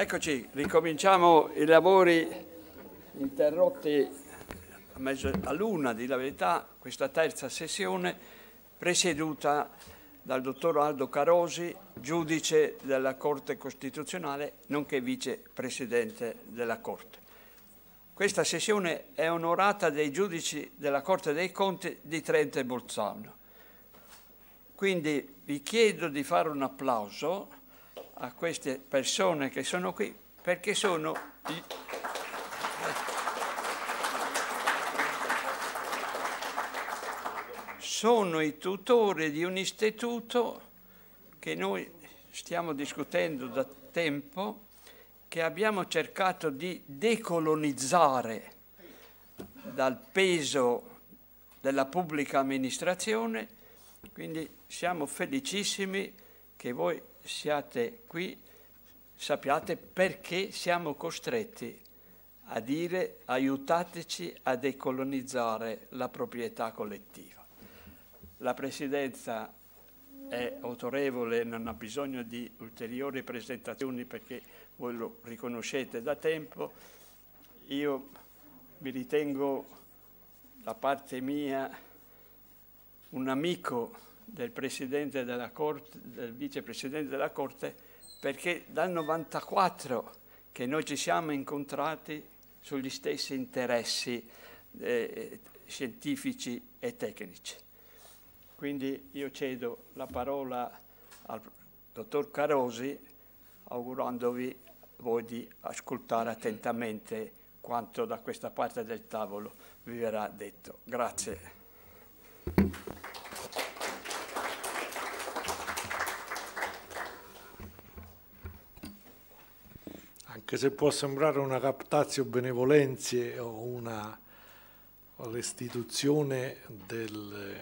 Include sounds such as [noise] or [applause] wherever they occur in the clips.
Eccoci, ricominciamo i lavori interrotti a mezzo all'una di la verità, questa terza sessione presieduta dal dottor Aldo Carosi, giudice della Corte Costituzionale, nonché vicepresidente della Corte. Questa sessione è onorata dai giudici della Corte dei Conti di Trento e Bolzano. Quindi vi chiedo di fare un applauso a queste persone che sono qui perché sono i... sono i tutori di un istituto che noi stiamo discutendo da tempo, che abbiamo cercato di decolonizzare dal peso della pubblica amministrazione, quindi siamo felicissimi che voi siate qui, sappiate perché siamo costretti a dire aiutateci a decolonizzare la proprietà collettiva. La Presidenza è autorevole, non ha bisogno di ulteriori presentazioni perché voi lo riconoscete da tempo. Io mi ritengo da parte mia un amico del, Corte, del vicepresidente della Corte, perché dal 1994 che noi ci siamo incontrati sugli stessi interessi eh, scientifici e tecnici. Quindi io cedo la parola al dottor Carosi augurandovi voi di ascoltare attentamente quanto da questa parte del tavolo vi verrà detto. Grazie. che se può sembrare una captatio benevolenzie o una restituzione del,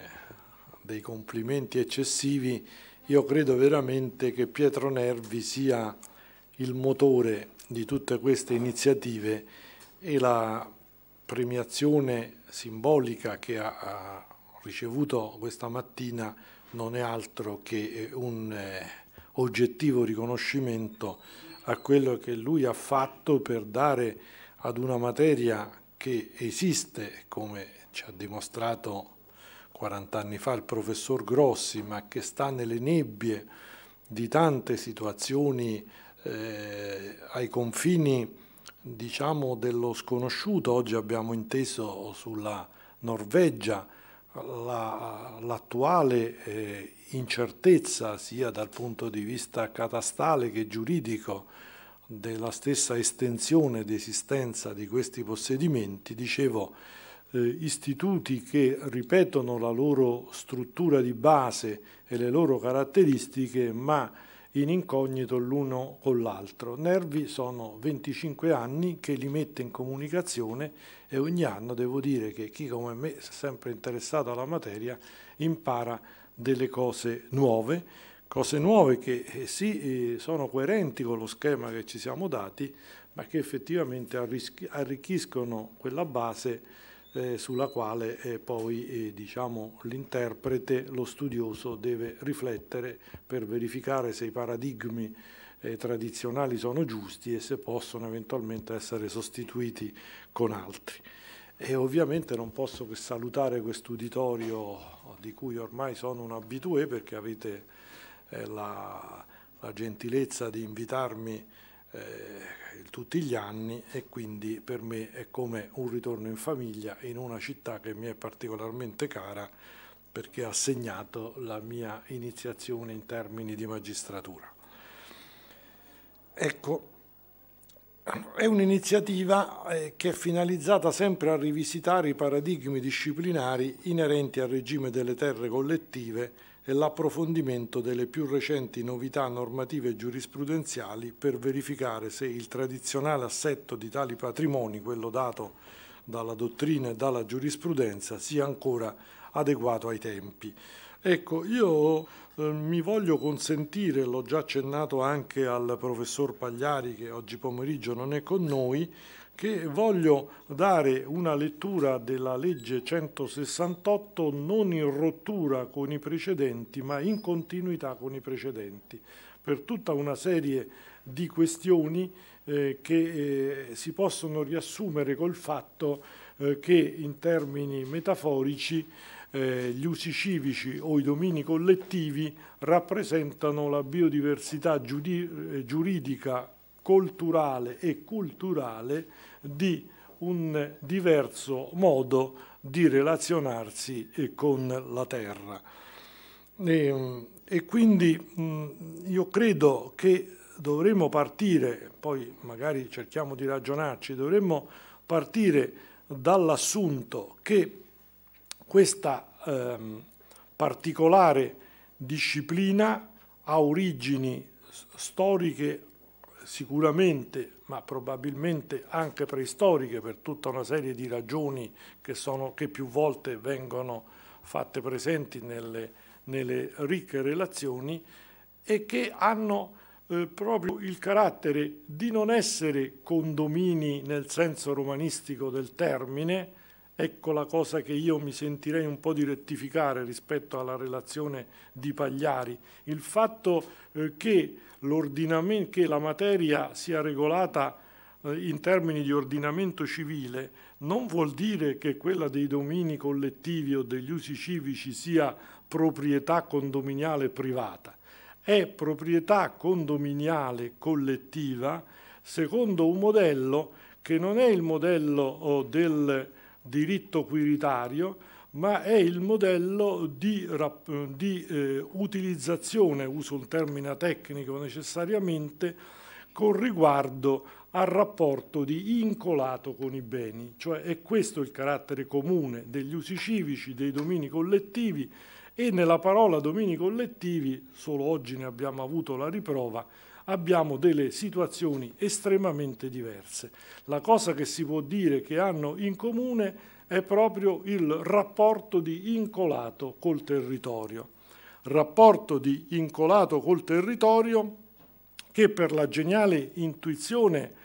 dei complimenti eccessivi, io credo veramente che Pietro Nervi sia il motore di tutte queste iniziative e la premiazione simbolica che ha ricevuto questa mattina non è altro che un eh, oggettivo riconoscimento a quello che lui ha fatto per dare ad una materia che esiste, come ci ha dimostrato 40 anni fa il professor Grossi, ma che sta nelle nebbie di tante situazioni eh, ai confini diciamo dello sconosciuto. Oggi abbiamo inteso sulla Norvegia, l'attuale eh, incertezza sia dal punto di vista catastale che giuridico della stessa estensione ed esistenza di questi possedimenti, dicevo, eh, istituti che ripetono la loro struttura di base e le loro caratteristiche, ma in incognito l'uno con l'altro. Nervi sono 25 anni che li mette in comunicazione e ogni anno devo dire che chi come me è sempre interessato alla materia impara delle cose nuove, cose nuove che eh, sì eh, sono coerenti con lo schema che ci siamo dati, ma che effettivamente arricchiscono quella base eh, sulla quale eh, poi eh, diciamo, l'interprete, lo studioso deve riflettere per verificare se i paradigmi eh, tradizionali sono giusti e se possono eventualmente essere sostituiti con altri. E ovviamente non posso che salutare quest'uditorio di cui ormai sono un abitué perché avete eh, la, la, gentilezza di invitarmi eh, tutti gli anni e quindi per me è come un ritorno in famiglia in una città che mi è particolarmente cara perché ha segnato la mia iniziazione in termini di magistratura. Ecco, è un'iniziativa eh, che è finalizzata sempre a rivisitare i paradigmi disciplinari inerenti al regime delle terre collettive e l'approfondimento delle più recenti novità normative e giurisprudenziali per verificare se il tradizionale assetto di tali patrimoni, quello dato dalla dottrina e dalla giurisprudenza, sia ancora adeguato ai tempi. Ecco, io eh, mi voglio consentire, l'ho già accennato anche al professor Pagliari che oggi pomeriggio non è con noi, che voglio dare una lettura della legge 168 non in rottura con i precedenti ma in continuità con i precedenti per tutta una serie di questioni eh, che eh, si possono riassumere col fatto eh, che in termini metaforici eh, gli usi civici o i domini collettivi rappresentano la biodiversità eh, giuridica culturale e culturale di un diverso modo di relazionarsi eh, con la terra. E, ehm, e quindi mm, io credo che dovremmo partire, poi magari cerchiamo di ragionarci, dovremmo partire dall'assunto che questa eh, particolare disciplina ha origini storiche sicuramente, ma probabilmente anche preistoriche per tutta una serie di ragioni che, sono, che più volte vengono fatte presenti nelle, nelle ricche relazioni e che hanno eh, proprio il carattere di non essere condomini nel senso romanistico del termine, ecco la cosa che io mi sentirei un po' di rettificare rispetto alla relazione di Pagliari, il fatto eh, che che la materia sia regolata eh, in termini di ordinamento civile non vuol dire che quella dei domini collettivi o degli usi civici sia proprietà condominiale privata, è proprietà condominiale collettiva secondo un modello che non è il modello oh, del diritto quiritario, ma è il modello di, di eh, utilizzazione, uso un termine tecnico necessariamente, con riguardo al rapporto di incolato con i beni, cioè è questo il carattere comune degli usi civici, dei domini collettivi e nella parola domini collettivi, solo oggi ne abbiamo avuto la riprova, abbiamo delle situazioni estremamente diverse. La cosa che si può dire che hanno in comune è è proprio il rapporto di incolato col territorio. Rapporto di incolato col territorio che per la geniale intuizione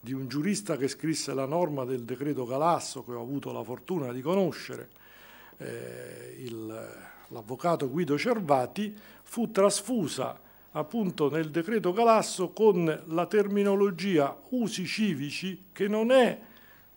di un giurista che scrisse la norma del decreto Galasso, che ho avuto la fortuna di conoscere, eh, l'avvocato Guido Cervati, fu trasfusa appunto nel decreto Galasso con la terminologia usi civici che non è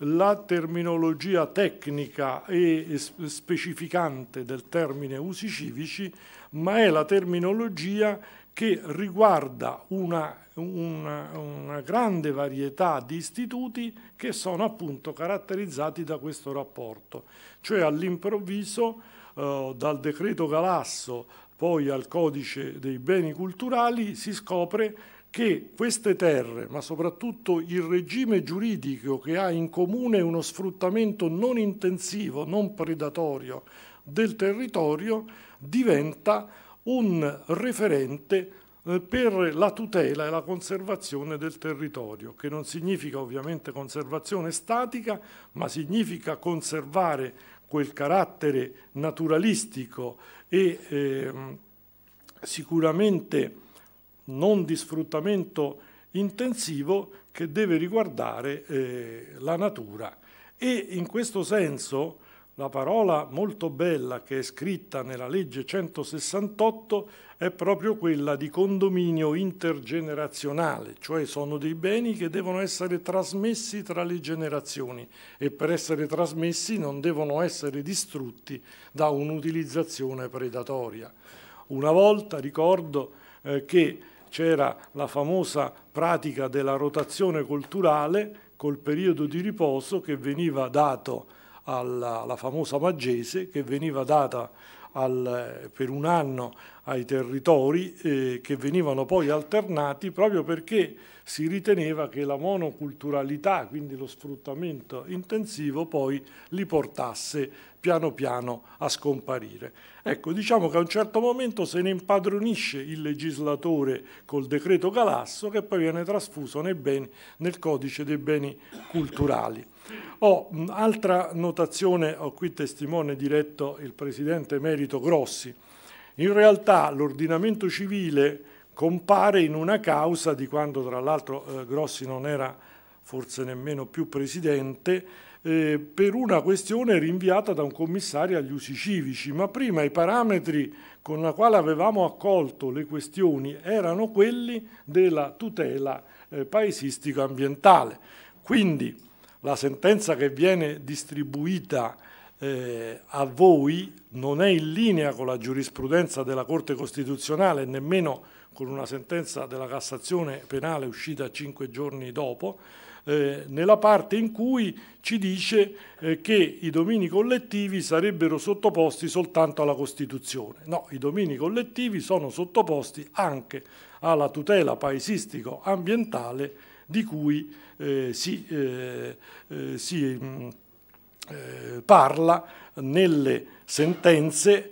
la terminologia tecnica e specificante del termine usi civici, ma è la terminologia che riguarda una, una, una, grande varietà di istituti che sono appunto caratterizzati da questo rapporto, cioè all'improvviso eh, dal decreto Galasso poi al codice dei beni culturali si scopre che queste terre, ma soprattutto il regime giuridico che ha in comune uno sfruttamento non intensivo, non predatorio del territorio, diventa un referente eh, per la tutela e la conservazione del territorio, che non significa ovviamente conservazione statica, ma significa conservare quel carattere naturalistico e eh, sicuramente non di sfruttamento intensivo che deve riguardare eh, la natura. E in questo senso la parola molto bella che è scritta nella legge 168 è proprio quella di condominio intergenerazionale, cioè sono dei beni che devono essere trasmessi tra le generazioni e per essere trasmessi non devono essere distrutti da un'utilizzazione predatoria. Una volta ricordo eh, che c'era la famosa pratica della rotazione culturale col periodo di riposo che veniva dato alla, alla famosa Maggese, che veniva data al, per un anno ai territori eh, che venivano poi alternati proprio perché si riteneva che la monoculturalità, quindi lo sfruttamento intensivo, poi li portasse piano piano a scomparire. Ecco, diciamo che a un certo momento se ne impadronisce il legislatore col decreto Galasso che poi viene trasfuso beni, nel codice dei beni culturali. Oh, altra notazione, ho qui testimone diretto il presidente emerito Grossi. In realtà l'ordinamento civile compare in una causa di quando tra l'altro eh, Grossi non era forse nemmeno più presidente, eh, per una questione rinviata da un commissario agli usi civici, ma prima i parametri con la quale avevamo accolto le questioni erano quelli della tutela eh, paesistica ambientale. Quindi la sentenza che viene distribuita eh, a voi non è in linea con la giurisprudenza della Corte Costituzionale, nemmeno con una sentenza della Cassazione penale uscita cinque giorni dopo, eh, nella parte in cui ci dice eh, che i domini collettivi sarebbero sottoposti soltanto alla Costituzione. No, i domini collettivi sono sottoposti anche alla tutela paesistico-ambientale di cui eh, si, eh, eh, si mh, mm, parla nelle sentenze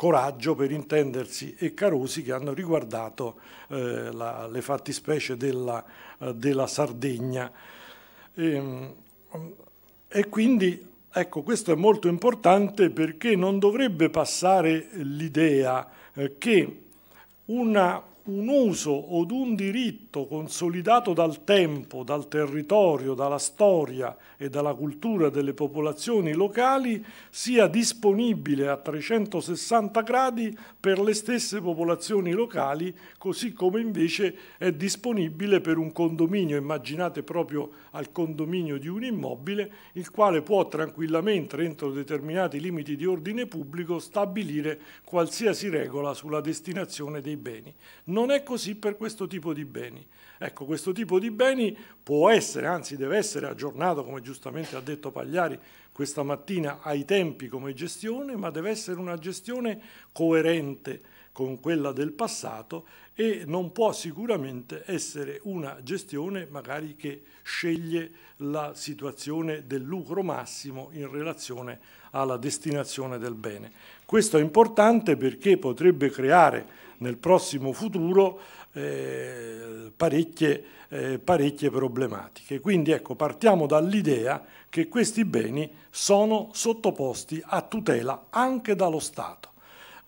Coraggio per intendersi e Carosi che hanno riguardato eh, la, le fattispecie della, eh, della Sardegna. E, ehm, e quindi ecco, questo è molto importante perché non dovrebbe passare l'idea eh, che una un uso o un diritto consolidato dal tempo, dal territorio, dalla storia e dalla cultura delle popolazioni locali sia disponibile a 360 gradi per le stesse popolazioni locali, così come invece è disponibile per un condominio, immaginate proprio al condominio di un immobile, il quale può tranquillamente, entro determinati limiti di ordine pubblico, stabilire qualsiasi regola sulla destinazione dei beni non è così per questo tipo di beni. Ecco, questo tipo di beni può essere, anzi deve essere aggiornato, come giustamente ha detto Pagliari questa mattina, ai tempi come gestione, ma deve essere una gestione coerente con quella del passato e non può sicuramente essere una gestione magari che sceglie la situazione del lucro massimo in relazione alla destinazione del bene. Questo è importante perché potrebbe creare nel prossimo futuro eh, parecchie, eh, parecchie, problematiche. Quindi ecco, partiamo dall'idea che questi beni sono sottoposti a tutela anche dallo Stato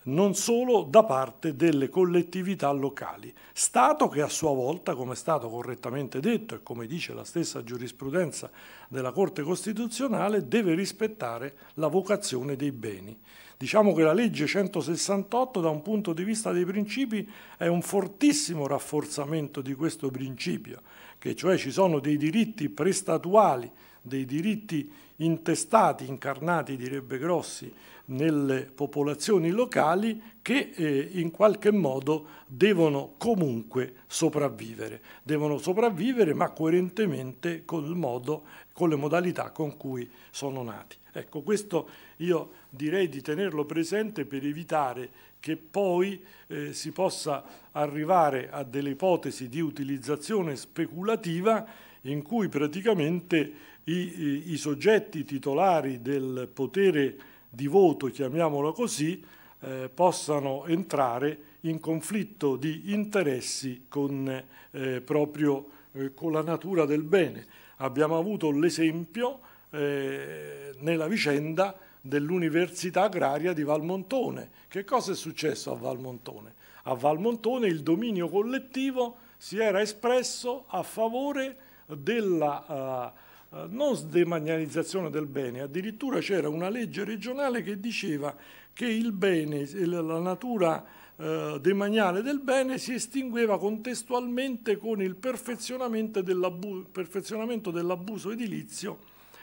non solo da parte delle collettività locali. Stato che a sua volta, come è stato correttamente detto e come dice la stessa giurisprudenza della Corte Costituzionale, deve rispettare la vocazione dei beni. Diciamo che la legge 168 da un punto di vista dei principi è un fortissimo rafforzamento di questo principio, che cioè ci sono dei diritti prestatuali, dei diritti intestati, incarnati direbbe Grossi, nelle popolazioni locali che eh, in qualche modo devono comunque sopravvivere. Devono sopravvivere ma coerentemente col modo, con le modalità con cui sono nati. Ecco, questo io direi di tenerlo presente per evitare che poi eh, si possa arrivare a delle ipotesi di utilizzazione speculativa in cui praticamente i, i, i soggetti titolari del potere di voto, chiamiamolo così, eh, possano entrare in conflitto di interessi con, eh, proprio eh, con la natura del bene. Abbiamo avuto l'esempio eh, nella vicenda dell'Università Agraria di Valmontone. Che cosa è successo a Valmontone? A Valmontone il dominio collettivo si era espresso a favore della uh, non sdemanializzazione del bene, addirittura c'era una legge regionale che diceva che il bene, la natura eh, demaniale del bene si estingueva contestualmente con il perfezionamento, dell'abuso edilizio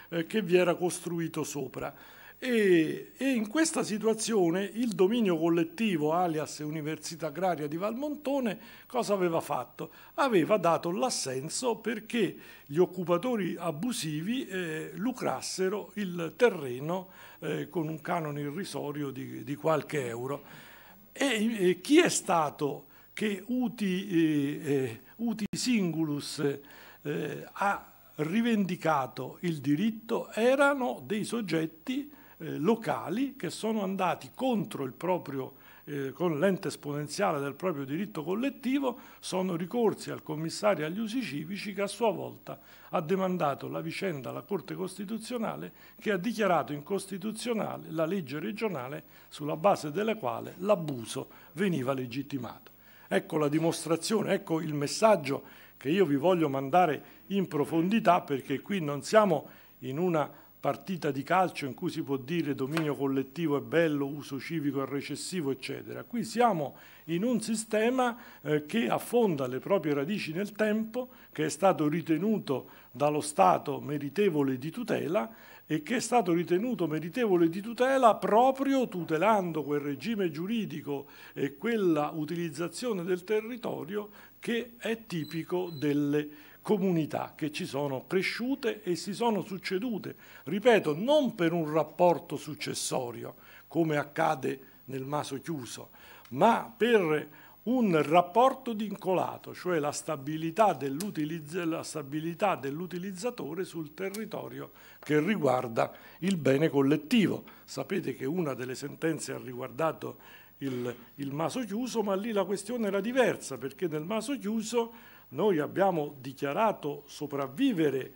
eh, che vi era costruito sopra. E, e, in questa situazione il dominio collettivo alias Università Agraria di Valmontone cosa aveva fatto? Aveva dato l'assenso perché gli occupatori abusivi eh, lucrassero il terreno eh, con un canone irrisorio di, di qualche euro. E, e, chi è stato che Uti, eh, eh uti Singulus eh, ha rivendicato il diritto? Erano dei soggetti eh, locali che sono andati contro il proprio eh, con l'ente esponenziale del proprio diritto collettivo sono ricorsi al commissario agli usi civici che a sua volta ha demandato la vicenda alla Corte Costituzionale che ha dichiarato incostituzionale la legge regionale sulla base della quale l'abuso veniva legittimato. Ecco la dimostrazione, ecco il messaggio che io vi voglio mandare in profondità perché qui non siamo in una partita di calcio in cui si può dire dominio collettivo è bello, uso civico è recessivo, eccetera. Qui siamo in un sistema eh, che affonda le proprie radici nel tempo, che è stato ritenuto dallo Stato meritevole di tutela e che è stato ritenuto meritevole di tutela proprio tutelando quel regime giuridico e quella utilizzazione del territorio che è tipico delle comunità che ci sono cresciute e si sono succedute, ripeto, non per un rapporto successorio, come accade nel maso chiuso, ma per un rapporto vincolato, cioè la stabilità, dell'utilizzatore sul territorio che riguarda il bene collettivo. Sapete che una delle sentenze ha riguardato il, il maso chiuso, ma lì la questione era diversa, perché nel maso chiuso noi abbiamo dichiarato sopravvivere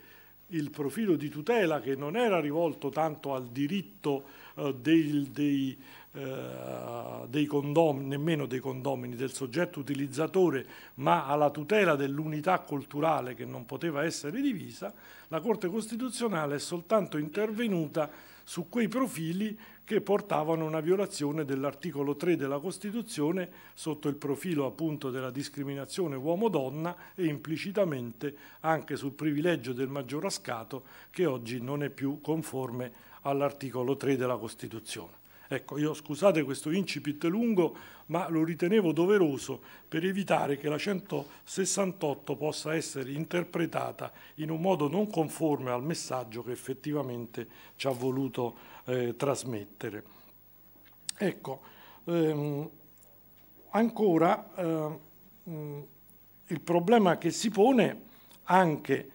il profilo di tutela che non era rivolto tanto al diritto eh, dei, dei, eh, dei condomini, nemmeno dei condomini, del soggetto utilizzatore, ma alla tutela dell'unità culturale che non poteva essere divisa, la Corte Costituzionale è soltanto intervenuta su quei profili che portavano a una violazione dell'articolo 3 della Costituzione sotto il profilo appunto della discriminazione uomo-donna e implicitamente anche sul privilegio del maggiorescato che oggi non è più conforme all'articolo 3 della Costituzione. Ecco, io scusate questo incipit lungo, ma lo ritenevo doveroso per evitare che la 168 possa essere interpretata in un modo non conforme al messaggio che effettivamente ci ha voluto eh, trasmettere. Ecco, ehm, ancora eh, mm, il problema che si pone anche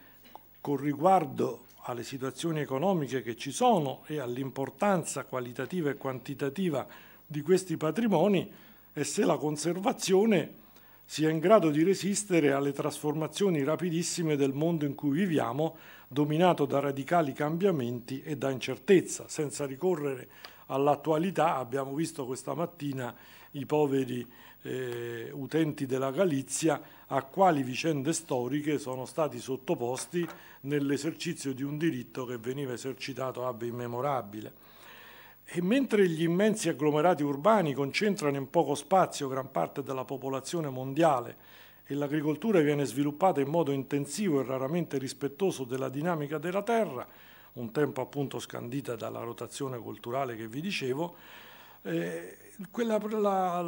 con riguardo alle situazioni economiche che ci sono e all'importanza qualitativa e quantitativa di questi patrimoni è se la conservazione sia in grado di resistere alle trasformazioni rapidissime del mondo in cui viviamo, dominato da radicali cambiamenti e da incertezza, senza ricorrere all'attualità. Abbiamo visto questa mattina i poveri eh, utenti della Galizia a quali vicende storiche sono stati sottoposti nell'esercizio di un diritto che veniva esercitato ab immemorabile. E mentre gli immensi agglomerati urbani concentrano in poco spazio gran parte della popolazione mondiale e l'agricoltura viene sviluppata in modo intensivo e raramente rispettoso della dinamica della terra, un tempo appunto scandita dalla rotazione culturale che vi dicevo, eh, quella, la,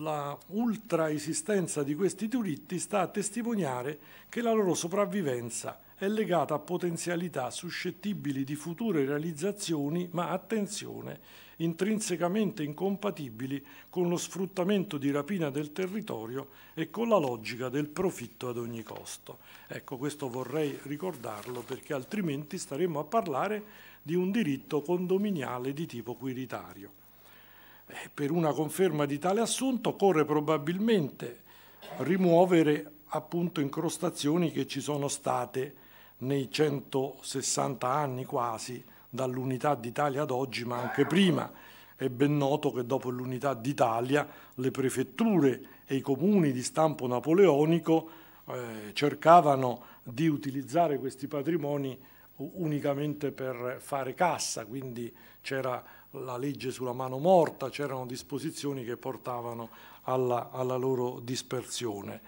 la ultra esistenza di questi turisti sta a testimoniare che la loro sopravvivenza è è legata a potenzialità suscettibili di future realizzazioni, ma attenzione, intrinsecamente incompatibili con lo sfruttamento di rapina del territorio e con la logica del profitto ad ogni costo. Ecco, questo vorrei ricordarlo perché altrimenti staremmo a parlare di un diritto condominiale di tipo quiritario. Eh, per una conferma di tale assunto occorre probabilmente rimuovere appunto incrostazioni che ci sono state nei 160 anni quasi dall'unità d'Italia ad oggi, ma anche prima. È ben noto che dopo l'unità d'Italia le prefetture e i comuni di stampo napoleonico eh, cercavano di utilizzare questi patrimoni unicamente per fare cassa, quindi c'era la legge sulla mano morta, c'erano disposizioni che portavano alla, alla loro dispersione.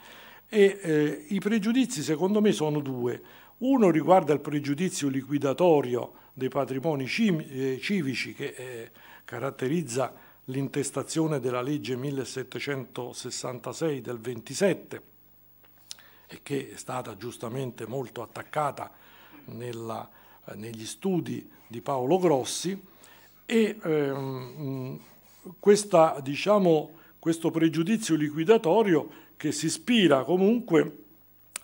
E, eh, I pregiudizi secondo me sono due uno riguarda il pregiudizio liquidatorio dei patrimoni eh, civici che eh, caratterizza l'intestazione della legge 1766 del 27 e che è stata giustamente molto attaccata nella, eh, negli studi di Paolo Grossi e ehm, questa, diciamo, questo pregiudizio liquidatorio che si ispira comunque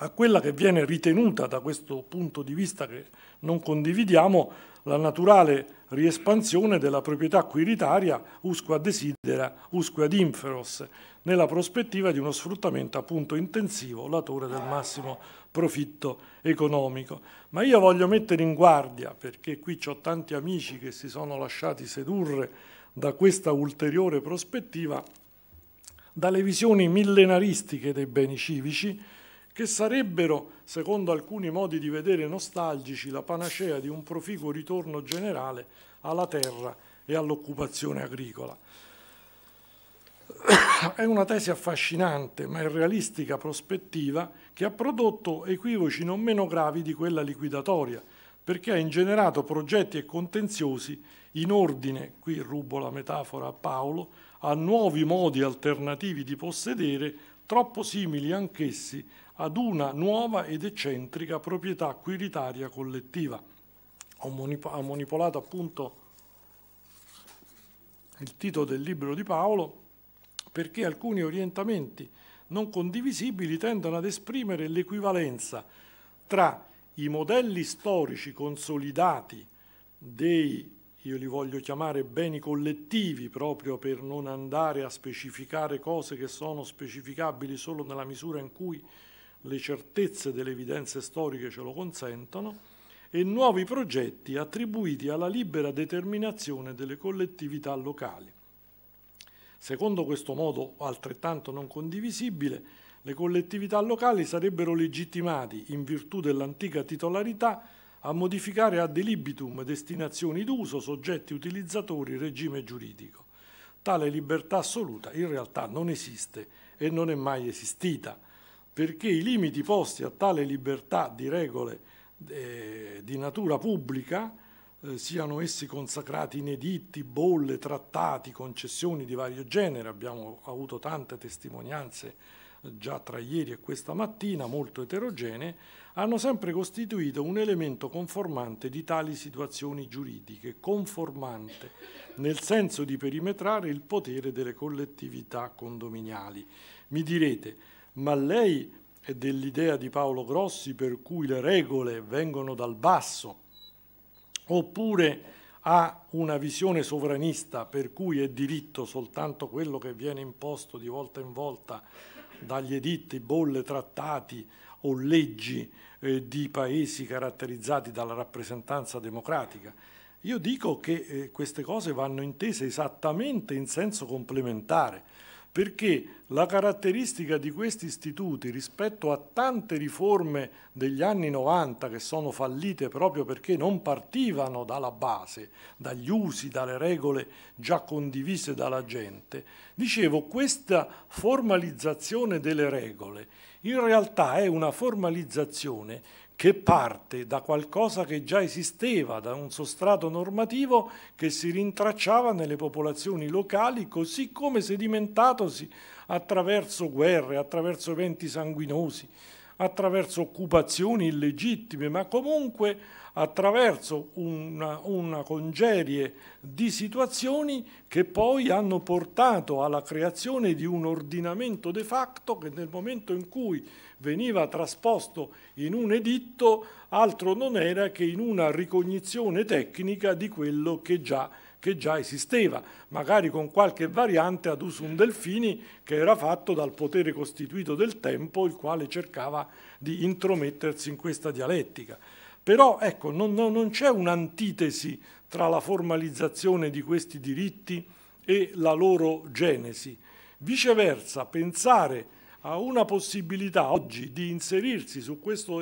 a quella che viene ritenuta da questo punto di vista che non condividiamo la naturale riespansione della proprietà quiritaria usque ad desidera, usque ad inferos, nella prospettiva di uno sfruttamento appunto intensivo, latore del massimo profitto economico. Ma io voglio mettere in guardia, perché qui ho tanti amici che si sono lasciati sedurre da questa ulteriore prospettiva, dalle visioni millenaristiche dei beni civici, che sarebbero, secondo alcuni modi di vedere nostalgici, la panacea di un proficuo ritorno generale alla terra e all'occupazione agricola. [coughs] È una tesi affascinante, ma irrealistica prospettiva che ha prodotto equivoci non meno gravi di quella liquidatoria, perché ha ingenerato progetti e contenziosi in ordine, qui rubo la metafora a Paolo, a nuovi modi alternativi di possedere, troppo simili anch'essi ad una nuova ed eccentrica proprietà acquiritaria collettiva. ho manipolato appunto il titolo del libro di Paolo perché alcuni orientamenti non condivisibili tendono ad esprimere l'equivalenza tra i modelli storici consolidati dei, io li voglio chiamare beni collettivi, proprio per non andare a specificare cose che sono specificabili solo nella misura in cui le certezze delle evidenze storiche ce lo consentono, e nuovi progetti attribuiti alla libera determinazione delle collettività locali. Secondo questo modo altrettanto non condivisibile, le collettività locali sarebbero legittimati, in virtù dell'antica titolarità, a modificare ad delibitum destinazioni d'uso, soggetti utilizzatori, regime giuridico. Tale libertà assoluta in realtà non esiste e non è mai esistita perché i limiti posti a tale libertà di regole eh, di natura pubblica, eh, siano essi consacrati in editti, bolle, trattati, concessioni di vario genere, abbiamo avuto tante testimonianze eh, già tra ieri e questa mattina, molto eterogenee, hanno sempre costituito un elemento conformante di tali situazioni giuridiche, conformante nel senso di perimetrare il potere delle collettività condominiali. Mi direte, ma lei è dell'idea di Paolo Grossi per cui le regole vengono dal basso, oppure ha una visione sovranista per cui è diritto soltanto quello che viene imposto di volta in volta dagli editti, bolle, trattati o leggi eh, di paesi caratterizzati dalla rappresentanza democratica. Io dico che eh, queste cose vanno intese esattamente in senso complementare perché la caratteristica di questi istituti rispetto a tante riforme degli anni 90 che sono fallite proprio perché non partivano dalla base, dagli usi, dalle regole già condivise dalla gente, dicevo questa formalizzazione delle regole in realtà è una formalizzazione che parte da qualcosa che già esisteva, da un sostrato normativo che si rintracciava nelle popolazioni locali, così come sedimentatosi attraverso guerre, attraverso eventi sanguinosi, attraverso occupazioni illegittime, ma comunque attraverso una, una congerie di situazioni che poi hanno portato alla creazione di un ordinamento de facto che nel momento in cui veniva trasposto in un editto altro non era che in una ricognizione tecnica di quello che già che già esisteva, magari con qualche variante ad usum delfini che era fatto dal potere costituito del tempo, il quale cercava di intromettersi in questa dialettica. Però ecco, non, non c'è un'antitesi tra la formalizzazione di questi diritti e la loro genesi. Viceversa, pensare a una possibilità oggi di inserirsi su questo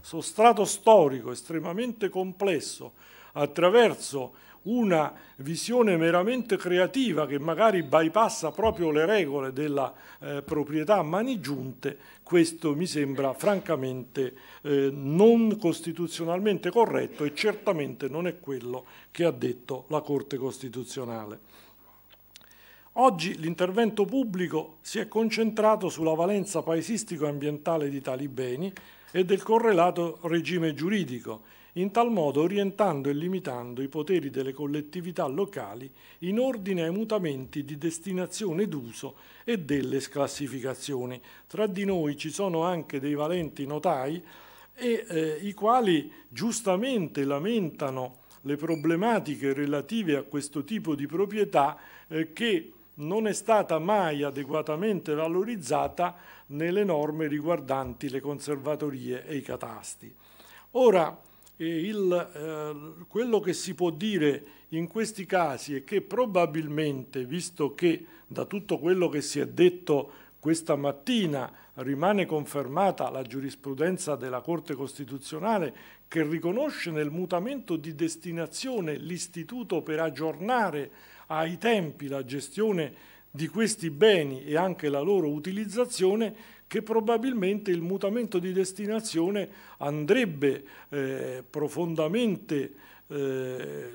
sostrato storico estremamente complesso attraverso una visione meramente creativa che magari bypassa proprio le regole della eh, proprietà giunte, questo mi sembra francamente eh, non costituzionalmente corretto e certamente non è quello che ha detto la Corte Costituzionale. Oggi l'intervento pubblico si è concentrato sulla valenza paesistico-ambientale di tali beni e del correlato regime giuridico, in tal modo orientando e limitando i poteri delle collettività locali in ordine ai mutamenti di destinazione d'uso e delle sclassificazioni. Tra di noi ci sono anche dei valenti notai e, eh, i quali giustamente lamentano le problematiche relative a questo tipo di proprietà eh, che non è stata mai adeguatamente valorizzata nelle norme riguardanti le conservatorie e i catasti. Ora, il, eh, quello che si può dire in questi casi è che probabilmente, visto che da tutto quello che si è detto questa mattina rimane confermata la giurisprudenza della Corte Costituzionale che riconosce nel mutamento di destinazione l'istituto per aggiornare ai tempi la gestione di questi beni e anche la loro utilizzazione, che probabilmente il mutamento di destinazione andrebbe eh, profondamente eh,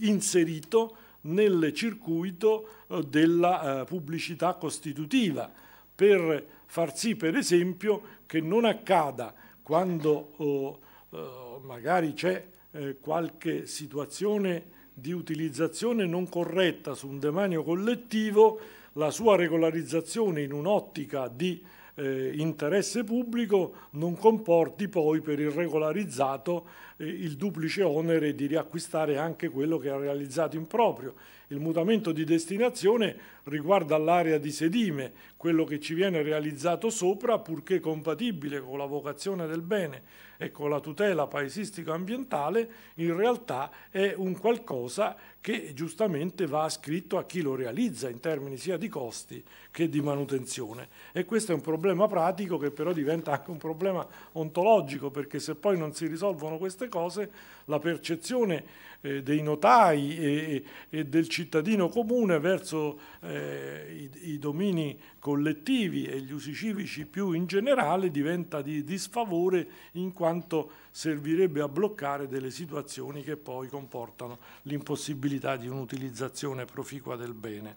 inserito nel circuito eh, della eh, pubblicità costitutiva per far sì per esempio che non accada quando oh, oh, magari c'è eh, qualche situazione di utilizzazione non corretta su un demanio collettivo la sua regolarizzazione in un'ottica di eh, interesse pubblico non comporti poi per il regolarizzato eh, il duplice onere di riacquistare anche quello che ha realizzato in proprio. Il mutamento di destinazione riguarda l'area di sedime, quello che ci viene realizzato sopra purché compatibile con la vocazione del bene e con la tutela paesistico-ambientale in realtà è un qualcosa che giustamente va ascritto a chi lo realizza in termini sia di costi che di manutenzione. E questo è un problema pratico che però diventa anche un problema ontologico, perché se poi non si risolvono queste cose, la percezione eh, dei notai e, e, del cittadino comune verso eh, i, i, domini collettivi e gli usi civici più in generale diventa di, disfavore in quanto servirebbe a bloccare delle situazioni che poi comportano l'impossibilità possibilità di un'utilizzazione proficua del bene.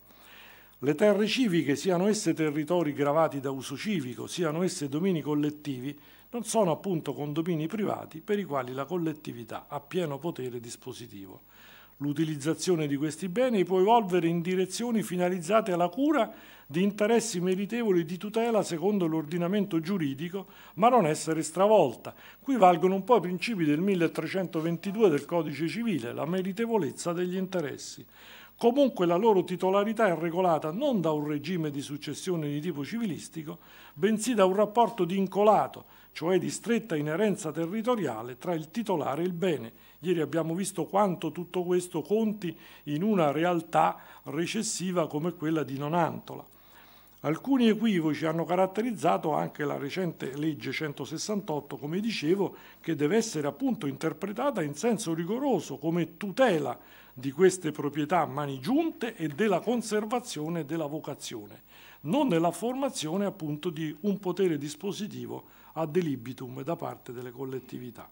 Le terre civiche, siano esse territori gravati da uso civico, siano esse domini collettivi, non sono appunto condomini privati per i quali la collettività ha pieno potere dispositivo. L'utilizzazione di questi beni può evolvere in direzioni finalizzate alla cura di interessi meritevoli di tutela secondo l'ordinamento giuridico, ma non essere stravolta. Qui valgono un po' i principi del 1322 del Codice Civile, la meritevolezza degli interessi. Comunque la loro titolarità è regolata non da un regime di successione di tipo civilistico, bensì da un rapporto vincolato, cioè di stretta inerenza territoriale tra il titolare e il bene, Ieri abbiamo visto quanto tutto questo conti in una realtà recessiva come quella di Nonantola. Alcuni equivoci hanno caratterizzato anche la recente legge 168, come dicevo, che deve essere appunto interpretata in senso rigoroso come tutela di queste proprietà a mani giunte e della conservazione della vocazione, non nella formazione appunto di un potere dispositivo ad delibitum da parte delle collettività.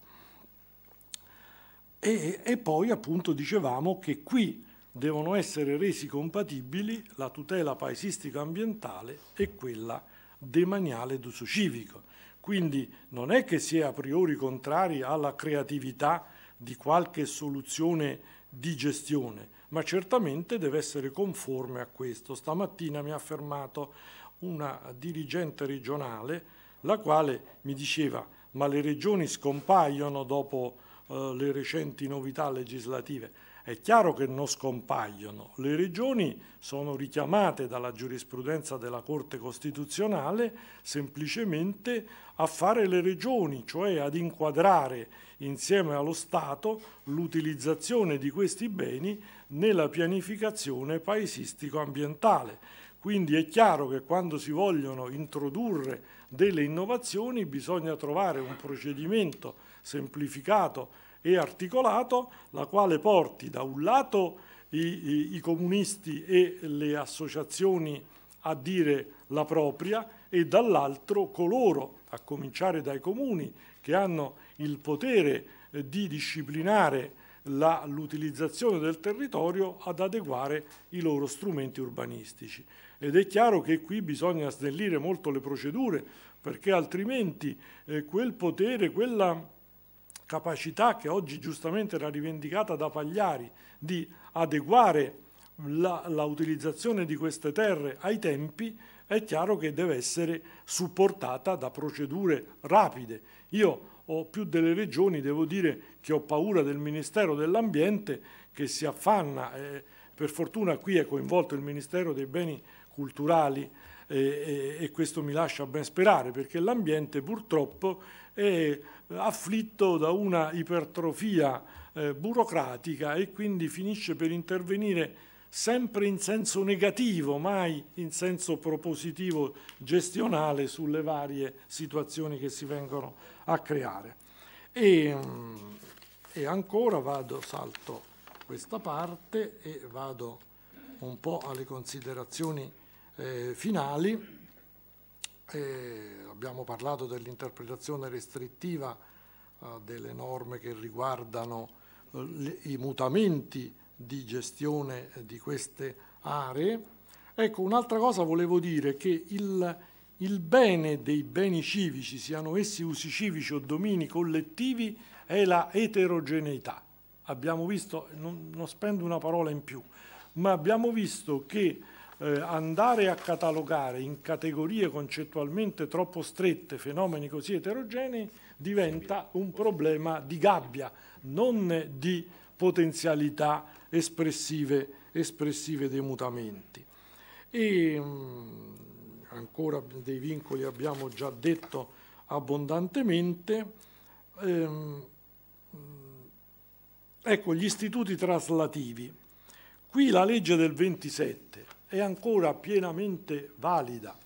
E, e poi appunto dicevamo che qui devono essere resi compatibili la tutela paesistica ambientale e quella demaniale d'uso civico. Quindi non è che si è a priori contrari alla creatività di qualche soluzione di gestione, ma certamente deve essere conforme a questo. Stamattina mi ha affermato una dirigente regionale la quale mi diceva ma le regioni scompaiono dopo eh, le recenti novità legislative. È chiaro che non scompaiono, le regioni sono richiamate dalla giurisprudenza della Corte Costituzionale semplicemente a fare le regioni, cioè ad inquadrare insieme allo Stato l'utilizzazione di questi beni nella pianificazione paesistico-ambientale. Quindi è chiaro che quando si vogliono introdurre delle innovazioni bisogna trovare un procedimento semplificato e articolato, la quale porti da un lato i, i, i comunisti e le associazioni a dire la propria e dall'altro coloro, a cominciare dai comuni, che hanno il potere eh, di disciplinare l'utilizzazione del territorio ad adeguare i loro strumenti urbanistici. Ed è chiaro che qui bisogna snellire molto le procedure perché altrimenti eh, quel potere, quella capacità che oggi giustamente era rivendicata da Pagliari di adeguare l'utilizzazione di queste terre ai tempi, è chiaro che deve essere supportata da procedure rapide. Io ho più delle regioni, devo dire che ho paura del Ministero dell'Ambiente che si affanna, eh, per fortuna qui è coinvolto il Ministero dei Beni Culturali eh, eh, e questo mi lascia ben sperare perché l'ambiente purtroppo è afflitto da una ipertrofia eh, burocratica e quindi finisce per intervenire sempre in senso negativo, mai in senso propositivo gestionale sulle varie situazioni che si vengono a creare. E, mm, e ancora vado, salto questa parte e vado un po' alle considerazioni eh, finali. Eh, abbiamo parlato dell'interpretazione restrittiva eh, delle norme che riguardano eh, i mutamenti di gestione eh, di queste aree. Ecco, un'altra cosa volevo dire che il, il bene dei beni civici, siano essi usi civici o domini collettivi, è la eterogeneità. Abbiamo visto, non, non spendo una parola in più, ma abbiamo visto che eh, andare a catalogare in categorie concettualmente troppo strette fenomeni così eterogenei diventa un problema di gabbia, non di potenzialità espressive, espressive dei mutamenti. E mh, mm, ancora dei vincoli abbiamo già detto abbondantemente. Ehm, ecco, gli istituti traslativi. Qui la legge del 27 è ancora pienamente valida.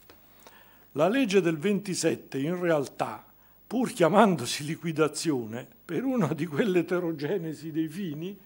La legge del 27 in realtà, pur chiamandosi liquidazione, per una di quelle eterogenesi dei fini,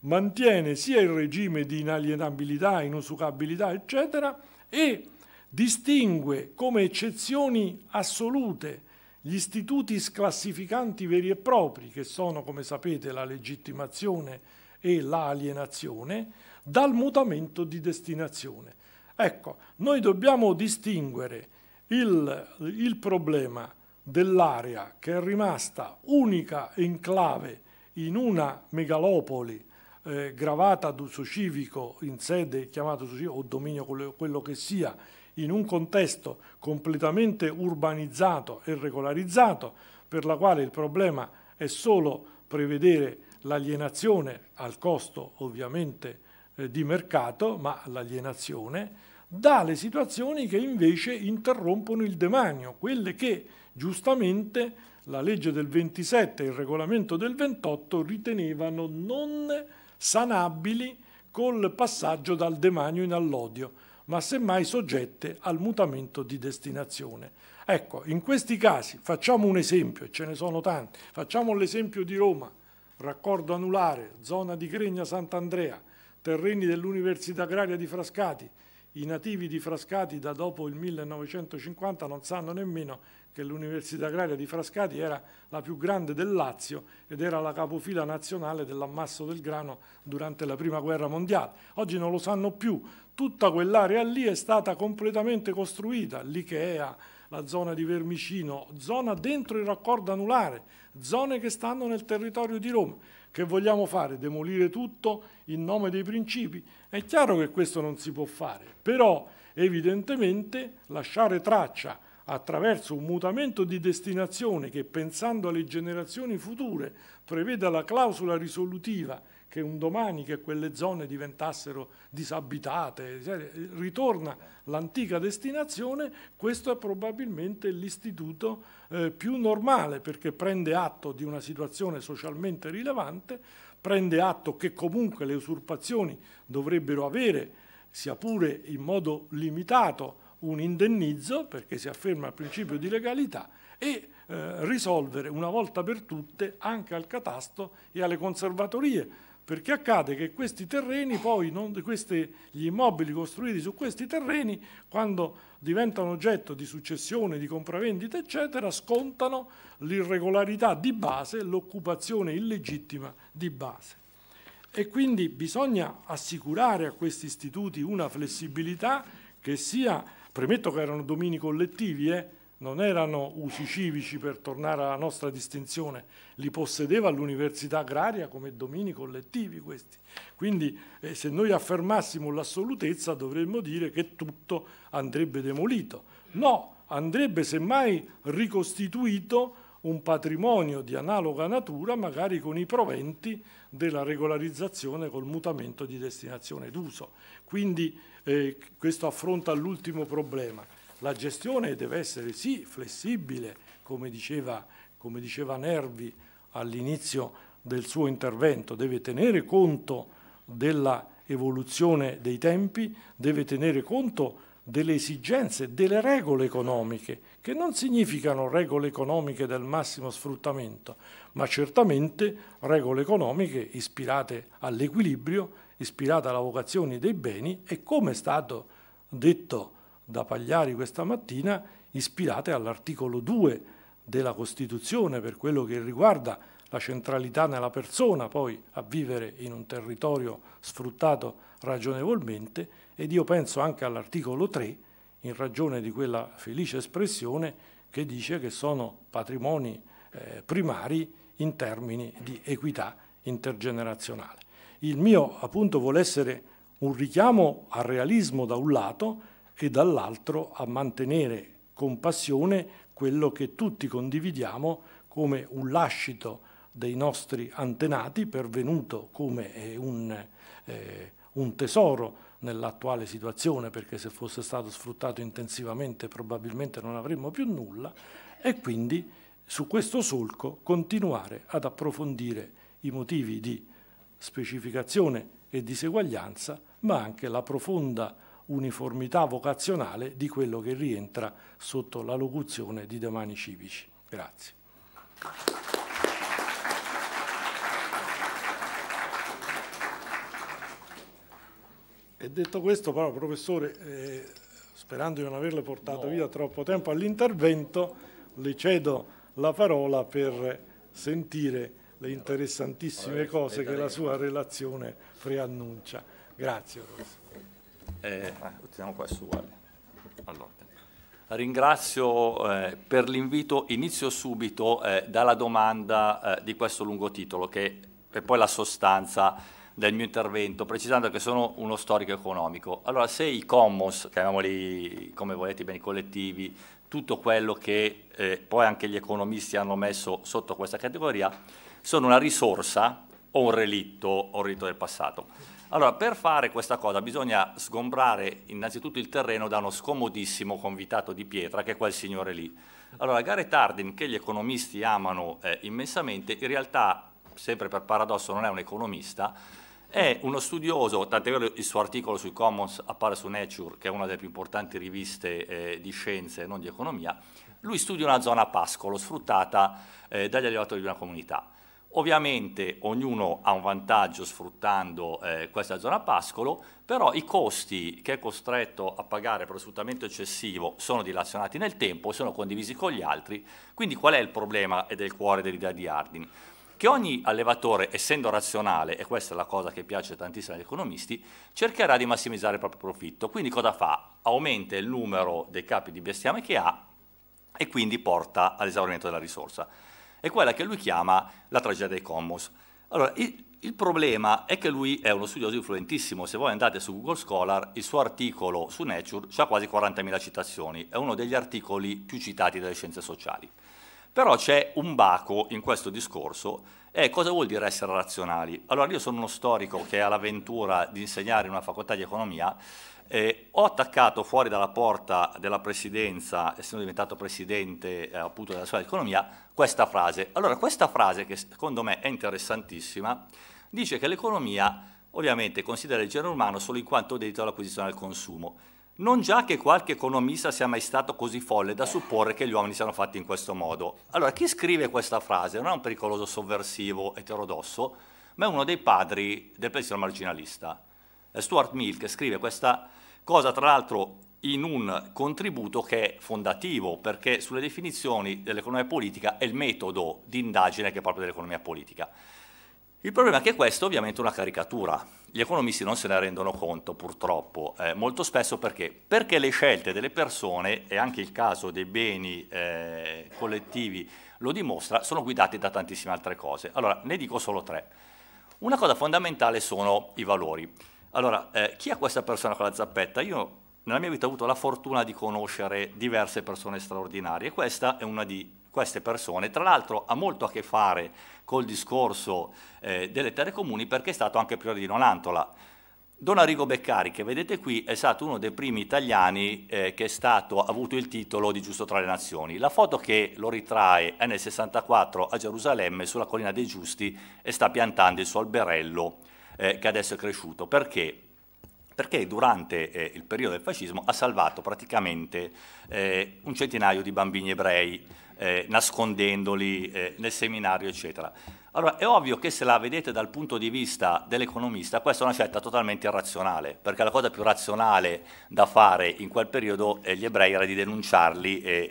mantiene sia il regime di inalienabilità, inusucabilità, eccetera, e distingue come eccezioni assolute gli istituti sclassificanti veri e propri, che sono, come sapete, la legittimazione e l'alienazione, dal mutamento di destinazione. Ecco, noi dobbiamo distinguere il, il problema dell'area che è rimasta unica enclave in una megalopoli eh, gravata d'uso civico in sede chiamata uso civico o dominio quello che sia in un contesto completamente urbanizzato e regolarizzato per la quale il problema è solo prevedere l'alienazione al costo ovviamente eh, di mercato, ma l'alienazione, dalle situazioni che invece interrompono il demanio, quelle che giustamente la legge del 27 e il regolamento del 28 ritenevano non sanabili col passaggio dal demanio in allodio, ma semmai soggette al mutamento di destinazione. Ecco, in questi casi facciamo un esempio, e ce ne sono tanti, facciamo l'esempio di Roma, raccordo anulare, zona di Gregna Sant'Andrea, terreni dell'Università Agraria di Frascati. I nativi di Frascati da dopo il 1950 non sanno nemmeno che l'Università Agraria di Frascati era la più grande del Lazio ed era la capofila nazionale dell'ammasso del grano durante la Prima Guerra Mondiale. Oggi non lo sanno più. Tutta quell'area lì è stata completamente costruita, l'IKEA, la zona di Vermicino, zona dentro il raccordo anulare, zone che stanno nel territorio di Roma che vogliamo fare, demolire tutto in nome dei principi. È chiaro che questo non si può fare, però evidentemente lasciare traccia attraverso un mutamento di destinazione che pensando alle generazioni future preveda la clausola risolutiva che un domani che quelle zone diventassero disabitate, cioè, ritorna l'antica destinazione, questo è probabilmente l'istituto eh, più normale perché prende atto di una situazione socialmente rilevante, prende atto che comunque le usurpazioni dovrebbero avere, sia pure in modo limitato, un indennizzo perché si afferma il principio di legalità e eh, risolvere una volta per tutte anche al catasto e alle conservatorie perché accade che questi terreni, poi non, questi, gli immobili costruiti su questi terreni, quando diventano oggetto di successione, di compravendita, eccetera, scontano l'irregolarità di base, l'occupazione illegittima di base. E quindi bisogna assicurare a questi istituti una flessibilità che sia, premetto che erano domini collettivi, eh, non erano usi civici per tornare alla nostra distinzione, li possedeva l'università agraria come domini collettivi questi. Quindi eh, se noi affermassimo l'assolutezza dovremmo dire che tutto andrebbe demolito. No, andrebbe semmai ricostituito un patrimonio di analoga natura, magari con i proventi della regolarizzazione col mutamento di destinazione d'uso. Quindi eh, questo affronta l'ultimo problema la gestione deve essere sì flessibile, come diceva, come diceva Nervi all'inizio del suo intervento, deve tenere conto dell'evoluzione dei tempi, deve tenere conto delle esigenze, delle regole economiche, che non significano regole economiche del massimo sfruttamento, ma certamente regole economiche ispirate all'equilibrio, ispirate alla vocazione dei beni e come è stato detto da Pagliari questa mattina, ispirate all'articolo 2 della Costituzione per quello che riguarda la centralità nella persona poi a vivere in un territorio sfruttato ragionevolmente ed io penso anche all'articolo 3 in ragione di quella felice espressione che dice che sono patrimoni eh, primari in termini di equità intergenerazionale. Il mio appunto vuole essere un richiamo al realismo da un lato e dall'altro a mantenere con passione quello che tutti condividiamo come un lascito dei nostri antenati pervenuto come eh, un, eh, un tesoro nell'attuale situazione perché se fosse stato sfruttato intensivamente probabilmente non avremmo più nulla e quindi su questo solco continuare ad approfondire i motivi di specificazione e diseguaglianza ma anche la profonda uniformità vocazionale di quello che rientra sotto la locuzione di domani civici. Grazie. E detto questo però, professore, eh, sperando di non averle portato no. via troppo tempo all'intervento, le cedo la parola per sentire le interessantissime cose che la sua relazione preannuncia. Grazie. professore. Eh, eh, teniamo questo uguale. Allora. Ringrazio eh, per l'invito, inizio subito eh, dalla domanda eh, di questo lungo titolo che è poi la sostanza del mio intervento, precisando che sono uno storico economico. Allora, se i commons, chiamiamoli come volete i beni collettivi, tutto quello che eh, poi anche gli economisti hanno messo sotto questa categoria, sono una risorsa o un relitto, o un relitto del passato. Allora, per fare questa cosa bisogna sgombrare innanzitutto il terreno da uno scomodissimo convitato di pietra che è quel signore lì. Allora, Gareth Hardin, che gli economisti amano eh, immensamente, in realtà, sempre per paradosso, non è un economista, è uno studioso, tant'è vero il suo articolo sui Commons appare su Nature, che è una delle più importanti riviste eh, di scienze, non di economia, lui studia una zona pascolo sfruttata eh, dagli allevatori di una comunità. Ovviamente ognuno ha un vantaggio sfruttando eh, questa zona pascolo, però i costi che è costretto a pagare per lo sfruttamento eccessivo sono dilazionati nel tempo, e sono condivisi con gli altri, quindi qual è il problema ed è il cuore dell'idea di Hardin? Che ogni allevatore, essendo razionale, e questa è la cosa che piace tantissimo agli economisti, cercherà di massimizzare il proprio profitto, quindi cosa fa? Aumenta il numero dei capi di bestiame che ha e quindi porta all'esaurimento della risorsa è quella che lui chiama la tragedia dei Commons. Allora, il, il problema è che lui è uno studioso influentissimo, se voi andate su Google Scholar, il suo articolo su Nature ha quasi 40.000 citazioni, è uno degli articoli più citati delle scienze sociali. Però c'è un baco in questo discorso e cosa vuol dire essere razionali? Allora io sono uno storico che ha l'avventura di insegnare in una facoltà di economia eh, ho attaccato fuori dalla porta della presidenza, essendo diventato presidente eh, appunto della sua economia, questa frase. Allora, questa frase, che secondo me è interessantissima, dice che l'economia ovviamente considera il genere umano solo in quanto dedito all'acquisizione del consumo. Non già che qualche economista sia mai stato così folle da supporre che gli uomini siano fatti in questo modo. Allora, chi scrive questa frase non è un pericoloso sovversivo eterodosso, ma è uno dei padri del pensiero marginalista. Stuart Mill che scrive questa cosa tra l'altro in un contributo che è fondativo, perché sulle definizioni dell'economia politica è il metodo di indagine che è proprio dell'economia politica. Il problema è che questa è ovviamente una caricatura, gli economisti non se ne rendono conto purtroppo, eh, molto spesso perché? Perché le scelte delle persone, e anche il caso dei beni eh, collettivi lo dimostra, sono guidate da tantissime altre cose. Allora, ne dico solo tre. Una cosa fondamentale sono i valori. Allora, eh, chi è questa persona con la zappetta? Io nella mia vita ho avuto la fortuna di conoscere diverse persone straordinarie, questa è una di queste persone, tra l'altro ha molto a che fare col discorso eh, delle terre comuni perché è stato anche priore di Nonantola. Don Arrigo Beccari, che vedete qui, è stato uno dei primi italiani eh, che stato, ha avuto il titolo di Giusto tra le Nazioni. La foto che lo ritrae è nel 64 a Gerusalemme, sulla collina dei Giusti, e sta piantando il suo alberello eh, che adesso è cresciuto. Perché? Perché durante eh, il periodo del fascismo ha salvato praticamente eh, un centinaio di bambini ebrei, eh, nascondendoli eh, nel seminario, eccetera. Allora, è ovvio che se la vedete dal punto di vista dell'economista, questa è una scelta totalmente irrazionale, perché la cosa più razionale da fare in quel periodo eh, gli ebrei era di denunciarli e,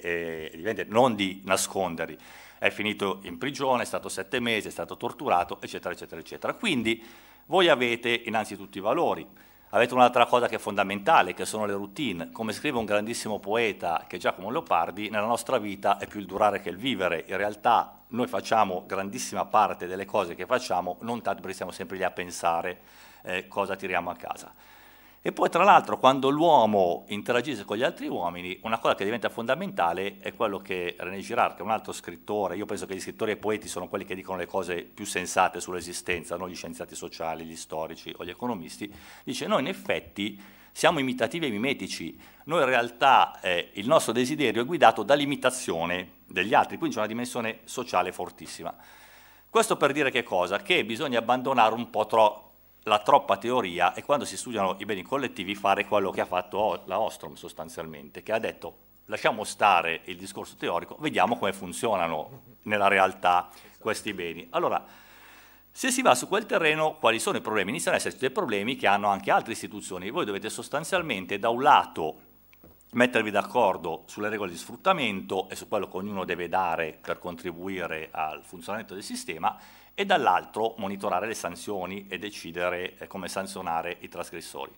e non di nasconderli. È finito in prigione, è stato sette mesi, è stato torturato, eccetera, eccetera, eccetera. Quindi voi avete innanzitutto i valori, avete un'altra cosa che è fondamentale, che sono le routine. Come scrive un grandissimo poeta che è Giacomo Leopardi, nella nostra vita è più il durare che il vivere. In realtà noi facciamo grandissima parte delle cose che facciamo, non tanto perché siamo sempre lì a pensare eh, cosa tiriamo a casa. E poi tra l'altro quando l'uomo interagisce con gli altri uomini, una cosa che diventa fondamentale è quello che René Girard, che è un altro scrittore, io penso che gli scrittori e poeti sono quelli che dicono le cose più sensate sull'esistenza, non gli scienziati sociali, gli storici o gli economisti, dice noi in effetti siamo imitativi e mimetici, noi in realtà eh, il nostro desiderio è guidato dall'imitazione degli altri, quindi c'è una dimensione sociale fortissima. Questo per dire che cosa? Che bisogna abbandonare un po' troppo la troppa teoria e quando si studiano i beni collettivi fare quello che ha fatto la Ostrom sostanzialmente, che ha detto lasciamo stare il discorso teorico, vediamo come funzionano nella realtà questi beni. Allora, se si va su quel terreno, quali sono i problemi? Iniziano ad esserci dei problemi che hanno anche altre istituzioni. Voi dovete sostanzialmente, da un lato, mettervi d'accordo sulle regole di sfruttamento e su quello che ognuno deve dare per contribuire al funzionamento del sistema e dall'altro monitorare le sanzioni e decidere eh, come sanzionare i trasgressori.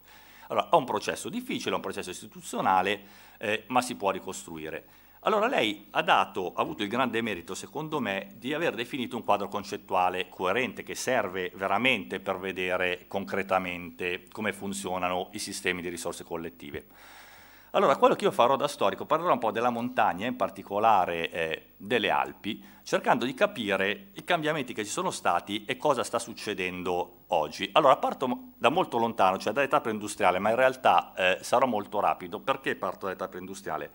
Allora, è un processo difficile, è un processo istituzionale, eh, ma si può ricostruire. Allora lei ha, dato, ha avuto il grande merito, secondo me, di aver definito un quadro concettuale coerente che serve veramente per vedere concretamente come funzionano i sistemi di risorse collettive. Allora, quello che io farò da storico, parlerò un po' della montagna, in particolare eh, delle Alpi, cercando di capire i cambiamenti che ci sono stati e cosa sta succedendo oggi. Allora, parto da molto lontano, cioè dall'età preindustriale, ma in realtà eh, sarò molto rapido. Perché parto dall'età preindustriale?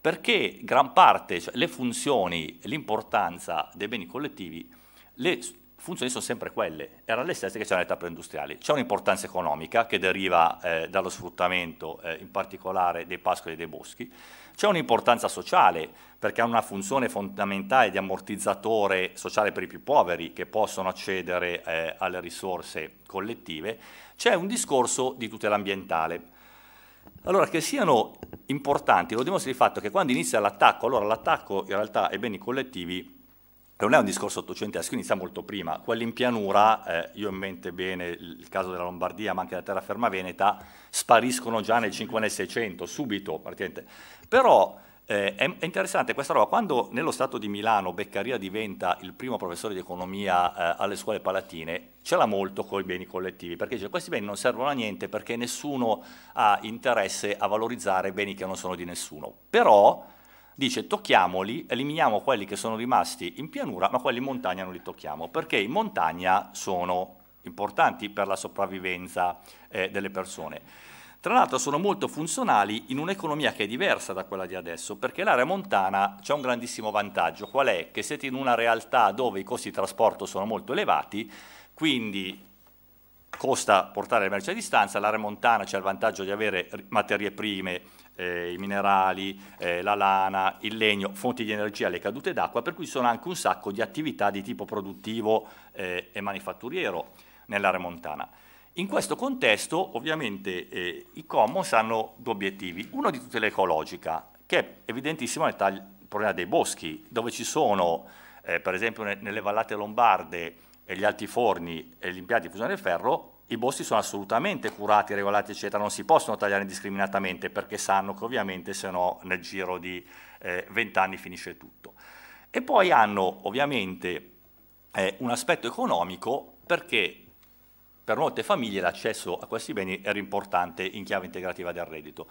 Perché gran parte, cioè, le funzioni, l'importanza dei beni collettivi, le funzioni sono sempre quelle, erano le stesse che c'erano nelle tappe industriali. C'è un'importanza economica che deriva eh, dallo sfruttamento eh, in particolare dei pascoli e dei boschi, c'è un'importanza sociale perché ha una funzione fondamentale di ammortizzatore sociale per i più poveri che possono accedere eh, alle risorse collettive, c'è un discorso di tutela ambientale. Allora, che siano importanti, lo dimostra il fatto che quando inizia l'attacco, allora l'attacco in realtà ai beni collettivi non è un discorso ottocentesco, inizia molto prima. Quelli in pianura, eh, io in mente bene il caso della Lombardia, ma anche della terraferma veneta, spariscono già nel 5 nel 600, subito praticamente. Però eh, è, è, interessante questa roba, quando nello Stato di Milano Beccaria diventa il primo professore di economia eh, alle scuole palatine, ce l'ha molto con i beni collettivi, perché dice questi beni non servono a niente perché nessuno ha interesse a valorizzare beni che non sono di nessuno. Però dice tocchiamoli, eliminiamo quelli che sono rimasti in pianura, ma quelli in montagna non li tocchiamo, perché in montagna sono importanti per la sopravvivenza eh, delle persone. Tra l'altro sono molto funzionali in un'economia che è diversa da quella di adesso, perché l'area montana c'è un grandissimo vantaggio, qual è? Che siete in una realtà dove i costi di trasporto sono molto elevati, quindi costa portare le merci a distanza, l'area montana c'è il vantaggio di avere materie prime eh, i minerali, eh, la lana, il legno, fonti di energia, le cadute d'acqua, per cui ci sono anche un sacco di attività di tipo produttivo eh, e manifatturiero nell'area montana. In questo contesto ovviamente eh, i commons hanno due obiettivi, uno di tutela ecologica, che è evidentissimo nel il problema dei boschi, dove ci sono eh, per esempio nelle vallate lombarde e gli altiforni e gli impianti di fusione del ferro i boschi sono assolutamente curati, regolati, eccetera, non si possono tagliare indiscriminatamente perché sanno che ovviamente se no nel giro di eh, vent'anni eh, finisce tutto. E poi hanno ovviamente eh, un aspetto economico perché per molte famiglie l'accesso a questi beni era importante in chiave integrativa del reddito.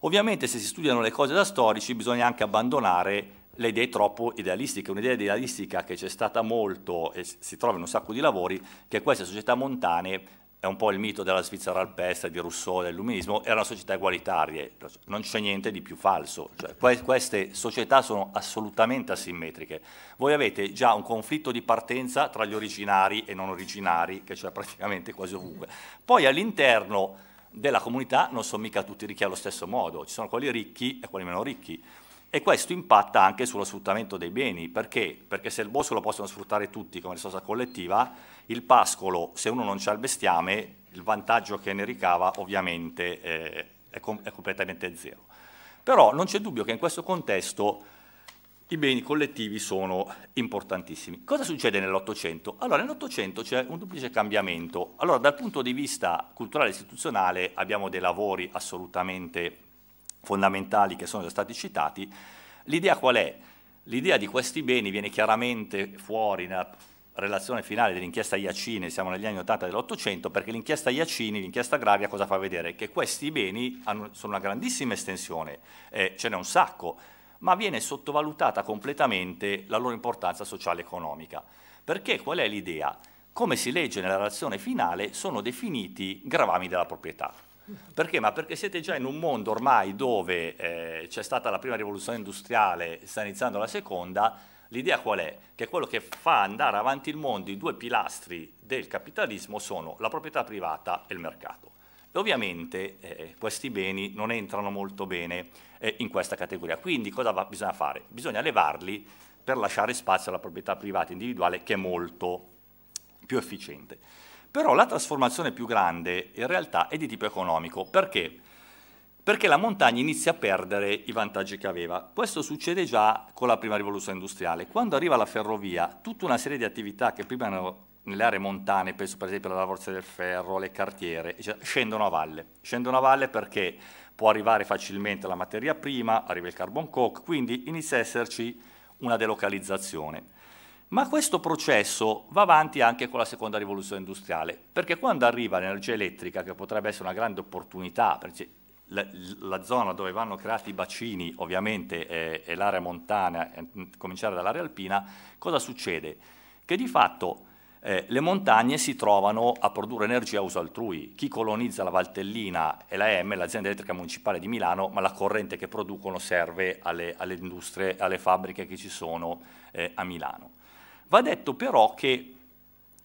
Ovviamente se si studiano le cose da storici bisogna anche abbandonare le idee troppo idealistiche, un'idea idealistica che c'è stata molto e si trova in un sacco di lavori, che queste società montane è un po' il mito della Svizzera alpestre, di Rousseau, dell'illuminismo, erano società egualitarie, non c'è niente di più falso, cioè, que queste società sono assolutamente asimmetriche. Voi avete già un conflitto di partenza tra gli originari e non originari, che c'è praticamente quasi ovunque. Poi all'interno della comunità non sono mica tutti ricchi allo stesso modo, ci sono quelli ricchi e quelli meno ricchi e questo impatta anche sullo sfruttamento dei beni, perché? Perché se il bosco lo possono sfruttare tutti come risorsa collettiva, il pascolo, se uno non c'ha il bestiame, il vantaggio che ne ricava ovviamente eh, è, com è completamente zero. Però non c'è dubbio che in questo contesto i beni collettivi sono importantissimi. Cosa succede nell'Ottocento? Allora, nell'Ottocento c'è un duplice cambiamento. Allora, dal punto di vista culturale e istituzionale abbiamo dei lavori assolutamente fondamentali che sono già stati citati, l'idea qual è? L'idea di questi beni viene chiaramente fuori nella relazione finale dell'inchiesta Iacini, siamo negli anni 80 dell'Ottocento, perché l'inchiesta Iacini, l'inchiesta agraria, cosa fa vedere? Che questi beni hanno, sono una grandissima estensione, eh, ce n'è un sacco, ma viene sottovalutata completamente la loro importanza sociale e economica. Perché qual è l'idea? Come si legge nella relazione finale, sono definiti gravami della proprietà. Perché? Ma perché siete già in un mondo ormai dove eh, c'è stata la prima rivoluzione industriale, sta iniziando la seconda, l'idea qual è? Che quello che fa andare avanti il mondo, i due pilastri del capitalismo sono la proprietà privata e il mercato. E ovviamente eh, questi beni non entrano molto bene eh, in questa categoria, quindi cosa va, bisogna fare? Bisogna levarli per lasciare spazio alla proprietà privata individuale che è molto più efficiente. Però la trasformazione più grande in realtà è di tipo economico. Perché? Perché la montagna inizia a perdere i vantaggi che aveva. Questo succede già con la prima rivoluzione industriale. Quando arriva la ferrovia, tutta una serie di attività che prima erano nelle aree montane, penso per esempio alla lavorazione del ferro, alle cartiere, scendono a valle. Scendono a valle perché può arrivare facilmente la materia prima, arriva il carbon coke, quindi inizia a esserci una delocalizzazione. Ma questo processo va avanti anche con la seconda rivoluzione industriale, perché quando arriva l'energia elettrica, che potrebbe essere una grande opportunità, perché la, la zona dove vanno creati i bacini ovviamente è, è l'area montana, è, mm, cominciare dall'area alpina, cosa succede? Che di fatto eh, le montagne si trovano a produrre energia a uso altrui. Chi colonizza la Valtellina e la M, l'azienda elettrica municipale di Milano, ma la corrente che producono serve alle, alle industrie, alle fabbriche che ci sono eh, a Milano. Va detto però che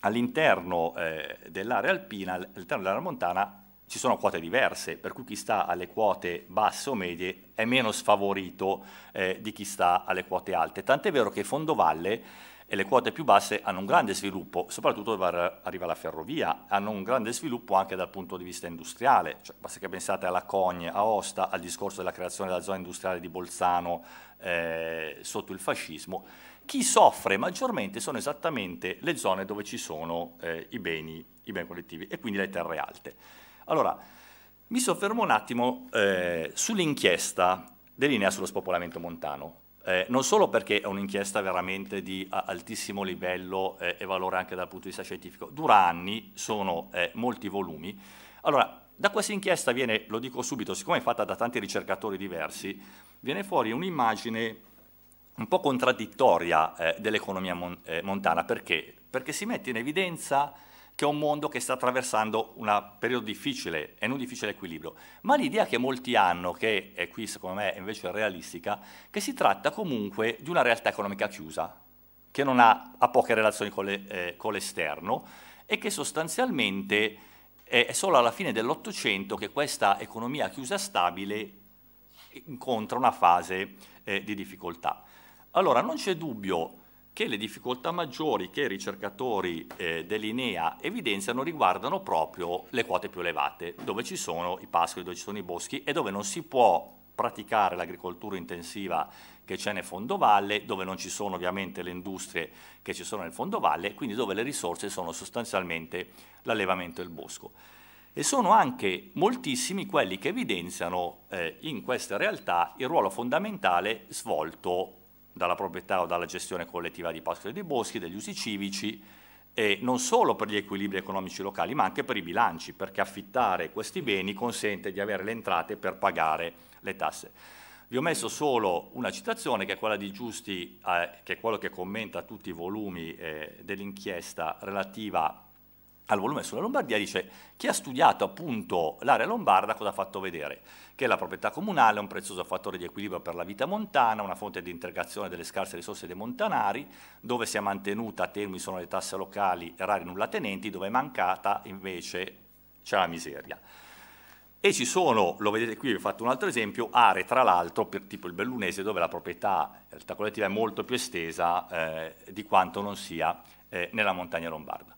all'interno eh, dell'area alpina, all'interno dell'area montana, ci sono quote diverse, per cui chi sta alle quote basse o medie è meno sfavorito eh, di chi sta alle quote alte. Tant'è vero che fondovalle e le quote più basse hanno un grande sviluppo, soprattutto dove arriva la ferrovia, hanno un grande sviluppo anche dal punto di vista industriale, cioè, basta che pensate alla Cogne, a Osta, al discorso della creazione della zona industriale di Bolzano eh, sotto il fascismo, chi soffre maggiormente sono esattamente le zone dove ci sono eh, i, beni, i, beni, collettivi e quindi le terre alte. Allora, mi soffermo un attimo eh, sull'inchiesta dell'INEA sullo spopolamento montano, eh, non solo perché è un'inchiesta veramente di altissimo livello eh, e valore anche dal punto di vista scientifico, dura anni, sono eh, molti volumi. Allora, da questa inchiesta viene, lo dico subito, siccome è fatta da tanti ricercatori diversi, viene fuori un'immagine un po' contraddittoria eh, dell'economia mon- eh, montana, perché? Perché si mette in evidenza che è un mondo che sta attraversando un periodo difficile e un difficile equilibrio, ma l'idea che molti hanno, che è qui secondo me invece realistica, che si tratta comunque di una realtà economica chiusa, che non ha, ha poche relazioni con, le, eh, con l'esterno e che sostanzialmente è solo alla fine dell'Ottocento che questa economia chiusa stabile incontra una fase eh, di difficoltà. Allora, non c'è dubbio che le difficoltà maggiori che i ricercatori eh, dell'INEA evidenziano riguardano proprio le quote più elevate, dove ci sono i pascoli, dove ci sono i boschi e dove non si può praticare l'agricoltura intensiva che c'è nel fondovalle, dove non ci sono ovviamente le industrie che ci sono nel fondovalle, quindi dove le risorse sono sostanzialmente l'allevamento del bosco. E sono anche moltissimi quelli che evidenziano eh, in questa realtà il ruolo fondamentale svolto dalla proprietà o dalla gestione collettiva di pascoli e di boschi, degli usi civici, e non solo per gli equilibri economici locali, ma anche per i bilanci, perché affittare questi beni consente di avere le entrate per pagare le tasse. Vi ho messo solo una citazione che è quella di Giusti, eh, che è quello che commenta tutti i volumi eh, dell'inchiesta relativa al volume sulla Lombardia dice chi ha studiato appunto l'area lombarda cosa ha fatto vedere? Che la proprietà comunale è un prezioso fattore di equilibrio per la vita montana, una fonte di integrazione delle scarse risorse dei montanari, dove si è mantenuta a termini sono le tasse locali rari nullatenenti, dove è mancata invece c'è la miseria. E ci sono, lo vedete qui, vi ho fatto un altro esempio, aree tra l'altro per tipo il Bellunese dove la proprietà, la collettiva è molto più estesa eh, di quanto non sia eh, nella montagna lombarda.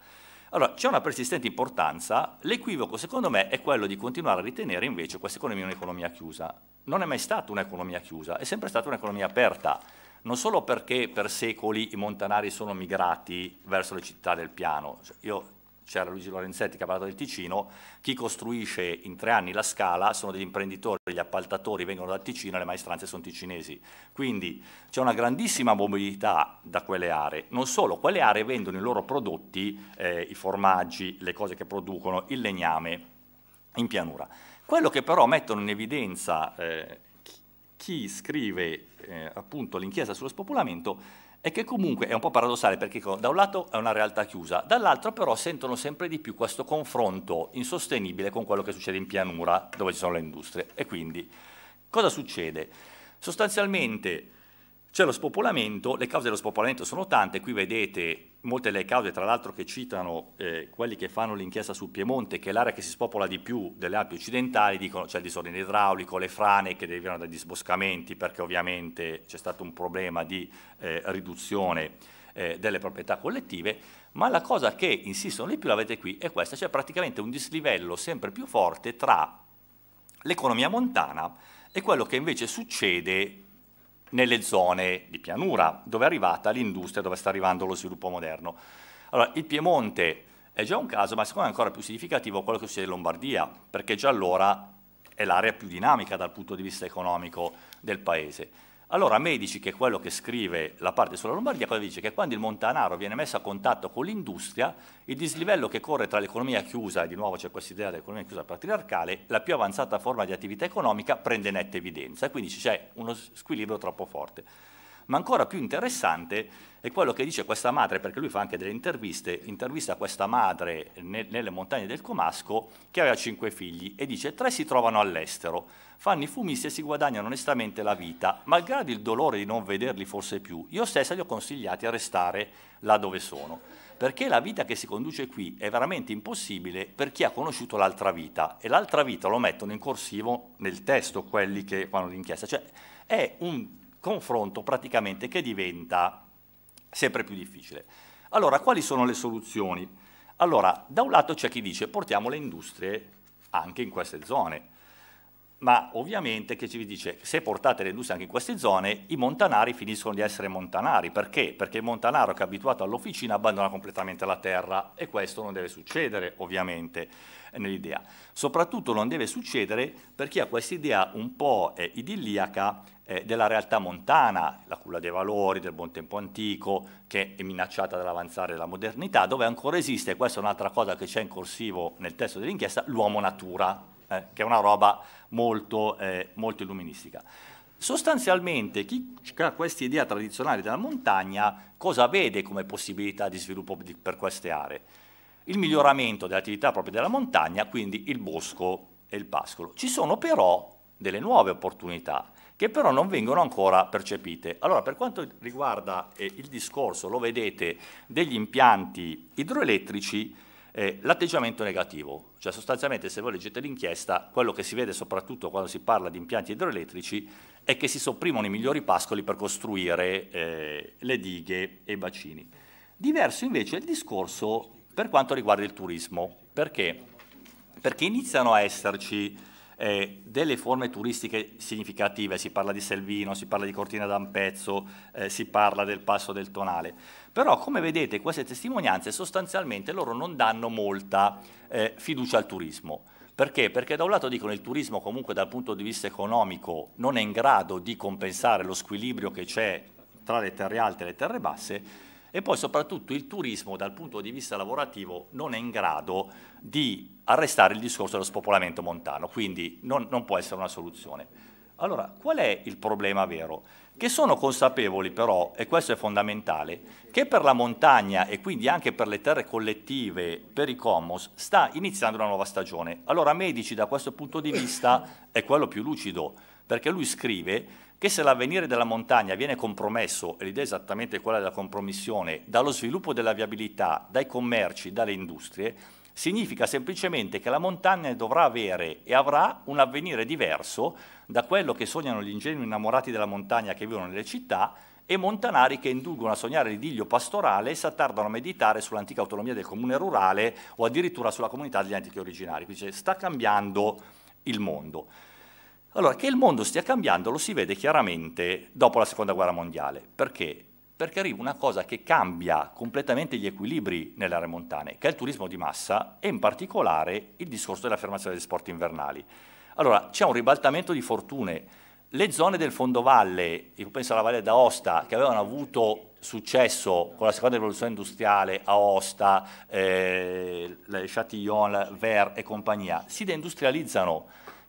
Allora, c'è una persistente importanza, l'equivoco secondo me è quello di continuare a ritenere invece questa economia un'economia chiusa. Non è mai stata un'economia chiusa, è sempre stata un'economia aperta, non solo perché per secoli i montanari sono migrati verso le città del piano, cioè, io c'era Luigi Lorenzetti che ha parlato del Ticino, chi costruisce in tre anni la scala sono degli imprenditori, gli appaltatori vengono dal Ticino e le maestranze sono ticinesi. Quindi c'è una grandissima mobilità da quelle aree, non solo, quelle aree vendono i loro prodotti, eh, i formaggi, le cose che producono, il legname in pianura. Quello che però mettono in evidenza eh, chi scrive eh, appunto l'inchiesta sullo spopolamento e che comunque è un po' paradossale perché da un lato è una realtà chiusa, dall'altro però sentono sempre di più questo confronto insostenibile con quello che succede in pianura dove ci sono le industrie. E quindi cosa succede? Sostanzialmente c'è lo spopolamento, le cause dello spopolamento sono tante, qui vedete molte delle cause tra l'altro che citano eh, quelli che fanno l'inchiesta sul Piemonte, che è l'area che si spopola di più delle Alpi occidentali, dicono c'è il disordine idraulico, le frane che derivano dai disboscamenti perché ovviamente c'è stato un problema di eh, riduzione eh, delle proprietà collettive, ma la cosa che insistono di più, la vedete qui, è questa, c'è praticamente un dislivello sempre più forte tra l'economia montana e quello che invece succede nelle zone di pianura dove è arrivata l'industria, dove sta arrivando lo sviluppo moderno. Allora, il Piemonte è già un caso, ma secondo me è ancora più significativo quello che succede in Lombardia, perché già allora è l'area più dinamica dal punto di vista economico del paese. Allora Medici, che è quello che scrive la parte sulla Lombardia, cosa dice? Che quando il Montanaro viene messo a contatto con l'industria, il dislivello che corre tra l'economia chiusa, e di nuovo c'è questa idea dell'economia chiusa patriarcale, la più avanzata forma di attività economica prende netta evidenza, e quindi c'è uno squilibrio troppo forte. Ma ancora più interessante è quello che dice questa madre, perché lui fa anche delle interviste, intervista questa madre nel, nelle montagne del Comasco che aveva cinque figli e dice tre si trovano all'estero, fanno i fumisti e si guadagnano onestamente la vita, malgrado il dolore di non vederli forse più, io stessa gli ho consigliati a restare là dove sono, perché la vita che si conduce qui è veramente impossibile per chi ha conosciuto l'altra vita e l'altra vita lo mettono in corsivo nel testo quelli che fanno l'inchiesta, cioè è un confronto praticamente che diventa sempre più difficile. Allora, quali sono le soluzioni? Allora, da un lato c'è chi dice portiamo le industrie anche in queste zone, ma ovviamente che ci dice se portate le industrie anche in queste zone i montanari finiscono di essere montanari, perché? Perché il montanaro che è abituato all'officina abbandona completamente la terra e questo non deve succedere ovviamente nell'idea. Soprattutto non deve succedere per chi ha questa idea un po' eh, idilliaca eh, della realtà montana, la culla dei valori, del buon tempo antico, che è minacciata dall'avanzare della modernità, dove ancora esiste, questa è un'altra cosa che c'è in corsivo nel testo dell'inchiesta, l'uomo natura eh, che è una roba molto, eh, molto illuministica. Sostanzialmente chi ha questa idea tradizionale della montagna cosa vede come possibilità di sviluppo di, per queste aree? Il miglioramento delle attività proprie della montagna, quindi il bosco e il pascolo. Ci sono però delle nuove opportunità che però non vengono ancora percepite. Allora, per quanto riguarda eh, il discorso, lo vedete, degli impianti idroelettrici, eh, l'atteggiamento negativo, cioè sostanzialmente se voi leggete l'inchiesta, quello che si vede soprattutto quando si parla di impianti idroelettrici è che si sopprimono i migliori pascoli per costruire eh, le dighe e i bacini. Diverso invece è il discorso per quanto riguarda il turismo, perché? Perché iniziano a esserci eh, delle forme turistiche significative, si parla di Selvino, si parla di Cortina d'Ampezzo, eh, si parla del Passo del Tonale, però come vedete queste testimonianze sostanzialmente loro non danno molta eh, fiducia al turismo. Perché? Perché da un lato dicono che il turismo comunque dal punto di vista economico non è in grado di compensare lo squilibrio che c'è tra le terre alte e le terre basse, e poi soprattutto il turismo dal punto di vista lavorativo non è in grado di arrestare il discorso dello spopolamento montano, quindi non, non può essere una soluzione. Allora, qual è il problema vero? Che sono consapevoli però, e questo è fondamentale, che per la montagna e quindi anche per le terre collettive, per i commons, sta iniziando una nuova stagione. Allora Medici da questo punto di vista è quello più lucido, perché lui scrive che se l'avvenire della montagna viene compromesso, e l'idea è esattamente quella della compromissione, dallo sviluppo della viabilità, dai commerci, dalle industrie, significa semplicemente che la montagna dovrà avere e avrà un avvenire diverso da quello che sognano gli ingenui innamorati della montagna che vivono nelle città e montanari che indulgono a sognare l'idillio pastorale e si attardano a meditare sull'antica autonomia del comune rurale o addirittura sulla comunità degli antichi originari. Quindi cioè, sta cambiando il mondo. Allora, che il mondo stia cambiando lo si vede chiaramente dopo la Seconda Guerra Mondiale. Perché? Perché arriva una cosa che cambia completamente gli equilibri nelle aree montane, che è il turismo di massa e in particolare il discorso dell'affermazione degli sport invernali. Allora, c'è un ribaltamento di fortune. Le zone del fondovalle, io penso alla Valle d'Aosta, che avevano avuto successo con la seconda rivoluzione industriale, Aosta, eh, Chatillon, Ver e compagnia, si deindustrializzano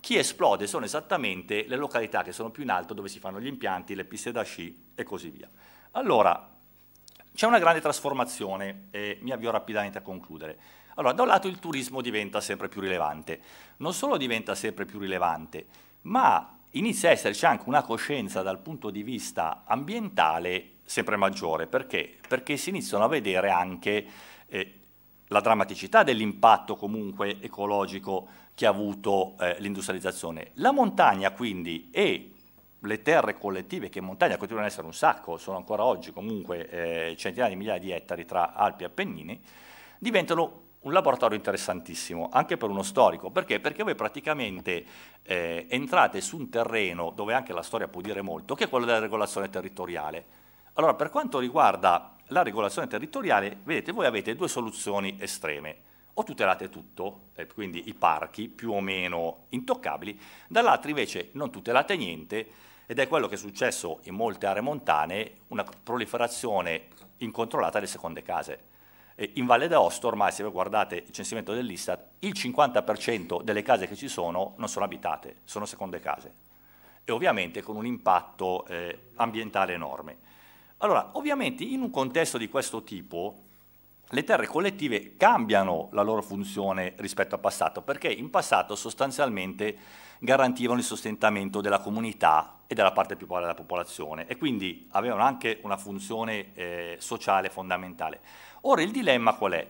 chi esplode sono esattamente le località che sono più in alto dove si fanno gli impianti, le piste da sci e così via. Allora, c'è una grande trasformazione e mi avvio rapidamente a concludere. Allora, da un lato il turismo diventa sempre più rilevante, non solo diventa sempre più rilevante, ma inizia a esserci anche una coscienza dal punto di vista ambientale sempre maggiore. Perché? Perché si iniziano a vedere anche eh, la drammaticità dell'impatto comunque ecologico che ha avuto eh, l'industrializzazione. La montagna quindi e le terre collettive, che in montagna continuano ad essere un sacco, sono ancora oggi comunque eh, centinaia di migliaia di ettari tra Alpi e Appennini, diventano un laboratorio interessantissimo anche per uno storico. Perché? Perché voi praticamente eh, entrate su un terreno dove anche la storia può dire molto, che è quello della regolazione territoriale. Allora, per quanto riguarda la regolazione territoriale, vedete, voi avete due soluzioni estreme o tutelate tutto, eh, quindi i parchi più o meno intoccabili, dall'altra invece non tutelate niente ed è quello che è successo in molte aree montane, una proliferazione incontrollata delle seconde case. E in Valle d'Aosta ormai, se voi guardate il censimento dell'Istat, il 50% delle case che ci sono non sono abitate, sono seconde case e ovviamente con un impatto eh, ambientale enorme. Allora, ovviamente in un contesto di questo tipo le terre collettive cambiano la loro funzione rispetto al passato, perché in passato sostanzialmente garantivano il sostentamento della comunità e della parte più povera della popolazione e quindi avevano anche una funzione eh, sociale fondamentale. Ora il dilemma qual è?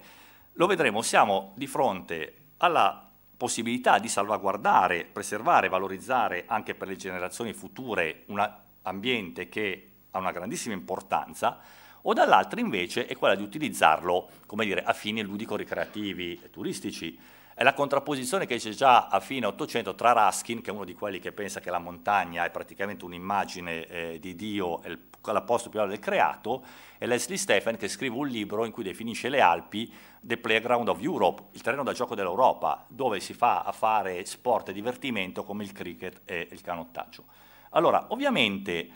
Lo vedremo, siamo di fronte alla possibilità di salvaguardare, preservare, valorizzare anche per le generazioni future un ambiente che ha una grandissima importanza, o dall'altra invece è quella di utilizzarlo, come dire, a fini ludico-ricreativi e turistici. È la contrapposizione che c'è già a fine 800 tra Ruskin, che è uno di quelli che pensa che la montagna è praticamente un'immagine eh, di Dio, è il, l'apposto più alto del creato, e Leslie Stephen che scrive un libro in cui definisce le Alpi The Playground of Europe, il terreno da gioco dell'Europa, dove si fa a fare sport e divertimento come il cricket e il canottaggio. Allora, ovviamente,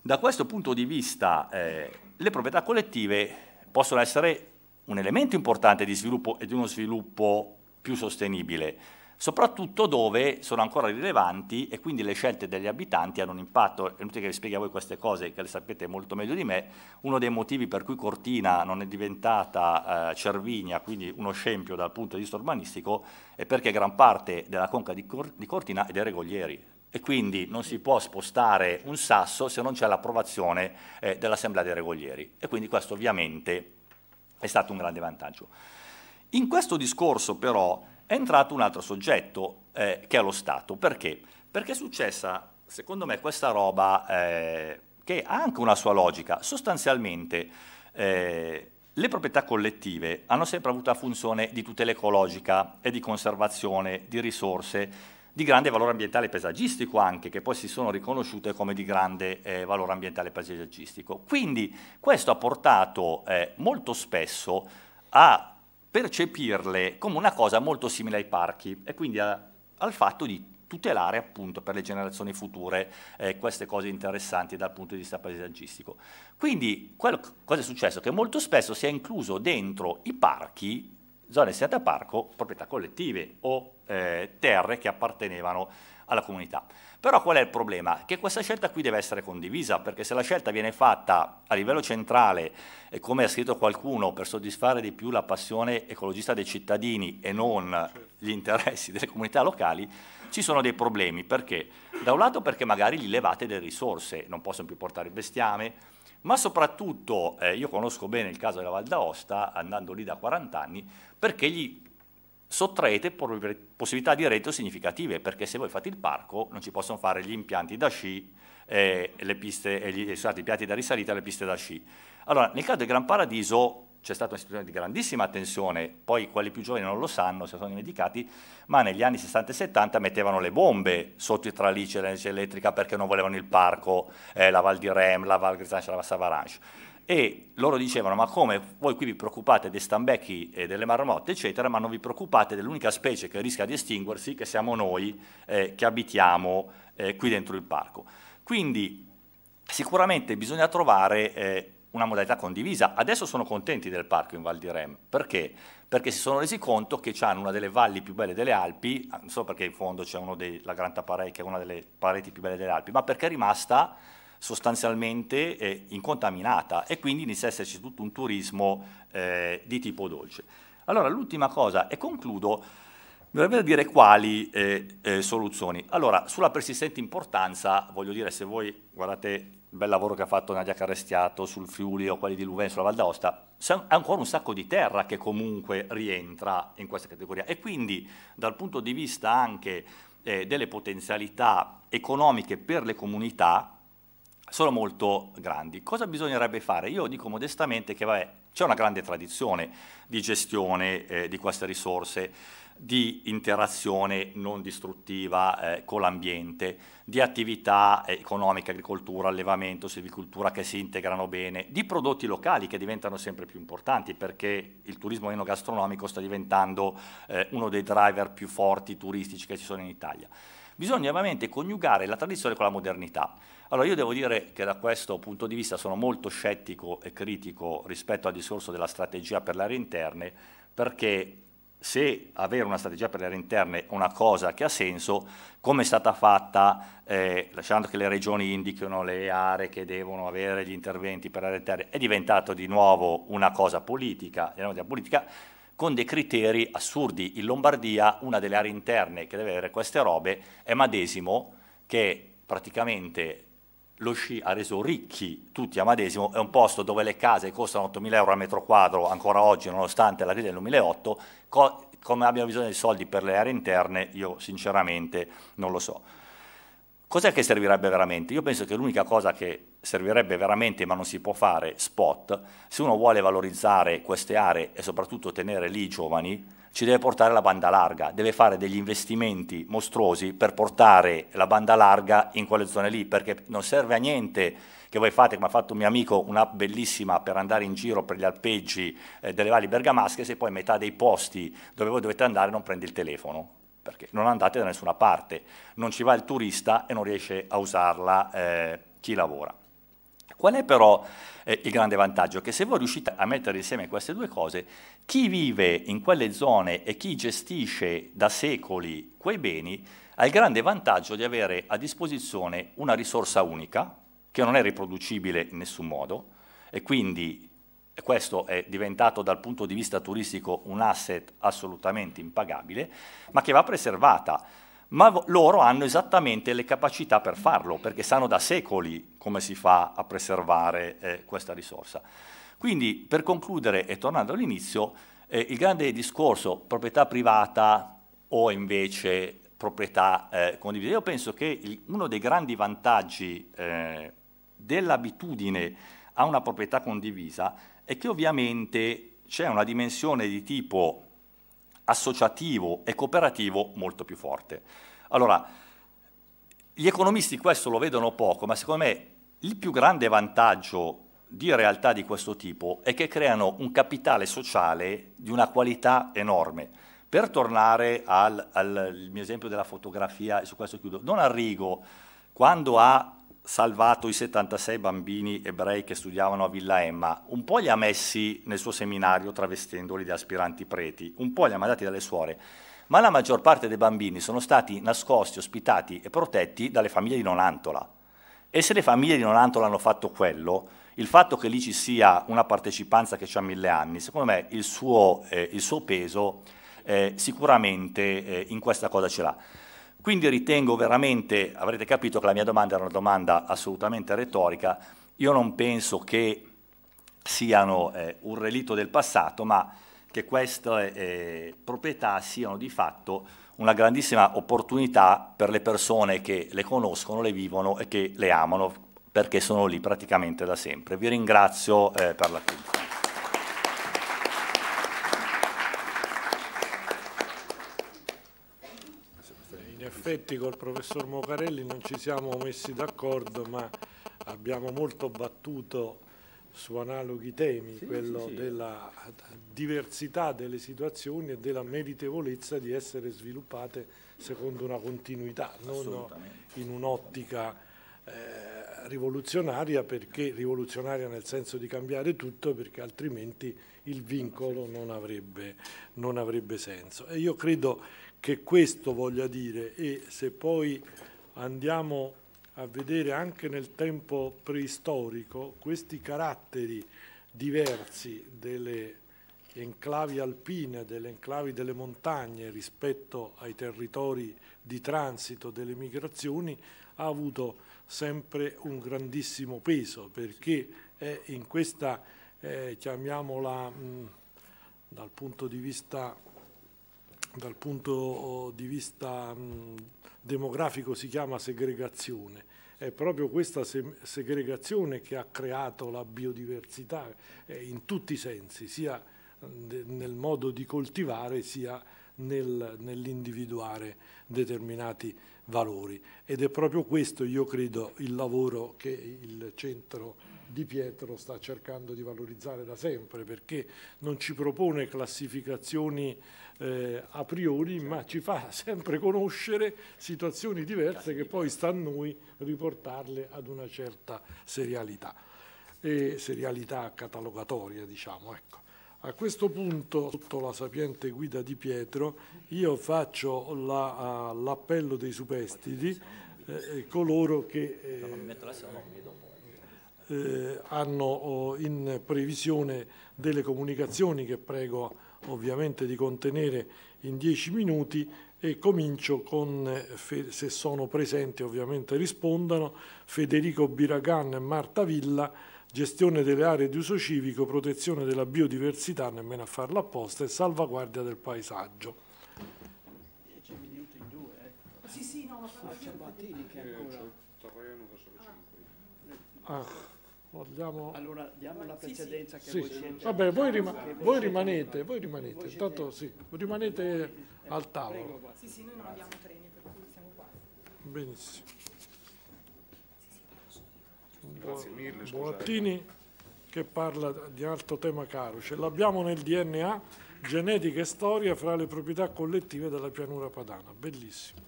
da questo punto di vista... Eh, le proprietà collettive possono essere un elemento importante di sviluppo e di uno sviluppo più sostenibile, soprattutto dove sono ancora rilevanti e quindi le scelte degli abitanti hanno un impatto. È inutile che vi spieghi a voi queste cose, che le sapete molto meglio di me. Uno dei motivi per cui Cortina non è diventata eh, Cervigna, quindi uno scempio dal punto di vista urbanistico, è perché gran parte della conca di, Cor di Cortina è dei regolieri, e quindi non si può spostare un sasso se non c'è l'approvazione eh, dell'Assemblea dei Regolieri e quindi questo ovviamente è stato un grande vantaggio. In questo discorso però è entrato un altro soggetto eh, che è lo Stato, perché? Perché è successa secondo me questa roba eh, che ha anche una sua logica, sostanzialmente eh, le proprietà collettive hanno sempre avuto la funzione di tutela ecologica e di conservazione di risorse di grande valore ambientale e paesaggistico anche, che poi si sono riconosciute come di grande eh, valore ambientale e paesaggistico. Quindi questo ha portato eh, molto spesso a percepirle come una cosa molto simile ai parchi e quindi a, al fatto di tutelare appunto per le generazioni future eh, queste cose interessanti dal punto di vista paesaggistico. Quindi quello, cosa è successo? Che molto spesso si è incluso dentro i parchi, zone destinate a parco, proprietà collettive o eh, terre che appartenevano alla comunità. Però qual è il problema? Che questa scelta qui deve essere condivisa, perché se la scelta viene fatta a livello centrale, e come ha scritto qualcuno, per soddisfare di più la passione ecologista dei cittadini e non certo. gli interessi delle comunità locali, ci sono dei problemi. Perché? Da un lato perché magari gli levate delle risorse, non possono più portare bestiame, ma soprattutto eh, io conosco bene il caso della Val d'Aosta, andando lì da 40 anni, perché gli sottraete possibilità di reddito significative, perché se voi fate il parco non ci possono fare gli impianti da sci, eh, le piste, eh, gli, scusate, i piatti da risalita e le piste da sci. Allora, nel caso del Gran Paradiso c'è stata una situazione di grandissima tensione, poi quelli più giovani non lo sanno, se sono dimenticati, ma negli anni 60 e 70 mettevano le bombe sotto i tralicci dell'energia elettrica perché non volevano il parco, eh, la Val di Rem, la Val Grisanche, la Savaranche e loro dicevano ma come voi qui vi preoccupate dei stambecchi e delle marmotte eccetera ma non vi preoccupate dell'unica specie che rischia di estinguersi che siamo noi eh, che abitiamo eh, qui dentro il parco. Quindi sicuramente bisogna trovare eh, una modalità condivisa. Adesso sono contenti del parco in Val di Rem, perché? Perché si sono resi conto che hanno una delle valli più belle delle Alpi, non so perché in fondo c'è uno dei, la Gran Taparei che è una delle pareti più belle delle Alpi, ma perché è rimasta sostanzialmente eh, incontaminata e quindi inizia a esserci tutto un turismo eh, di tipo dolce. Allora, l'ultima cosa, e concludo, Dovrebbe dire quali eh, eh, soluzioni. Allora, sulla persistente importanza, voglio dire, se voi guardate il bel lavoro che ha fatto Nadia Carestiato sul Friuli o quelli di Luven sulla Val d'Aosta, c'è ancora un sacco di terra che comunque rientra in questa categoria. E quindi, dal punto di vista anche eh, delle potenzialità economiche per le comunità, sono molto grandi. Cosa bisognerebbe fare? Io dico modestamente che vabbè, c'è una grande tradizione di gestione eh, di queste risorse, di interazione non distruttiva eh, con l'ambiente, di attività eh, economiche, agricoltura, allevamento, silvicoltura che si integrano bene, di prodotti locali che diventano sempre più importanti perché il turismo enogastronomico sta diventando eh, uno dei driver più forti turistici che ci sono in Italia. Bisogna ovviamente coniugare la tradizione con la modernità. Allora io devo dire che da questo punto di vista sono molto scettico e critico rispetto al discorso della strategia per le aree interne perché se avere una strategia per le aree interne è una cosa che ha senso, come è stata fatta, eh, lasciando che le regioni indichino le aree che devono avere gli interventi per le aree interne, è diventato di nuovo una cosa politica, una politica con dei criteri assurdi. In Lombardia una delle aree interne che deve avere queste robe è Madesimo, che praticamente lo sci ha reso ricchi tutti a Madesimo, è un posto dove le case costano 8.000 euro al metro quadro ancora oggi nonostante la crisi del 2008, co come abbiamo bisogno di soldi per le aree interne io sinceramente non lo so. Cos'è che servirebbe veramente? Io penso che l'unica cosa che servirebbe veramente, ma non si può fare, spot, se uno vuole valorizzare queste aree e soprattutto tenere lì i giovani, ci deve portare la banda larga, deve fare degli investimenti mostruosi per portare la banda larga in quelle zone lì, perché non serve a niente che voi fate, come ha fatto un mio amico, un'app bellissima per andare in giro per gli alpeggi eh, delle valli bergamasche, se poi metà dei posti dove voi dovete andare non prende il telefono, perché non andate da nessuna parte, non ci va il turista e non riesce a usarla eh, chi lavora. Qual è però eh, il grande vantaggio? Che se voi riuscite a mettere insieme queste due cose, chi vive in quelle zone e chi gestisce da secoli quei beni ha il grande vantaggio di avere a disposizione una risorsa unica, che non è riproducibile in nessun modo, e quindi questo è diventato dal punto di vista turistico un asset assolutamente impagabile, ma che va preservata ma loro hanno esattamente le capacità per farlo, perché sanno da secoli come si fa a preservare eh, questa risorsa. Quindi, per concludere e tornando all'inizio, eh, il grande discorso proprietà privata o invece proprietà eh, condivisa, io penso che il, uno dei grandi vantaggi eh, dell'abitudine a una proprietà condivisa è che ovviamente c'è una dimensione di tipo associativo e cooperativo molto più forte. Allora, gli economisti questo lo vedono poco, ma secondo me il più grande vantaggio di realtà di questo tipo è che creano un capitale sociale di una qualità enorme. Per tornare al, al mio esempio della fotografia, e su questo chiudo, Don Arrigo, quando ha salvato i 76 bambini ebrei che studiavano a Villa Emma, un po' li ha messi nel suo seminario travestendoli da aspiranti preti, un po' li ha mandati dalle suore, ma la maggior parte dei bambini sono stati nascosti, ospitati e protetti dalle famiglie di Nonantola. E se le famiglie di Nonantola hanno fatto quello, il fatto che lì ci sia una partecipanza che ha mille anni, secondo me il suo, eh, il suo peso eh, sicuramente eh, in questa cosa ce l'ha. Quindi ritengo veramente, avrete capito che la mia domanda era una domanda assolutamente retorica, io non penso che siano eh, un relitto del passato, ma che queste eh, proprietà siano di fatto una grandissima opportunità per le persone che le conoscono, le vivono e che le amano, perché sono lì praticamente da sempre. Vi ringrazio eh, per l'attenzione. effetti col professor Mocarelli non ci siamo messi d'accordo, ma abbiamo molto battuto su analoghi temi, sì, quello sì, sì. della diversità delle situazioni e della meritevolezza di essere sviluppate secondo una continuità, non in un'ottica eh, rivoluzionaria, perché rivoluzionaria nel senso di cambiare tutto, perché altrimenti il vincolo non avrebbe, non avrebbe senso. E io credo che questo voglia dire e se poi andiamo a vedere anche nel tempo preistorico questi caratteri diversi delle enclavi alpine, delle enclavi delle montagne rispetto ai territori di transito delle migrazioni ha avuto sempre un grandissimo peso perché è in questa, eh, chiamiamola mh, mm, dal punto di vista dal punto di vista demografico si chiama segregazione. È proprio questa segregazione che ha creato la biodiversità eh, in tutti i sensi, sia nel modo di coltivare sia nel, nell'individuare determinati valori. Ed è proprio questo, io credo, il lavoro che il centro di Pietro sta cercando di valorizzare da sempre perché non ci propone classificazioni eh, a priori certo. ma ci fa sempre conoscere situazioni diverse che poi sta a noi riportarle ad una certa serialità e serialità catalogatoria diciamo ecco. A questo punto, sotto la sapiente guida di Pietro, io faccio l'appello la, uh, dei superstiti, eh, coloro che... Eh, eh, hanno oh, in previsione delle comunicazioni che prego ovviamente di contenere in dieci minuti e comincio con, eh, se sono presenti ovviamente rispondano, Federico Biragan e Marta Villa, gestione delle aree di uso civico, protezione della biodiversità, nemmeno a farlo apposta, e salvaguardia del paesaggio. Dieci minuti in due, ecco. Sì, sì, no, ma... Ah, c'è Battini che ancora... Ah. Abbiamo... Allora diamo la precedenza sì, sì. che sì. voi siete. Vabbè, voi, rima voi rimanete, voi rimanete, voi siete... sì, rimanete al tavolo. Prego, sì, sì, noi non abbiamo treni, per cui siamo qua. Benissimo. Grazie mille. Boattini che parla di un altro tema caro, ce l'abbiamo nel DNA, genetica e storia fra le proprietà collettive della pianura padana, bellissimo.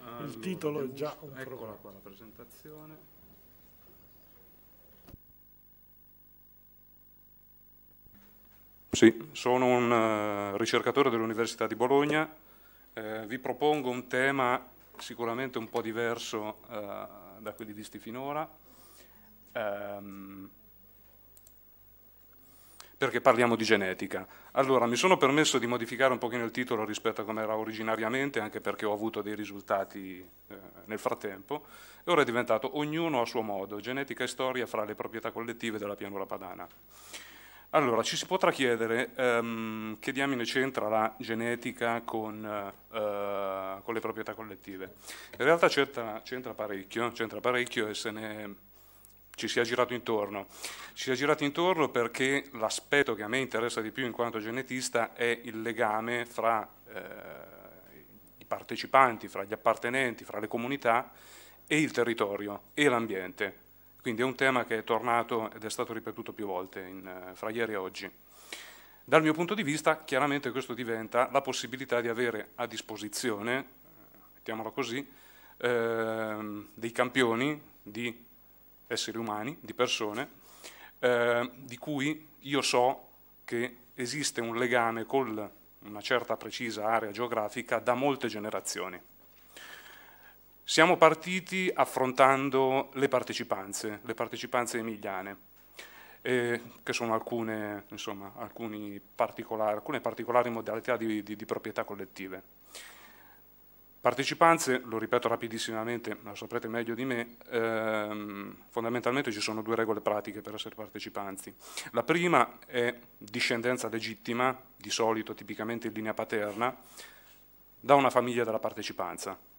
Allora, Il titolo è già un eccola qua la presentazione. Sì, sono un eh, ricercatore dell'Università di Bologna, eh, vi propongo un tema sicuramente un po' diverso uh, da quelli visti finora, um, perché parliamo di genetica. Allora, mi sono permesso di modificare un pochino il titolo rispetto a come era originariamente, anche perché ho avuto dei risultati eh, nel frattempo, e ora è diventato Ognuno a suo modo, genetica e storia fra le proprietà collettive della pianura padana. Allora, ci si potrà chiedere um, che diamine c'entra la genetica con, uh, con, le proprietà collettive. In realtà c'entra, parecchio, parecchio, e se ne, ci si è girato intorno. Ci si è girato intorno perché l'aspetto che a me interessa di più in quanto genetista è il legame fra eh, i partecipanti, fra gli appartenenti, fra le comunità e il territorio e l'ambiente quindi è un tema che è tornato ed è stato ripetuto più volte in, eh, fra ieri e oggi. Dal mio punto di vista, chiaramente questo diventa la possibilità di avere a disposizione, eh, mettiamola così, eh, dei campioni di esseri umani, di persone, eh, di cui io so che esiste un legame con una certa precisa area geografica da molte generazioni. Siamo partiti affrontando le partecipanze, le partecipanze emiliane, eh, che sono alcune, insomma, particolari, alcune particolari modalità di, di, di proprietà collettive. Partecipanze, lo ripeto rapidissimamente, lo saprete meglio di me, ehm, fondamentalmente ci sono due regole pratiche per essere partecipanti. La prima è discendenza legittima, di solito tipicamente in linea paterna, da una famiglia della partecipanza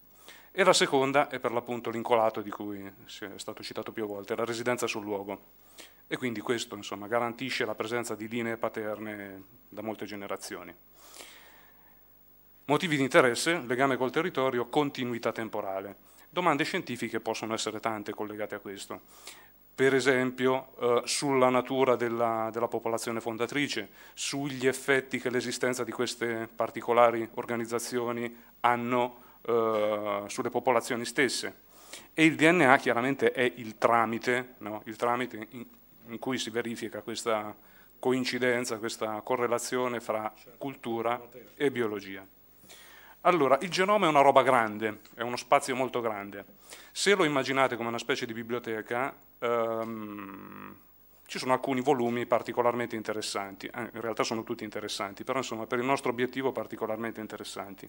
e la seconda è per l'appunto l'incolato di cui è stato citato più volte, la residenza sul luogo. E quindi questo insomma, garantisce la presenza di linee paterne da molte generazioni. Motivi di interesse, legame col territorio, continuità temporale. Domande scientifiche possono essere tante collegate a questo. Per esempio eh, sulla natura della, della popolazione fondatrice, sugli effetti che l'esistenza di queste particolari organizzazioni hanno eh, sulle popolazioni stesse. E il DNA chiaramente è il tramite, no? il tramite in, in, cui si verifica questa coincidenza, questa correlazione fra cultura e biologia. Allora, il genoma è una roba grande, è uno spazio molto grande. Se lo immaginate come una specie di biblioteca, ehm, ci sono alcuni volumi particolarmente interessanti, eh, in realtà sono tutti interessanti, però insomma per il nostro obiettivo particolarmente interessanti.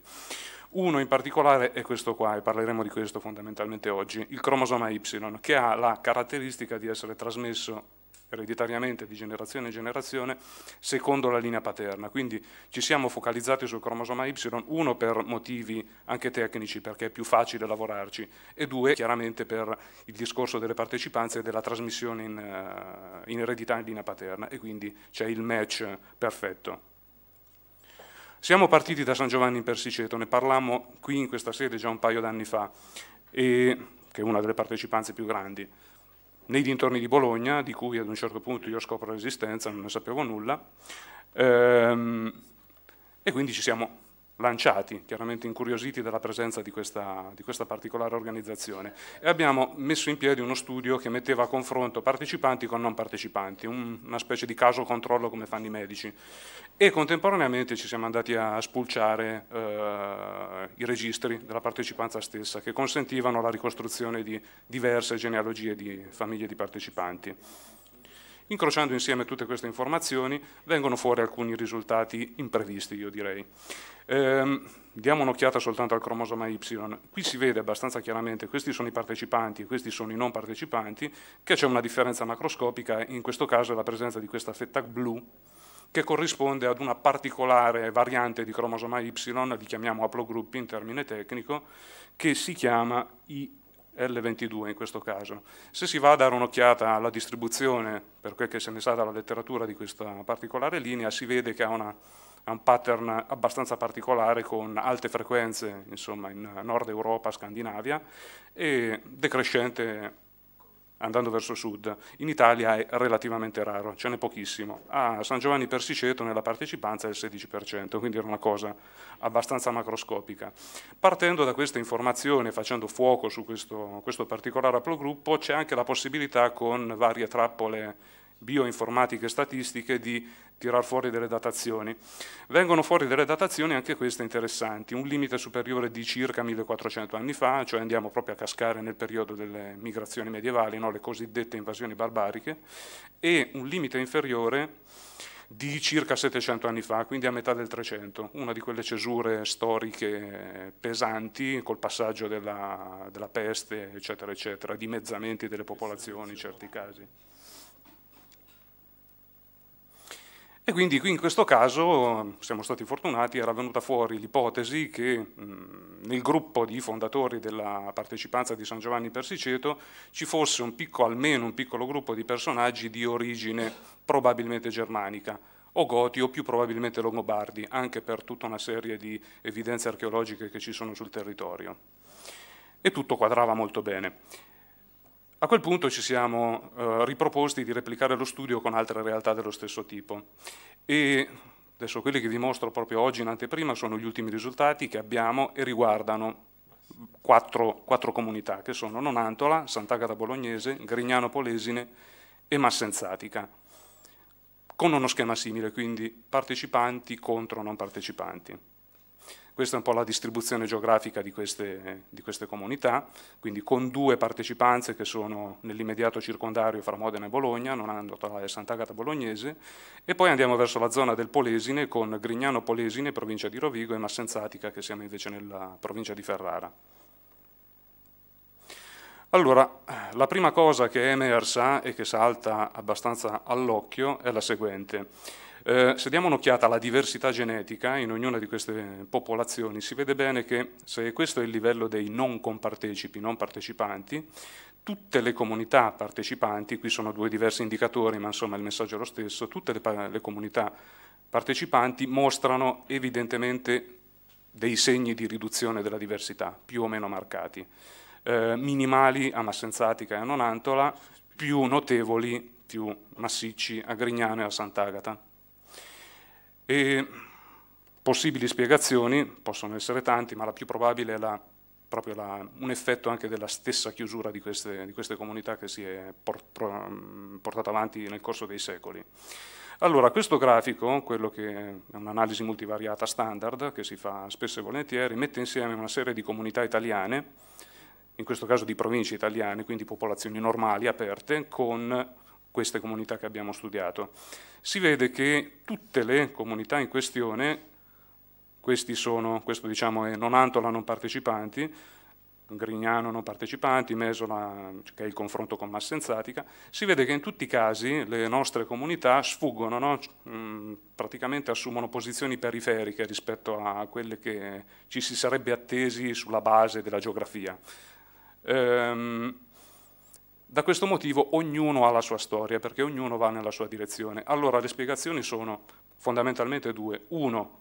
Uno in particolare è questo qua, e parleremo di questo fondamentalmente oggi, il cromosoma Y, che ha la caratteristica di essere trasmesso ereditariamente di generazione in generazione secondo la linea paterna. Quindi ci siamo focalizzati sul cromosoma Y, uno per motivi anche tecnici, perché è più facile lavorarci, e due chiaramente per il discorso delle partecipanze e della trasmissione in, eh, in eredità in linea paterna, e quindi c'è il match perfetto. Siamo partiti da San Giovanni in Persiceto, ne parlammo qui in questa sede già un paio d'anni fa, e, che è una delle partecipanze più grandi nei dintorni di Bologna, di cui ad un certo punto io scopro l'esistenza, non ne sapevo nulla, ehm, e quindi ci siamo lanciati, chiaramente incuriositi dalla presenza di questa, di questa, particolare organizzazione e abbiamo messo in piedi uno studio che metteva a confronto partecipanti con non partecipanti, un, una specie di caso controllo come fanno i medici e contemporaneamente ci siamo andati a spulciare eh, i registri della partecipanza stessa che consentivano la ricostruzione di diverse genealogie di famiglie di partecipanti. Incrociando insieme tutte queste informazioni vengono fuori alcuni risultati imprevisti, io direi. Ehm, diamo un'occhiata soltanto al cromosoma Y. Qui si vede abbastanza chiaramente, questi sono i partecipanti e questi sono i non partecipanti, che c'è una differenza macroscopica, in questo caso è la presenza di questa fetta blu, che corrisponde ad una particolare variante di cromosoma Y, li chiamiamo haplogruppi in termine tecnico, che si chiama I l22 in questo caso. Se si va a dare un'occhiata alla distribuzione, per quel che se ne sa dalla letteratura di questa particolare linea, si vede che ha, una, ha un pattern abbastanza particolare con alte frequenze insomma, in Nord Europa, Scandinavia, e decrescente andando verso sud. In Italia è relativamente raro, ce n'è pochissimo. A San Giovanni Persiceto nella partecipanza è il 16%, quindi era una cosa abbastanza macroscopica. Partendo da questa informazione, facendo fuoco su questo, questo particolare haplogruppo, c'è anche la possibilità con varie trappole bioinformatiche e statistiche di tirar fuori delle datazioni. Vengono fuori delle datazioni anche queste interessanti, un limite superiore di circa 1400 anni fa, cioè andiamo proprio a cascare nel periodo delle migrazioni medievali, no? le cosiddette invasioni barbariche, e un limite inferiore di circa 700 anni fa, quindi a metà del 300, una di quelle cesure storiche pesanti col passaggio della, della peste, eccetera, eccetera, dimezzamenti delle popolazioni in certi casi. E quindi qui in questo caso siamo stati fortunati, era venuta fuori l'ipotesi che mm, nel gruppo di fondatori della partecipanza di San Giovanni Persiceto ci fosse un piccolo, almeno un piccolo gruppo di personaggi di origine probabilmente germanica o goti o più probabilmente longobardi, anche per tutta una serie di evidenze archeologiche che ci sono sul territorio. E tutto quadrava molto bene. A quel punto ci siamo eh, riproposti di replicare lo studio con altre realtà dello stesso tipo e adesso quelli che vi mostro proprio oggi in anteprima sono gli ultimi risultati che abbiamo e riguardano quattro, quattro comunità che sono Nonantola, Sant'Agata Bolognese, Grignano Polesine e Massenzatica con uno schema simile, quindi partecipanti contro non partecipanti. Questa è un po' la distribuzione geografica di queste, eh, di queste comunità, quindi con due partecipanze che sono nell'immediato circondario fra Modena e Bologna, non hanno tra eh, Sant'Agata Bolognese, e poi andiamo verso la zona del Polesine con Grignano Polesine, provincia di Rovigo, e Massenzatica, che siamo invece nella provincia di Ferrara. Allora, la prima cosa che è emersa e che salta abbastanza all'occhio è la seguente. Eh, se diamo un'occhiata alla diversità genetica in ognuna di queste popolazioni, si vede bene che se questo è il livello dei non compartecipi, non partecipanti, tutte le comunità partecipanti, qui sono due diversi indicatori, ma insomma il messaggio è lo stesso, tutte le, le comunità partecipanti mostrano evidentemente dei segni di riduzione della diversità, più o meno marcati, eh, minimali a Massenzatica e a Nonantola, più notevoli, più massicci a Grignano e a Sant'Agata. E possibili spiegazioni, possono essere tanti, ma la più probabile è la, proprio la, un effetto anche della stessa chiusura di queste, di queste comunità che si è port, portata avanti nel corso dei secoli. Allora, questo grafico, quello che è un'analisi multivariata standard che si fa spesso e volentieri, mette insieme una serie di comunità italiane, in questo caso di province italiane, quindi popolazioni normali, aperte, con queste comunità che abbiamo studiato, si vede che tutte le comunità in questione, questi sono, questo diciamo è Nonantola non partecipanti, Grignano non partecipanti, Mesola che è il confronto con Massenzatica, si vede che in tutti i casi le nostre comunità sfuggono, no? Mm, praticamente assumono posizioni periferiche rispetto a quelle che ci si sarebbe attesi sulla base della geografia. Ehm, da questo motivo ognuno ha la sua storia, perché ognuno va nella sua direzione. Allora le spiegazioni sono fondamentalmente due. Uno,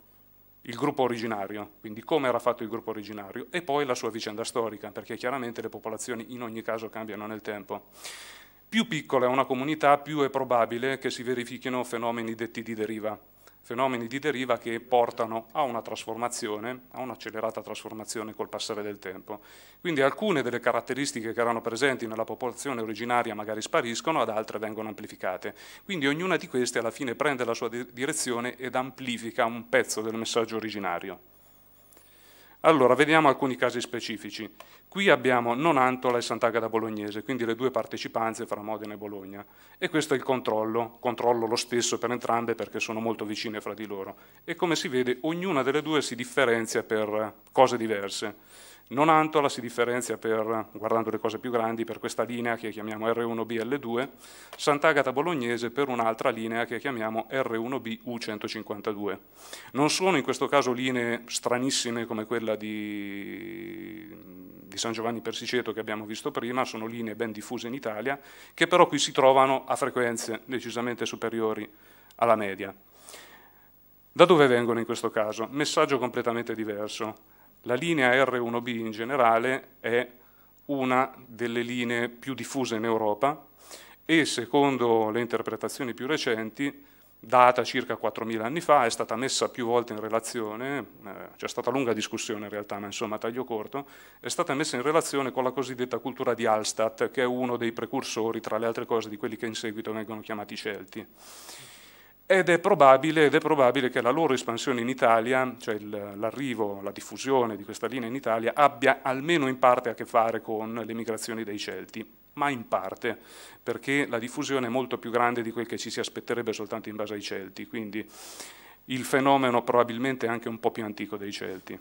il gruppo originario, quindi come era fatto il gruppo originario, e poi la sua vicenda storica, perché chiaramente le popolazioni in ogni caso cambiano nel tempo. Più piccola è una comunità, più è probabile che si verifichino fenomeni detti di deriva, fenomeni di deriva che portano a una trasformazione, a un'accelerata trasformazione col passare del tempo. Quindi alcune delle caratteristiche che erano presenti nella popolazione originaria magari spariscono, ad altre vengono amplificate. Quindi ognuna di queste alla fine prende la sua direzione ed amplifica un pezzo del messaggio originario. Allora, vediamo alcuni casi specifici. Qui abbiamo Nonantola e Sant'Agata Bolognese, quindi le due partecipanze fra Modena e Bologna. E questo è il controllo, controllo lo stesso per entrambe perché sono molto vicine fra di loro. E come si vede, ognuna delle due si differenzia per cose diverse. Non Antola si differenzia per, guardando le cose più grandi, per questa linea che chiamiamo R1BL2, Sant'Agata Bolognese per un'altra linea che chiamiamo R1BU152. Non sono in questo caso linee stranissime come quella di, di San Giovanni Persiceto che abbiamo visto prima, sono linee ben diffuse in Italia, che però qui si trovano a frequenze decisamente superiori alla media. Da dove vengono in questo caso? Messaggio completamente diverso la linea R1B in generale è una delle linee più diffuse in Europa e secondo le interpretazioni più recenti, data circa 4.000 anni fa, è stata messa più volte in relazione, eh, c'è stata lunga discussione in realtà, ma insomma taglio corto, è stata messa in relazione con la cosiddetta cultura di Hallstatt, che è uno dei precursori, tra le altre cose, di quelli che in seguito vengono chiamati Celti ed è, probabile, ed è probabile che la loro espansione in Italia, cioè l'arrivo, la diffusione di questa linea in Italia, abbia almeno in parte a che fare con le migrazioni dei Celti, ma in parte, perché la diffusione è molto più grande di quel che ci si aspetterebbe soltanto in base ai Celti, quindi il fenomeno probabilmente è anche un po' più antico dei Celti.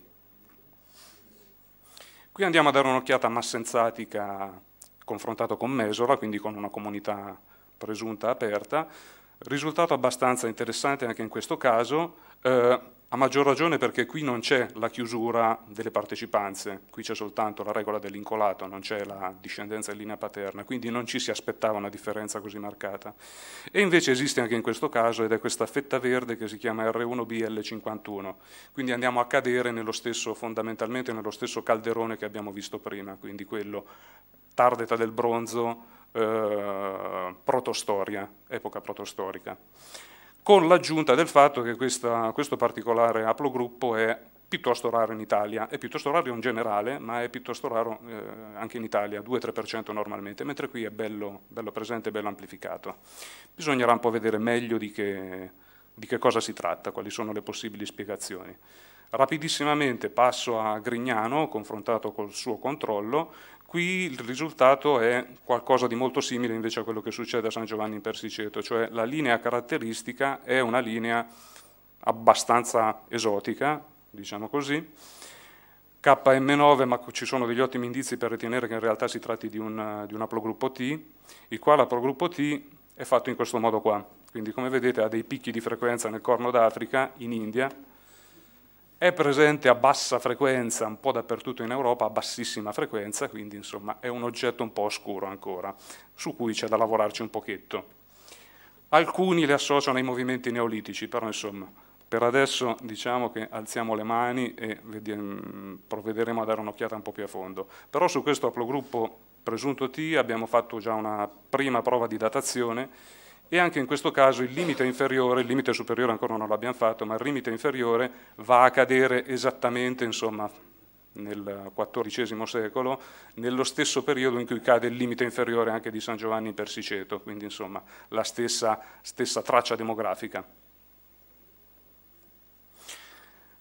Qui andiamo a dare un'occhiata a Massenzatica confrontato con Mesora, quindi con una comunità presunta aperta, Risultato abbastanza interessante anche in questo caso, eh, a maggior ragione perché qui non c'è la chiusura delle partecipanze, qui c'è soltanto la regola dell'incolato, non c'è la discendenza in linea paterna, quindi non ci si aspettava una differenza così marcata. E invece esiste anche in questo caso ed è questa fetta verde che si chiama R1BL51, quindi andiamo a cadere nello stesso, fondamentalmente nello stesso calderone che abbiamo visto prima, quindi quello tardeta del bronzo, eh, protostoria, epoca protostorica, con l'aggiunta del fatto che questa, questo particolare haplogruppo è piuttosto raro in Italia, è piuttosto raro in generale, ma è piuttosto raro eh, anche in Italia, 2-3% normalmente, mentre qui è bello, bello presente e bello amplificato. Bisognerà un po' vedere meglio di che, di che cosa si tratta, quali sono le possibili spiegazioni. Rapidissimamente passo a Grignano, confrontato col suo controllo, Qui il risultato è qualcosa di molto simile invece a quello che succede a San Giovanni in Persiceto, cioè la linea caratteristica è una linea abbastanza esotica, diciamo così, KM9, ma ci sono degli ottimi indizi per ritenere che in realtà si tratti di un, di un haplogruppo T, il quale haplogruppo T è fatto in questo modo qua. Quindi come vedete ha dei picchi di frequenza nel Corno d'Africa, in India, è presente a bassa frequenza un po' dappertutto in Europa, a bassissima frequenza, quindi insomma è un oggetto un po' oscuro ancora, su cui c'è da lavorarci un pochetto. Alcuni le associano ai movimenti neolitici, però insomma per adesso diciamo che alziamo le mani e mm, provvederemo a dare un'occhiata un po' più a fondo. Però su questo aplogruppo presunto T abbiamo fatto già una prima prova di datazione e anche in questo caso il limite inferiore, il limite superiore ancora non l'abbiamo fatto, ma il limite inferiore va a cadere esattamente insomma, nel XIV secolo, nello stesso periodo in cui cade il limite inferiore anche di San Giovanni in Persiceto, quindi insomma la stessa, stessa traccia demografica.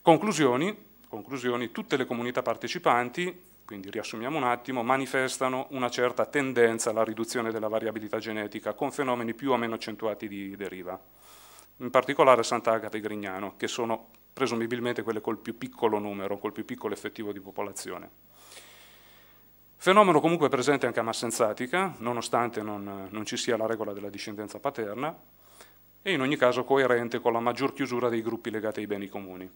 Conclusioni, conclusioni, tutte le comunità partecipanti quindi riassumiamo un attimo, manifestano una certa tendenza alla riduzione della variabilità genetica con fenomeni più o meno accentuati di deriva, in particolare Sant'Agata e Grignano, che sono presumibilmente quelle col più piccolo numero, col più piccolo effettivo di popolazione. Fenomeno comunque presente anche a massenzatica, nonostante non, non ci sia la regola della discendenza paterna, e in ogni caso coerente con la maggior chiusura dei gruppi legati ai beni comuni.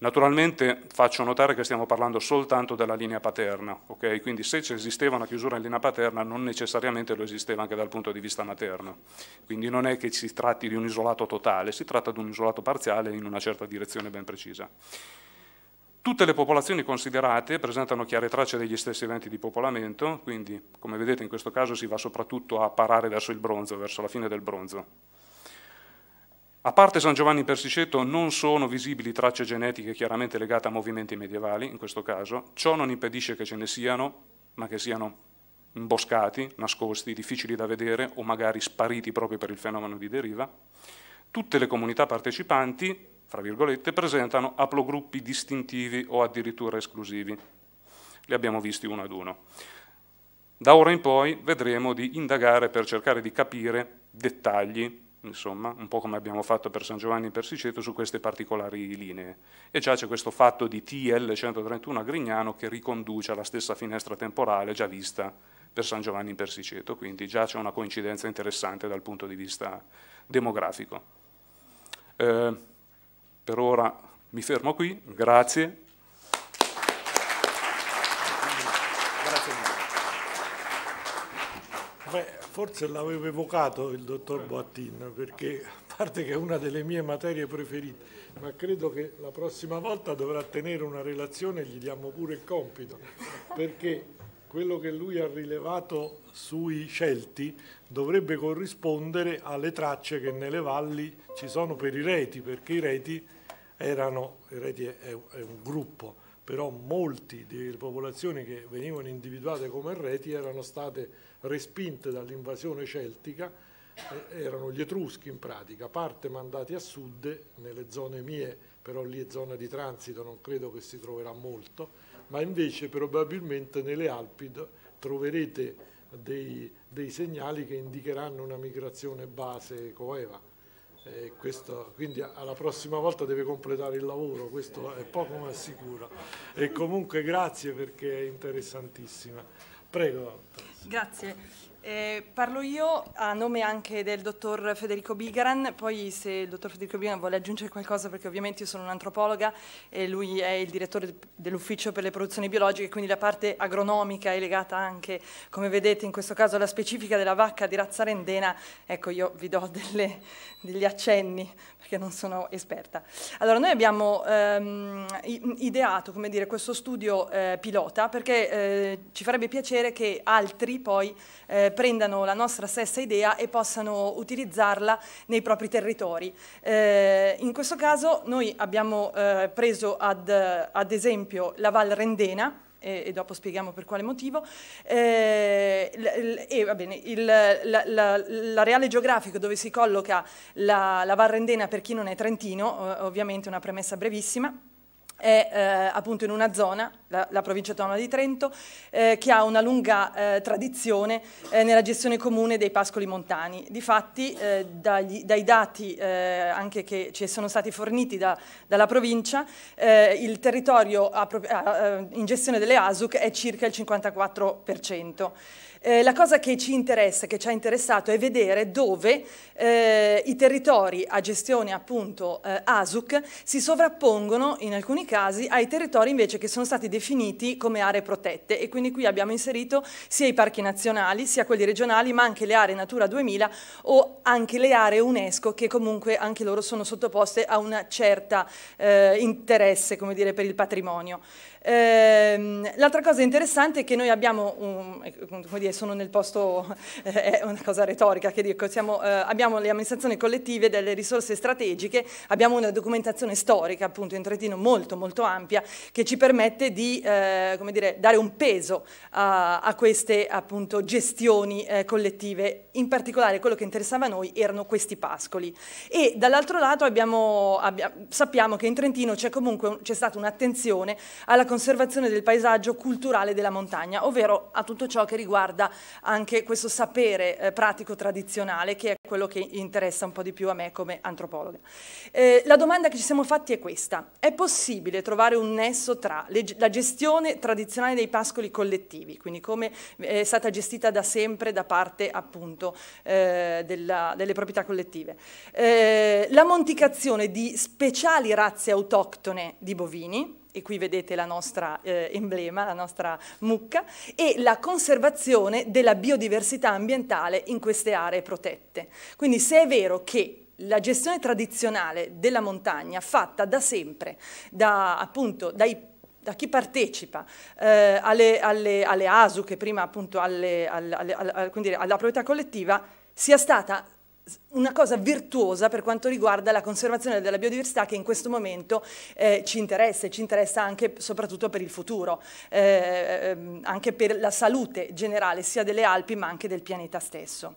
Naturalmente faccio notare che stiamo parlando soltanto della linea paterna, okay? quindi se esisteva una chiusura in linea paterna non necessariamente lo esisteva anche dal punto di vista materno, quindi non è che si tratti di un isolato totale, si tratta di un isolato parziale in una certa direzione ben precisa. Tutte le popolazioni considerate presentano chiare tracce degli stessi eventi di popolamento, quindi come vedete in questo caso si va soprattutto a parare verso il bronzo, verso la fine del bronzo. A parte San Giovanni Persiceto non sono visibili tracce genetiche chiaramente legate a movimenti medievali, in questo caso, ciò non impedisce che ce ne siano, ma che siano imboscati, nascosti, difficili da vedere o magari spariti proprio per il fenomeno di deriva. Tutte le comunità partecipanti, fra virgolette, presentano aplogruppi distintivi o addirittura esclusivi. Li abbiamo visti uno ad uno. Da ora in poi vedremo di indagare per cercare di capire dettagli insomma, un po' come abbiamo fatto per San Giovanni e per Siceto, su queste particolari linee. E già c'è questo fatto di TL 131 a Grignano che riconduce alla stessa finestra temporale già vista per San Giovanni e per Siceto, quindi già c'è una coincidenza interessante dal punto di vista demografico. Eh, per ora mi fermo qui, grazie Forse l'avevo evocato il dottor Boattin, perché a parte che è una delle mie materie preferite, ma credo che la prossima volta dovrà tenere una relazione e gli diamo pure il compito, perché quello che lui ha rilevato sui Celti dovrebbe corrispondere alle tracce che nelle valli ci sono per i reti, perché i reti erano, i reti è, un gruppo, però molti delle popolazioni che venivano individuate come reti erano state respinte dall'invasione celtica eh, erano gli Etruschi in pratica, parte mandati a sud nelle zone mie, però lì è zona di transito, non credo che si troverà molto, ma invece probabilmente nelle Alpi troverete dei, dei segnali che indicheranno una migrazione base coeva. Eh, questo, quindi alla prossima volta deve completare il lavoro, questo è poco ma sicuro. E comunque grazie perché è interessantissima. Prego. Grazie. Eh, parlo io a nome anche del dottor Federico Bigaran, poi se il dottor Federico Bigaran vuole aggiungere qualcosa, perché ovviamente io sono un'antropologa e lui è il direttore dell'ufficio per le produzioni biologiche, quindi la parte agronomica è legata anche, come vedete in questo caso, alla specifica della vacca di razza rendena. Ecco, io vi do delle, degli accenni perché non sono esperta. Allora, noi abbiamo ehm, ideato, come dire, questo studio eh, pilota perché eh, ci farebbe piacere che altri poi eh, prendano la nostra stessa idea e possano utilizzarla nei propri territori. Eh, in questo caso noi abbiamo eh, preso ad, ad esempio la Val Rendena, e, dopo spieghiamo per quale motivo, eh, e va bene, il, l'areale la, la geografico dove si colloca la, la Rendena per chi non è trentino, ovviamente una premessa brevissima, è eh, appunto in una zona, la, la, provincia autonoma di Trento, eh, che ha una lunga eh, tradizione eh, nella gestione comune dei pascoli montani. Difatti eh, dagli, dai dati eh, anche che ci sono stati forniti da, dalla provincia, il territorio a, a, in gestione delle ASUC è circa il 54%. Eh, la cosa che ci interessa, che ci ha interessato, è vedere dove eh, i territori a gestione appunto eh, ASUC si sovrappongono in alcuni casi ai territori invece che sono stati definiti come aree protette e quindi qui abbiamo inserito sia i parchi nazionali, sia quelli regionali, ma anche le aree Natura 2000 o anche le aree UNESCO che comunque anche loro sono sottoposte a un certo eh, interesse come dire, per il patrimonio. Ehm, l'altra cosa interessante è che noi abbiamo, un, eh, come dire, sono nel posto, [laughs] eh, è una cosa retorica che dico, siamo, eh, abbiamo le amministrazioni collettive delle risorse strategiche, abbiamo una documentazione storica appunto in Trentino molto molto ampia che ci permette di eh, dire, dare un peso a, a queste appunto gestioni eh, collettive, in particolare quello che interessava a noi erano questi pascoli e dall'altro lato abbiamo, abbiamo, sappiamo che in Trentino c'è comunque c'è stata un'attenzione alla conservazione conservazione del paesaggio culturale della montagna, ovvero a tutto ciò che riguarda anche questo sapere eh, pratico tradizionale che è quello che interessa un po' di più a me come antropologa. Eh, la domanda che ci siamo fatti è questa, è possibile trovare un nesso tra le, la gestione tradizionale dei pascoli collettivi, quindi come eh, è stata gestita da sempre da parte appunto eh, della, delle proprietà collettive, eh, la monticazione di speciali razze autoctone di bovini, e qui vedete la nostra eh, emblema, la nostra mucca, e la conservazione della biodiversità ambientale in queste aree protette. Quindi se è vero che la gestione tradizionale della montagna fatta da sempre, da, appunto, dai da chi partecipa eh, alle, alle, alle, ASU, che prima appunto alle, alla proprietà collettiva, sia stata una cosa virtuosa per quanto riguarda la conservazione della biodiversità che in questo momento eh, ci interessa e ci interessa anche soprattutto per il futuro, eh, ehm, anche per la salute generale sia delle Alpi ma anche del pianeta stesso.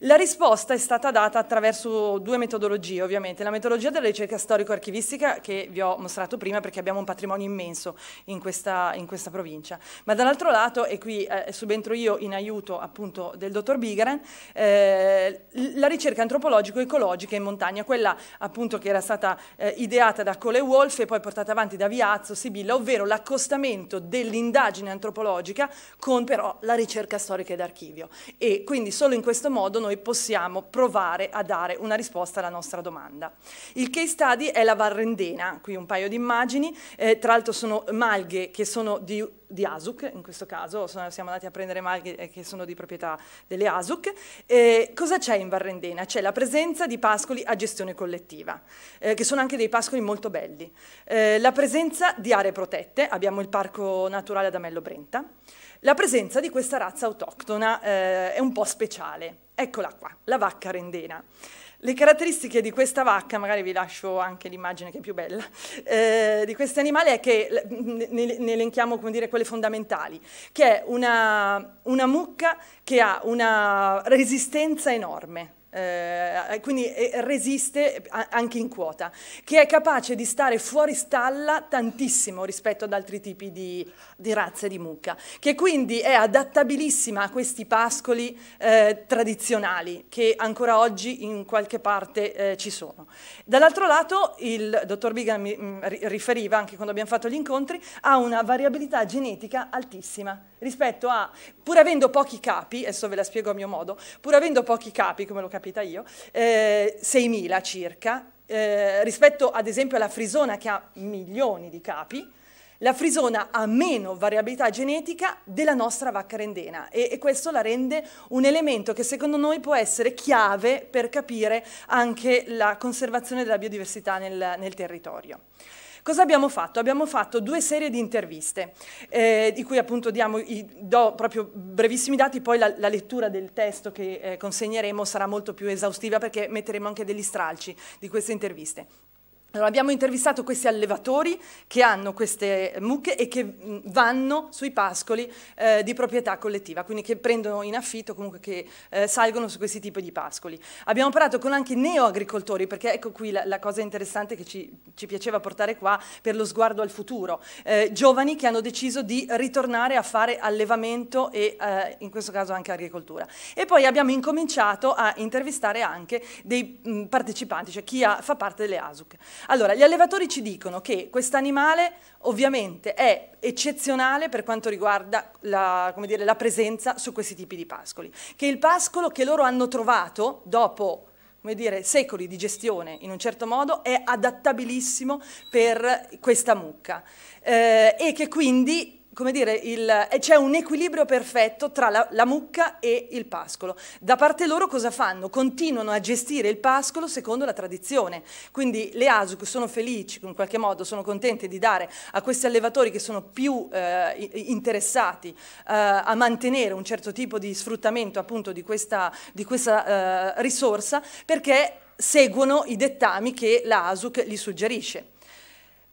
La risposta è stata data attraverso due metodologie, ovviamente. La metodologia della ricerca storico-archivistica, che vi ho mostrato prima, perché abbiamo un patrimonio immenso in questa, in questa provincia. Ma dall'altro lato, e qui eh, subentro io in aiuto appunto del dottor Bigaren, eh, la ricerca antropologico-ecologica in montagna, quella appunto che era stata eh, ideata da Cole Wolf e poi portata avanti da Viazzo, Sibilla, ovvero l'accostamento dell'indagine antropologica con però la ricerca storica ed archivio. E quindi solo in questo modo noi possiamo provare a dare una risposta alla nostra domanda. Il case study è la Varrendena, qui un paio di immagini, eh, tra l'altro sono malghe che sono di di ASUC, in questo caso siamo andati a prendere malghe eh, che sono di proprietà delle ASUC. Eh, cosa c'è in Varrendena? C'è la presenza di pascoli a gestione collettiva, eh, che sono anche dei pascoli molto belli. Eh, la presenza di aree protette, abbiamo il parco naturale ad Amello Brenta. La presenza di questa razza autoctona eh, è un po' speciale. Eccola qua, la vacca rendena. Le caratteristiche di questa vacca, magari vi lascio anche l'immagine che è più bella, eh, di questo animale è che ne, ne elenchiamo dire, quelle fondamentali, che è una, una mucca che ha una resistenza enorme, eh, quindi eh, resiste anche in quota, che è capace di stare fuori stalla tantissimo rispetto ad altri tipi di, di razze di mucca, che quindi è adattabilissima a questi pascoli eh, tradizionali che ancora oggi in qualche parte eh, ci sono. Dall'altro lato il dottor Bigan mi, mm, riferiva, anche quando abbiamo fatto gli incontri, ha una variabilità genetica altissima rispetto a, pur avendo pochi capi, adesso ve la spiego a mio modo, pur avendo pochi capi, come l'ho capita io, eh, 6.000 circa, eh, rispetto ad esempio alla frisona che ha milioni di capi, la frisona ha meno variabilità genetica della nostra vacca rendena e, e, questo la rende un elemento che secondo noi può essere chiave per capire anche la conservazione della biodiversità nel, nel territorio. Cosa abbiamo fatto? Abbiamo fatto due serie di interviste, eh, di cui appunto diamo, i, do proprio brevissimi dati, poi la, la lettura del testo che eh, consegneremo sarà molto più esaustiva perché metteremo anche degli stralci di queste interviste. Allora, abbiamo intervistato questi allevatori che hanno queste mucche e che mm, vanno sui pascoli eh, di proprietà collettiva, quindi che prendono in affitto, comunque che eh, salgono su questi tipi di pascoli. Abbiamo parlato con anche neoagricoltori, perché ecco qui la, la cosa interessante che ci, ci, piaceva portare qua per lo sguardo al futuro. Eh, giovani che hanno deciso di ritornare a fare allevamento e eh, in questo caso anche agricoltura. E poi abbiamo incominciato a intervistare anche dei mh, mm, partecipanti, cioè chi ha, fa parte delle ASUC. Allora, gli allevatori ci dicono che questo animale ovviamente è eccezionale per quanto riguarda la, dire, la presenza su questi tipi di pascoli, che il pascolo che loro hanno trovato dopo come dire, secoli di gestione in un certo modo, è adattabilissimo per questa mucca eh, e che quindi come dire, il, eh, c'è un equilibrio perfetto tra la, la, mucca e il pascolo. Da parte loro cosa fanno? Continuano a gestire il pascolo secondo la tradizione. Quindi le ASUC sono felici, in qualche modo sono contente di dare a questi allevatori che sono più eh, interessati eh, a mantenere un certo tipo di sfruttamento appunto di questa, di questa eh, risorsa perché seguono i dettami che la ASUC gli suggerisce.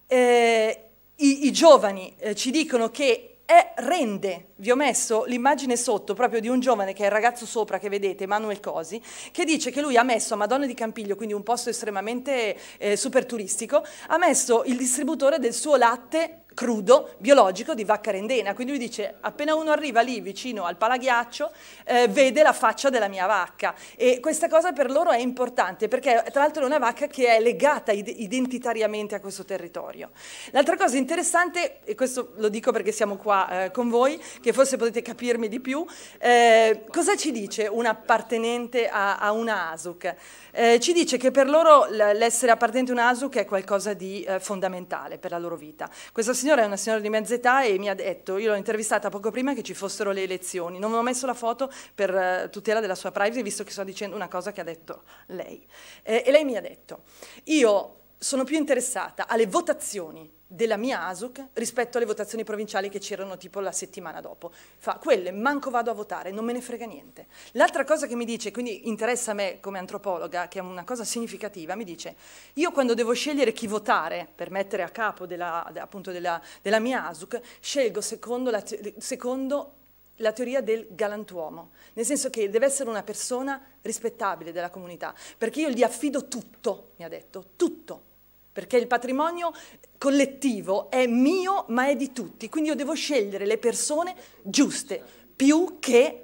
Eh, i, i giovani eh, ci dicono che è rende, vi ho messo l'immagine sotto proprio di un giovane che è il ragazzo sopra che vedete, Manuel Cosi, che dice che lui ha messo a Madonna di Campiglio, quindi un posto estremamente eh, super turistico, ha messo il distributore del suo latte crudo, biologico di vacca rendena. Quindi lui dice, appena uno arriva lì vicino al palaghiaccio, eh, vede la faccia della mia vacca. E questa cosa per loro è importante, perché tra l'altro è una vacca che è legata identitariamente a questo territorio. L'altra cosa interessante, e questo lo dico perché siamo qua eh, con voi, che forse potete capirmi di più, eh, cosa ci dice un appartenente a, a una ASUC? Eh, ci dice che per loro l'essere appartenente a una ASUC è qualcosa di eh, fondamentale per la loro vita. Questo signora è una signora di mezza età e mi ha detto, io l'ho intervistata poco prima che ci fossero le elezioni, non ho messo la foto per eh, tutela della sua privacy, visto che sto dicendo una cosa che ha detto lei. Eh, e lei mi ha detto, io sono più interessata alle votazioni della mia ASUC rispetto alle votazioni provinciali che c'erano tipo la settimana dopo. Fa, quelle manco vado a votare, non me ne frega niente. L'altra cosa che mi dice, quindi interessa a me come antropologa, che è una cosa significativa, mi dice, io quando devo scegliere chi votare per mettere a capo della, appunto della, della mia ASUC, scelgo secondo, la, secondo la teoria del galantuomo, nel senso che deve essere una persona rispettabile della comunità, perché io gli affido tutto, mi ha detto, tutto perché il patrimonio collettivo è mio ma è di tutti, quindi io devo scegliere le persone giuste, più che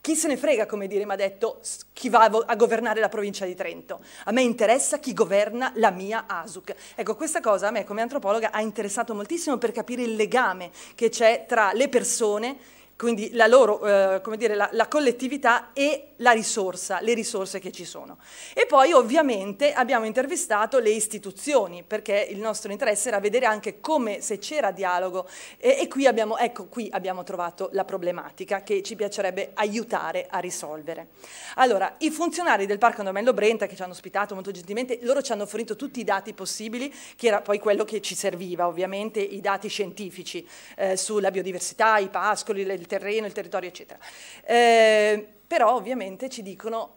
chi se ne frega, come dire, mi ha detto chi va a, governare la provincia di Trento. A me interessa chi governa la mia ASUC. Ecco, questa cosa a me come antropologa ha interessato moltissimo per capire il legame che c'è tra le persone quindi la, loro, eh, dire, la, la collettività e la risorsa, le risorse che ci sono. E poi ovviamente abbiamo intervistato le istituzioni, perché il nostro interesse era vedere anche come se c'era dialogo e, e qui abbiamo, ecco, qui abbiamo trovato la problematica che ci piacerebbe aiutare a risolvere. Allora, i funzionari del Parco Andomello Brenta che ci hanno ospitato molto gentilmente, loro ci hanno fornito tutti i dati possibili, che era poi quello che ci serviva ovviamente, i dati scientifici eh, sulla biodiversità, i pascoli, il terreno, il territorio, eccetera. Eh, però ovviamente ci dicono,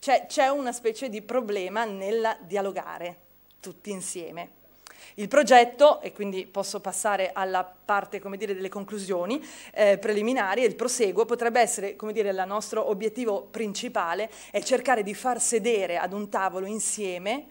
c'è una specie di problema nel dialogare tutti insieme. Il progetto, e quindi posso passare alla parte dire, delle conclusioni eh, preliminari, il proseguo potrebbe essere, come dire, il nostro obiettivo principale, è cercare di far sedere ad un tavolo insieme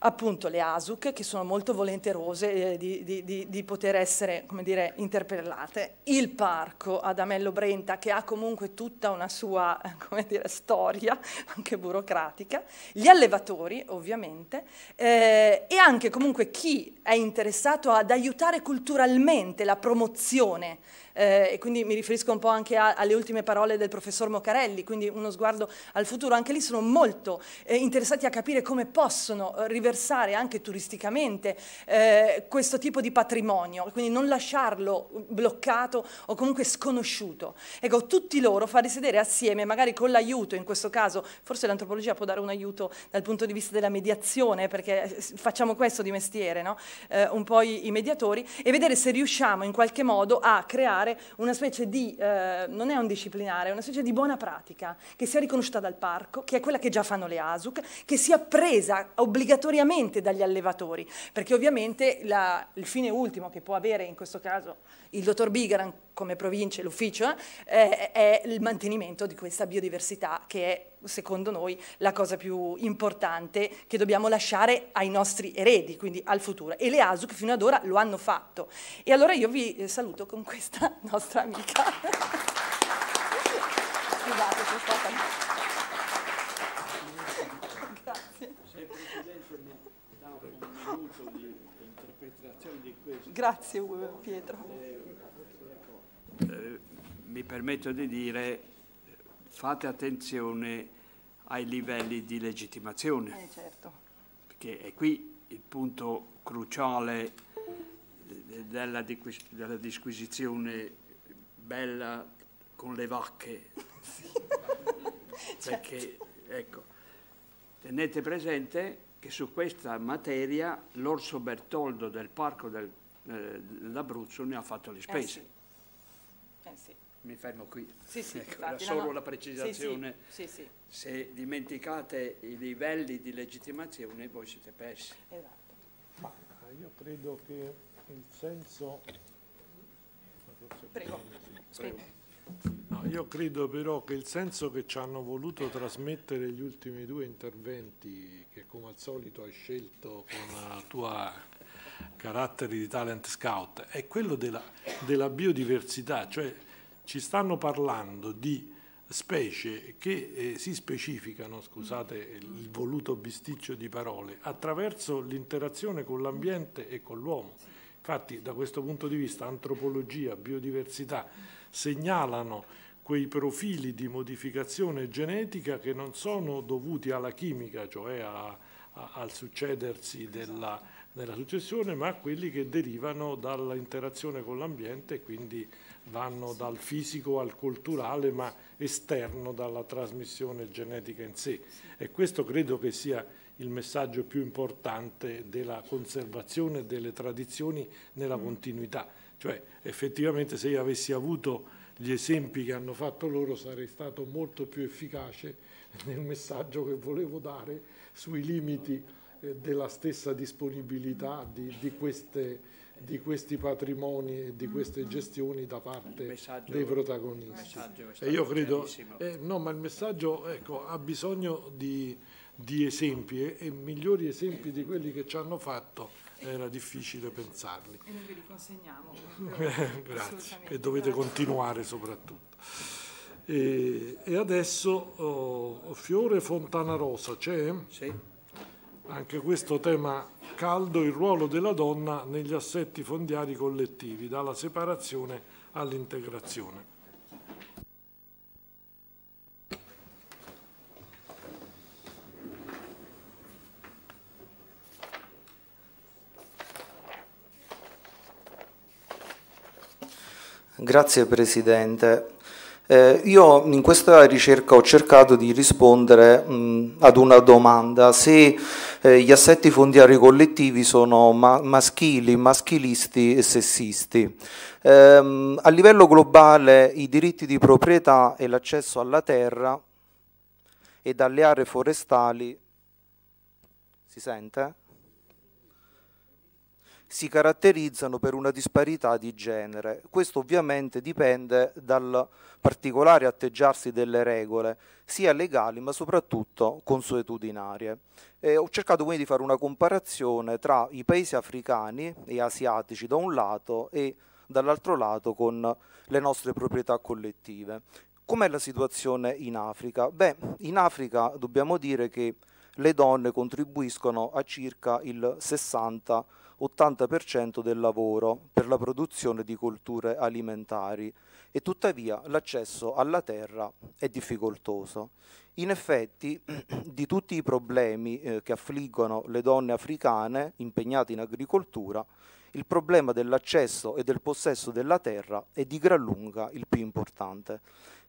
appunto le ASUC che sono molto volenterose eh, di, di, di, di, poter essere dire, interpellate, il parco ad Amello Brenta che ha comunque tutta una sua [laughs] dire, storia anche burocratica, gli allevatori ovviamente eh, e anche comunque chi è interessato ad aiutare culturalmente la promozione eh, e quindi mi riferisco un po' anche a, alle ultime parole del professor Mocarelli, quindi uno sguardo al futuro, anche lì sono molto eh, interessati a capire come possono eh, riversare anche turisticamente eh, questo tipo di patrimonio, quindi non lasciarlo bloccato o comunque sconosciuto. Ecco, tutti loro farli sedere assieme, magari con l'aiuto, in questo caso forse l'antropologia può dare un aiuto dal punto di vista della mediazione, perché eh, facciamo questo di mestiere, no? Eh, un po' i mediatori, e vedere se riusciamo in qualche modo a creare creare una specie di, eh, non è un disciplinare, è una specie di buona pratica che sia riconosciuta dal parco, che è quella che già fanno le ASUC, che sia presa obbligatoriamente dagli allevatori, perché ovviamente la, il fine ultimo che può avere in questo caso il dottor Bigran come province, l'ufficio, eh, è il mantenimento di questa biodiversità che è secondo noi la cosa più importante che dobbiamo lasciare ai nostri eredi, quindi al futuro. E le ASUC fino ad ora lo hanno fatto. E allora io vi eh, saluto con questa [laughs] nostra amica. Scusate, sono stata... Grazie. Grazie Pietro. Eh, eh, mi permetto di dire fate attenzione ai livelli di legittimazione, eh, certo. perché è qui il punto cruciale eh, della, della disquisizione bella con le vacche. [laughs] [laughs] perché, certo. ecco, tenete presente che su questa materia l'orso Bertoldo del Parco eh, dell'Abruzzo eh, ne ha fatto le spese. Eh sì. Eh, sì. Mi fermo qui. Sì, sì, [laughs] ecco, infatti, solo no, la precisazione. Se dimenticate i livelli di legittimazione voi siete persi. Esatto. Ma eh, io credo che il senso... Prego. Prego. No, io credo però che il senso che ci hanno voluto trasmettere gli ultimi due interventi, che come al solito hai scelto con la tua caratteri di talent scout, è quello della, della biodiversità, cioè ci stanno parlando di specie che eh, si specificano, scusate il voluto bisticcio di parole, attraverso l'interazione con l'ambiente e con l'uomo. Infatti da questo punto di vista antropologia, biodiversità segnalano quei profili di modificazione genetica che non sono dovuti alla chimica, cioè a, a, al succedersi della esatto nella successione, ma quelli che derivano dall'interazione con l'ambiente, quindi vanno dal fisico al culturale, ma esterno dalla trasmissione genetica in sé. E questo credo che sia il messaggio più importante della conservazione delle tradizioni nella mm. continuità. Cioè, effettivamente, se io avessi avuto gli esempi che hanno fatto loro sarei stato molto più efficace nel messaggio che volevo dare sui limiti eh, della stessa disponibilità di, di, queste, di, questi patrimoni e di queste gestioni da parte dei protagonisti. E io credo, eh, no, ma il messaggio ecco, ha bisogno di, di esempi eh, e migliori esempi di quelli che ci hanno fatto era difficile pensarli. E noi li consegniamo. [laughs] Grazie, e dovete continuare soprattutto. E, e adesso oh, Fiore Fontanarosa c'è? Sì anche questo tema caldo, il ruolo della donna negli assetti fondiari collettivi, dalla separazione all'integrazione. Grazie Presidente. Eh, io in questa ricerca ho cercato di rispondere mh, ad una domanda, se eh, gli assetti fondiari collettivi sono ma maschili, maschilisti e sessisti. Eh, a livello globale i diritti di proprietà e l'accesso alla terra e dalle aree forestali si sente? si caratterizzano per una disparità di genere. Questo ovviamente dipende dal particolare atteggiarsi delle regole, sia legali ma soprattutto consuetudinarie. E eh, ho cercato quindi di fare una comparazione tra i paesi africani e asiatici da un lato e dall'altro lato con le nostre proprietà collettive. Com'è la situazione in Africa? Beh, in Africa dobbiamo dire che le donne contribuiscono a circa il 60% 80% del lavoro per la produzione di colture alimentari e tuttavia l'accesso alla terra è difficoltoso. In effetti [clears throat] di tutti i problemi eh, che affliggono le donne africane impegnate in agricoltura, il problema dell'accesso e del possesso della terra è di gran lunga il più importante.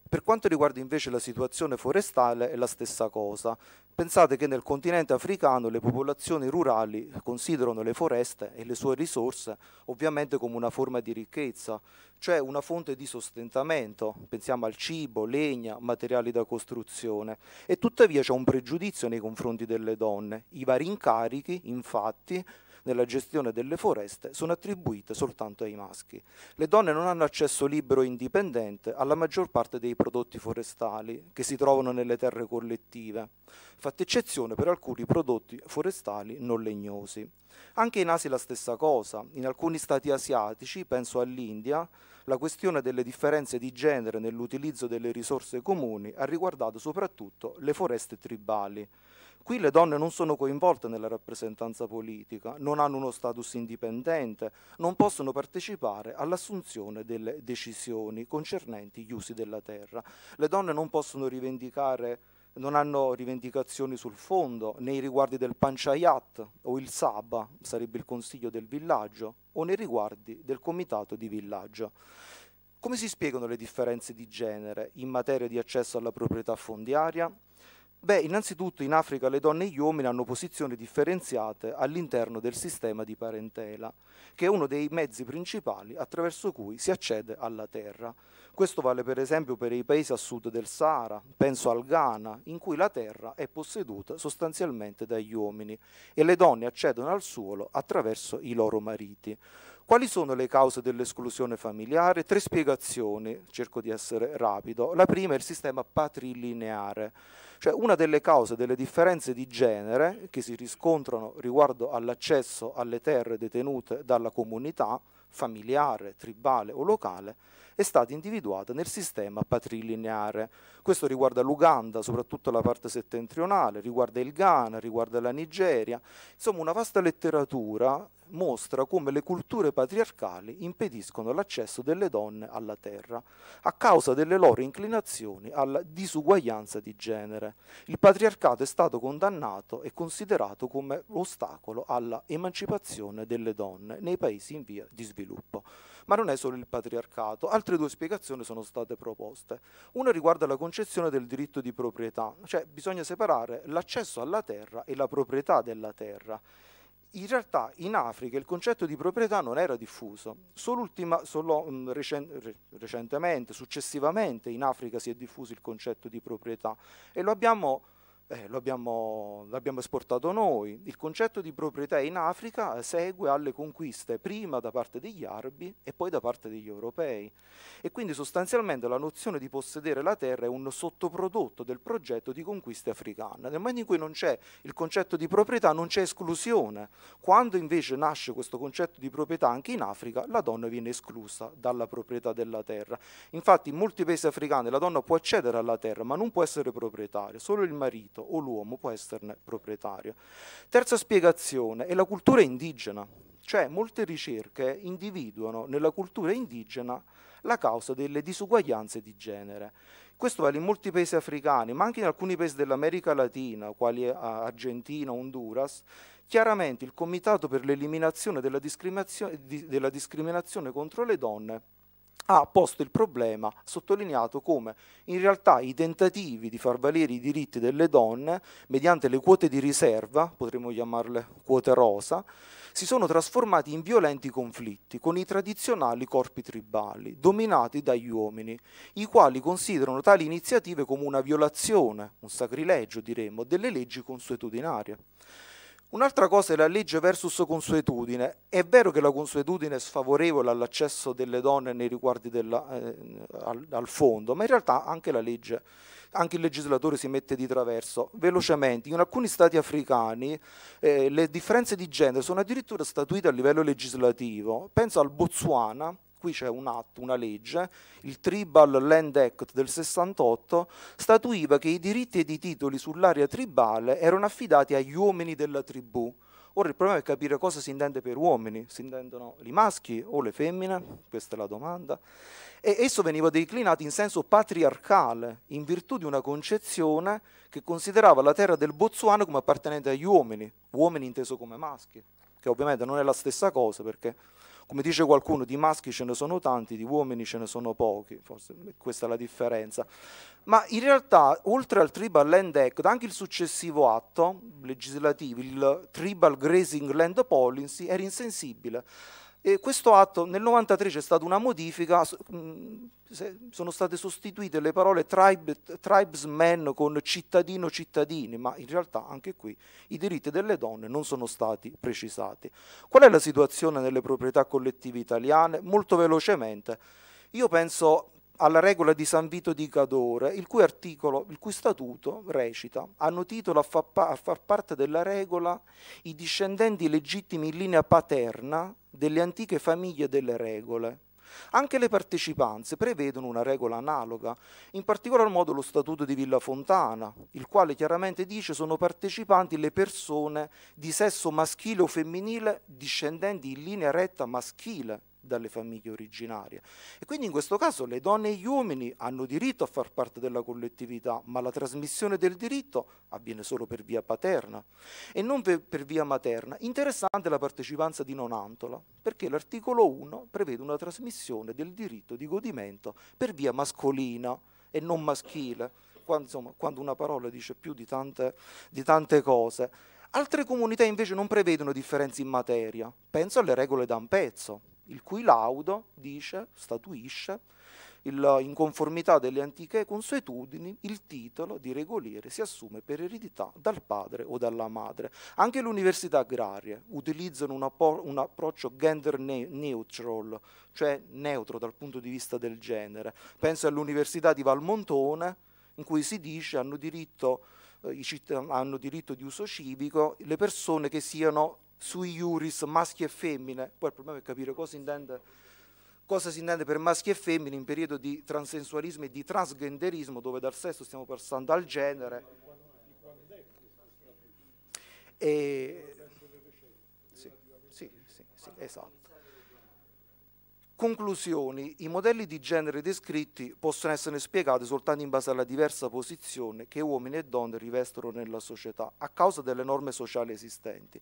Per quanto riguarda invece la situazione forestale è la stessa cosa. Pensate che nel continente africano le popolazioni rurali considerano le foreste e le sue risorse ovviamente come una forma di ricchezza, cioè una fonte di sostentamento, pensiamo al cibo, legna, materiali da costruzione. E tuttavia c'è un pregiudizio nei confronti delle donne. I vari incarichi, infatti, nella gestione delle foreste sono attribuite soltanto ai maschi. Le donne non hanno accesso libero e indipendente alla maggior parte dei prodotti forestali che si trovano nelle terre collettive, fatta eccezione per alcuni prodotti forestali non legnosi. Anche in Asia la stessa cosa, in alcuni stati asiatici, penso all'India, la questione delle differenze di genere nell'utilizzo delle risorse comuni ha riguardato soprattutto le foreste tribali, Qui le donne non sono coinvolte nella rappresentanza politica, non hanno uno status indipendente, non possono partecipare all'assunzione delle decisioni concernenti gli usi della terra. Le donne non possono rivendicare non hanno rivendicazioni sul fondo nei riguardi del Panchayat o il Saba, sarebbe il consiglio del villaggio, o nei riguardi del comitato di villaggio. Come si spiegano le differenze di genere in materia di accesso alla proprietà fondiaria, Beh, innanzitutto in Africa le donne e gli uomini hanno posizioni differenziate all'interno del sistema di parentela, che è uno dei mezzi principali attraverso cui si accede alla terra. Questo vale per esempio per i paesi a sud del Sahara, penso al Ghana, in cui la terra è posseduta sostanzialmente dagli uomini e le donne accedono al suolo attraverso i loro mariti. Quali sono le cause dell'esclusione familiare? Tre spiegazioni, cerco di essere rapido. La prima è il sistema patrilineare, cioè una delle cause delle differenze di genere che si riscontrano riguardo all'accesso alle terre detenute dalla comunità familiare, tribale o locale è stata individuata nel sistema patrilineare. Questo riguarda l'Uganda, soprattutto la parte settentrionale, riguarda il Ghana, riguarda la Nigeria, insomma una vasta letteratura mostra come le culture patriarcali impediscono l'accesso delle donne alla terra, a causa delle loro inclinazioni alla disuguaglianza di genere. Il patriarcato è stato condannato e considerato come ostacolo alla emancipazione delle donne nei paesi in via di sviluppo. Ma non è solo il patriarcato, altre due spiegazioni sono state proposte. Una riguarda la concezione del diritto di proprietà, cioè bisogna separare l'accesso alla terra e la proprietà della terra in realtà in Africa il concetto di proprietà non era diffuso, solo, solo mm, recen recentemente, successivamente in Africa si è diffuso il concetto di proprietà e lo abbiamo eh, lo abbiamo, l'abbiamo esportato noi. Il concetto di proprietà in Africa segue alle conquiste prima da parte degli arabi e poi da parte degli europei. E quindi sostanzialmente la nozione di possedere la terra è un sottoprodotto del progetto di conquista africana. Nel momento in cui non c'è il concetto di proprietà non c'è esclusione. Quando invece nasce questo concetto di proprietà anche in Africa, la donna viene esclusa dalla proprietà della terra. Infatti in molti paesi africani la donna può accedere alla terra ma non può essere proprietaria, solo il marito Stato o l'uomo può esserne proprietario. Terza spiegazione è la cultura indigena, cioè molte ricerche individuano nella cultura indigena la causa delle disuguaglianze di genere. Questo vale in molti paesi africani, ma anche in alcuni paesi dell'America Latina, quali eh, Argentina, Honduras. Chiaramente il Comitato per l'eliminazione della, della discriminazione contro le donne ha posto il problema, sottolineato come in realtà i tentativi di far valere i diritti delle donne mediante le quote di riserva, potremmo chiamarle quote rosa, si sono trasformati in violenti conflitti con i tradizionali corpi tribali, dominati dagli uomini, i quali considerano tali iniziative come una violazione, un sacrilegio diremmo, delle leggi consuetudinarie. Un'altra cosa è la legge versus consuetudine. È vero che la consuetudine è sfavorevole all'accesso delle donne nei riguardi della, eh, al, al, fondo, ma in realtà anche la legge, anche il legislatore si mette di traverso. Velocemente, in alcuni stati africani eh, le differenze di genere sono addirittura statuite a livello legislativo. Penso al Botswana, qui c'è un atto, una legge, il Tribal Land Act del 68, statuiva che i diritti ed i titoli sull'area tribale erano affidati agli uomini della tribù. Ora il problema è capire cosa si intende per uomini, si intendono i maschi o le femmine? Questa è la domanda. E esso veniva declinato in senso patriarcale, in virtù di una concezione che considerava la terra del Botswana come appartenente agli uomini, uomini inteso come maschi, che ovviamente non è la stessa cosa perché come dice qualcuno, di maschi ce ne sono tanti, di uomini ce ne sono pochi, forse questa è la differenza. Ma in realtà, oltre al Tribal Land Act, anche il successivo atto legislativo, il Tribal Grazing Land Policy, era insensibile e questo atto nel 1993 c'è stata una modifica, sono state sostituite le parole tribe, tribesmen con cittadino cittadini, ma in realtà anche qui i diritti delle donne non sono stati precisati. Qual è la situazione nelle proprietà collettive italiane? Molto velocemente, io penso alla regola di San Vito di Cadore, il cui, articolo, il cui statuto recita hanno titolo a far, pa- a far parte della regola i discendenti legittimi in linea paterna delle antiche famiglie delle regole. Anche le partecipanze prevedono una regola analoga, in particolar modo lo Statuto di Villa Fontana, il quale chiaramente dice sono partecipanti le persone di sesso maschile o femminile discendenti in linea retta maschile dalle famiglie originarie. E quindi in questo caso le donne e gli uomini hanno diritto a far parte della collettività, ma la trasmissione del diritto avviene solo per via paterna e non per, via materna. Interessante la partecipanza di Nonantola, perché l'articolo 1 prevede una trasmissione del diritto di godimento per via mascolina e non maschile, quando, insomma, quando una parola dice più di tante, di tante cose. Altre comunità invece non prevedono differenze in materia, penso alle regole da un pezzo, il cui laudo, dice, statuisce, il, in conformità delle antiche consuetudini, il titolo di regoliere si assume per eredità dal padre o dalla madre. Anche le università agrarie utilizzano un, un approccio gender ne neutral, cioè neutro dal punto di vista del genere. Penso all'Università di Valmontone, in cui si dice hanno diritto, eh, hanno diritto di uso civico le persone che siano sui iuris maschi e femmine, poi il problema è capire cosa, intende, cosa si intende per maschi e femmine in periodo di transensualismo e di transgenderismo, dove dal sesso stiamo passando al genere. E, sì, sì, sì, sì esatto. Conclusioni. I modelli di genere descritti possono essere spiegati soltanto in base alla diversa posizione che uomini e donne rivestono nella società a causa delle norme sociali esistenti.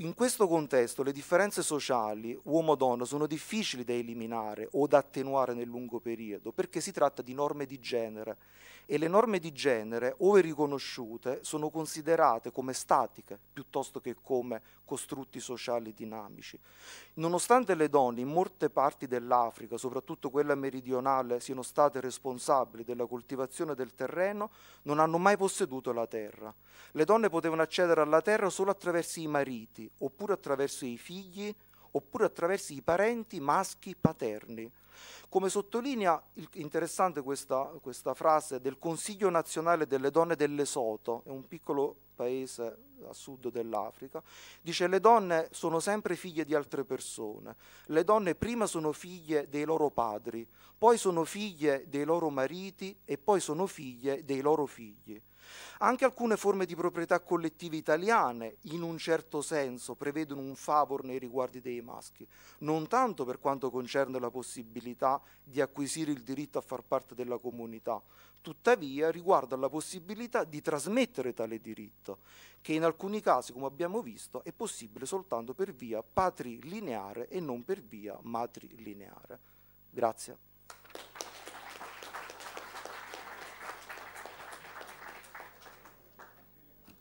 In questo contesto le differenze sociali uomo-donna sono difficili da eliminare o da attenuare nel lungo periodo perché si tratta di norme di genere e le norme di genere, ove riconosciute, sono considerate come statiche piuttosto che come costrutti sociali dinamici. Nonostante le donne in molte parti dell'Africa, soprattutto quella meridionale, siano state responsabili della coltivazione del terreno, non hanno mai posseduto la terra. Le donne potevano accedere alla terra solo attraverso i mariti oppure attraverso i figli oppure attraverso i parenti maschi paterni. Come sottolinea interessante questa, questa frase del Consiglio nazionale delle donne dell'Esoto, è un piccolo paese a sud dell'Africa, dice le donne sono sempre figlie di altre persone, le donne prima sono figlie dei loro padri, poi sono figlie dei loro mariti e poi sono figlie dei loro figli. Anche alcune forme di proprietà collettive italiane, in un certo senso, prevedono un favor nei riguardi dei maschi, non tanto per quanto concerne la possibilità di acquisire il diritto a far parte della comunità, tuttavia riguardo alla possibilità di trasmettere tale diritto, che in alcuni casi, come abbiamo visto, è possibile soltanto per via patrilineare e non per via matrilineare. Grazie.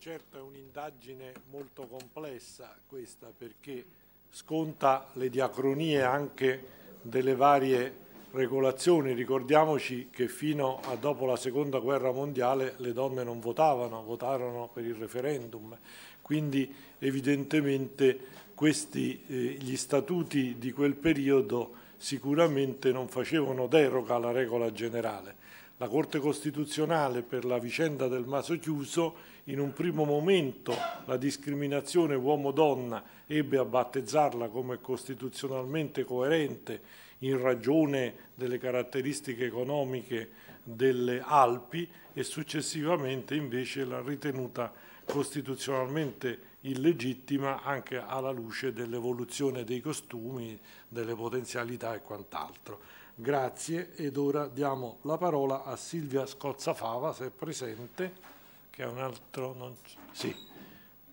certo è un'indagine molto complessa questa perché sconta le diacronie anche delle varie regolazioni. Ricordiamoci che fino a dopo la seconda guerra mondiale le donne non votavano, votarono per il referendum. Quindi evidentemente questi, eh, gli statuti di quel periodo sicuramente non facevano deroga alla regola generale. La Corte Costituzionale per la vicenda del Maso Chiuso in un primo momento la discriminazione uomo-donna ebbe a battezzarla come costituzionalmente coerente in ragione delle caratteristiche economiche delle Alpi e successivamente invece l'ha ritenuta costituzionalmente illegittima anche alla luce dell'evoluzione dei costumi, delle potenzialità e quant'altro. Grazie ed ora diamo la parola a Silvia Scozzafava se è presente che è un altro, non, sì,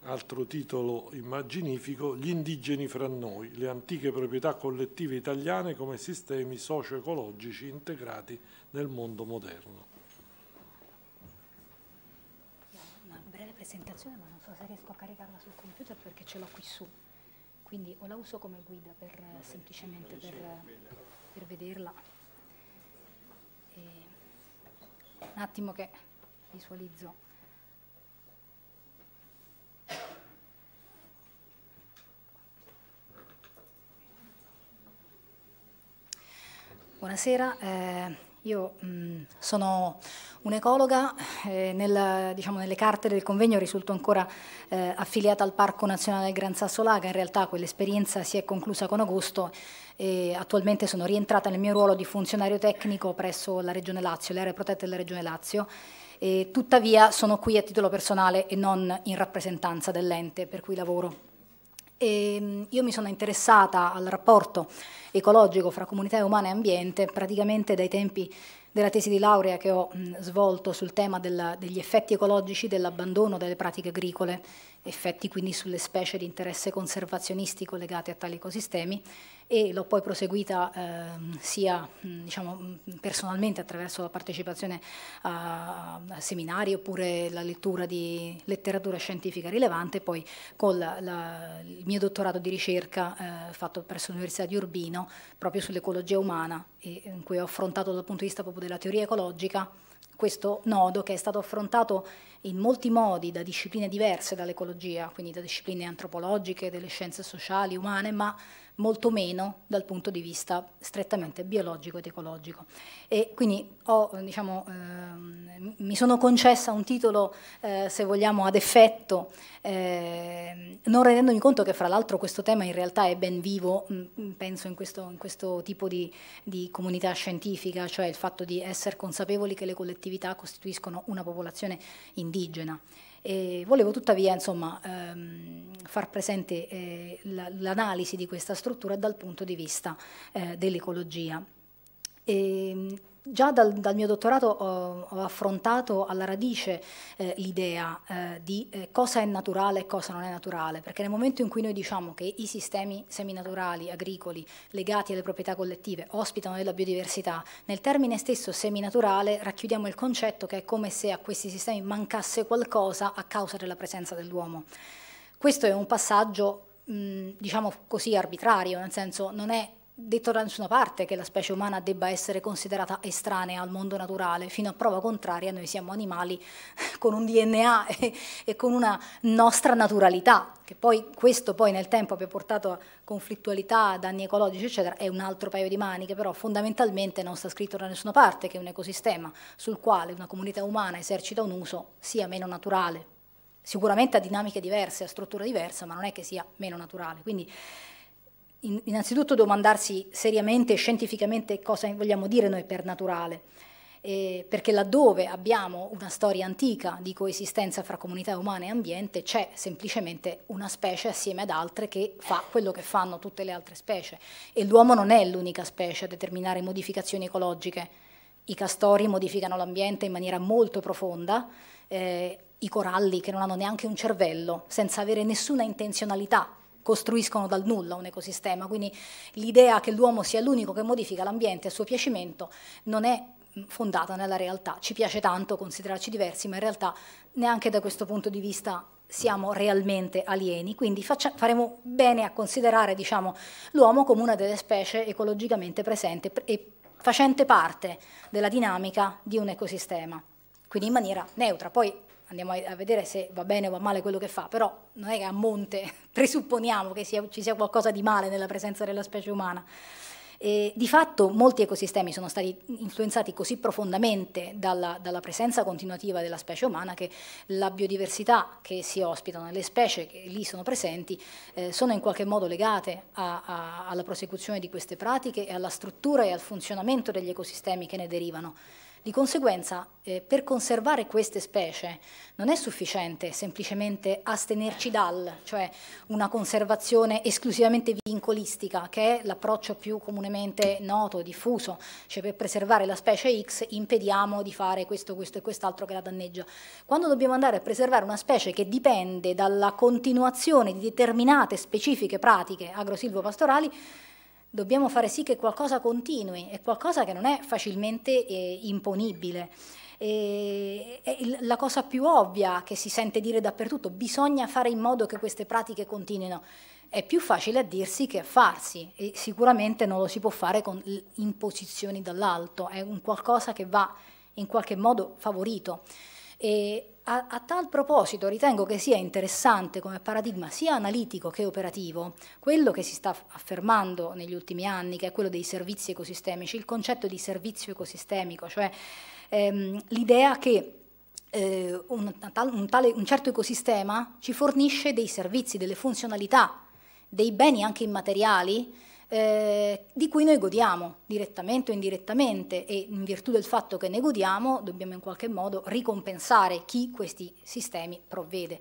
altro titolo immaginifico, Gli indigeni fra noi, le antiche proprietà collettive italiane come sistemi socio-ecologici integrati nel mondo moderno. Una breve presentazione, ma non so se riesco a caricarla sul computer perché ce l'ho qui su. Quindi o la uso come guida per, semplicemente per, per vederla. E un attimo che visualizzo Buonasera, eh, io mh, mm, sono un'ecologa, eh, nel, diciamo, nelle carte del convegno risulto ancora eh, affiliata al Parco Nazionale del Gran Sasso Laga, in realtà quell'esperienza si è conclusa con agosto e attualmente sono rientrata nel mio ruolo di funzionario tecnico presso la Regione Lazio, le aree protette della Regione Lazio. E tuttavia sono qui a titolo personale e non in rappresentanza dell'ente per cui lavoro. E mm, io mi sono interessata al rapporto ecologico fra comunità umana e ambiente praticamente dai tempi della tesi di laurea che ho mm, svolto sul tema della, degli effetti ecologici dell'abbandono delle pratiche agricole effetti quindi sulle specie di interesse conservazionistico legate a tali ecosistemi e l'ho poi proseguita eh, sia diciamo, personalmente attraverso la partecipazione a, a, seminari oppure la lettura di letteratura scientifica rilevante, poi con la, la, il mio dottorato di ricerca eh, fatto presso l'Università di Urbino proprio sull'ecologia umana, e, in cui ho affrontato dal punto di vista proprio della teoria ecologica questo nodo che è stato affrontato in molti modi da discipline diverse dall'ecologia, quindi da discipline antropologiche, delle scienze sociali, umane, ma molto meno dal punto di vista strettamente biologico ed ecologico. E quindi ho, diciamo, eh, mi sono concessa un titolo, eh, se vogliamo, ad effetto, eh, non rendendomi conto che fra l'altro questo tema in realtà è ben vivo, mh, mm, penso in questo, in questo tipo di, di, comunità scientifica, cioè il fatto di essere consapevoli che le collettività costituiscono una popolazione in indigena. E volevo tuttavia insomma, ehm, far presente eh, l'analisi di questa struttura dal punto di vista eh, dell'ecologia. E, ehm, Già dal, dal, mio dottorato ho, ho affrontato alla radice eh, l'idea eh, di eh, cosa è naturale e cosa non è naturale, perché nel momento in cui noi diciamo che i sistemi seminaturali, agricoli, legati alle proprietà collettive, ospitano della biodiversità, nel termine stesso seminaturale racchiudiamo il concetto che è come se a questi sistemi mancasse qualcosa a causa della presenza dell'uomo. Questo è un passaggio, mh, diciamo così, arbitrario, nel senso non è detto da nessuna parte che la specie umana debba essere considerata estranea al mondo naturale, fino a prova contraria noi siamo animali [laughs] con un DNA e, e con una nostra naturalità, che poi questo poi nel tempo abbia portato a conflittualità, danni ecologici eccetera, è un altro paio di maniche, però fondamentalmente non sta scritto da nessuna parte che un ecosistema sul quale una comunità umana esercita un uso sia meno naturale, sicuramente ha dinamiche diverse, a struttura diversa, ma non è che sia meno naturale. Quindi innanzitutto domandarsi seriamente e scientificamente cosa vogliamo dire noi per naturale. Eh, perché laddove abbiamo una storia antica di coesistenza fra comunità umana e ambiente, c'è semplicemente una specie assieme ad altre che fa quello che fanno tutte le altre specie. E l'uomo non è l'unica specie a determinare modificazioni ecologiche. I castori modificano l'ambiente in maniera molto profonda, eh, i coralli che non hanno neanche un cervello, senza avere nessuna intenzionalità costruiscono dal nulla un ecosistema, quindi l'idea che l'uomo sia l'unico che modifica l'ambiente a suo piacimento non è fondata nella realtà. Ci piace tanto considerarci diversi, ma in realtà neanche da questo punto di vista siamo realmente alieni, quindi faccia, faremo bene a considerare diciamo, l'uomo come una delle specie ecologicamente presente e facente parte della dinamica di un ecosistema, quindi in maniera neutra. Poi andiamo a vedere se va bene o va male quello che fa, però non è che a monte [laughs] presupponiamo che sia, ci sia qualcosa di male nella presenza della specie umana. E di fatto molti ecosistemi sono stati influenzati così profondamente dalla, dalla, presenza continuativa della specie umana che la biodiversità che si ospitano, e le specie che lì sono presenti, eh, sono in qualche modo legate a, a, alla prosecuzione di queste pratiche e alla struttura e al funzionamento degli ecosistemi che ne derivano. Di conseguenza, eh, per conservare queste specie non è sufficiente semplicemente astenerci dal, cioè una conservazione esclusivamente vincolistica, che è l'approccio più comunemente noto, diffuso, cioè per preservare la specie X impediamo di fare questo, questo e quest'altro che la danneggia. Quando dobbiamo andare a preservare una specie che dipende dalla continuazione di determinate specifiche pratiche agrosilvopastorali, dobbiamo fare sì che qualcosa continui, è qualcosa che non è facilmente eh, imponibile. E, è la cosa più ovvia che si sente dire dappertutto, bisogna fare in modo che queste pratiche continuino. È più facile a dirsi che a farsi e sicuramente non lo si può fare con imposizioni dall'alto, è un qualcosa che va in qualche modo favorito. E a, a, tal proposito ritengo che sia interessante come paradigma sia analitico che operativo quello che si sta affermando negli ultimi anni, che è quello dei servizi ecosistemici, il concetto di servizio ecosistemico, cioè ehm, l'idea che eh, un, un, tale, un certo ecosistema ci fornisce dei servizi, delle funzionalità, dei beni anche immateriali eh, di cui noi godiamo direttamente o indirettamente e in virtù del fatto che ne godiamo dobbiamo in qualche modo ricompensare chi questi sistemi provvede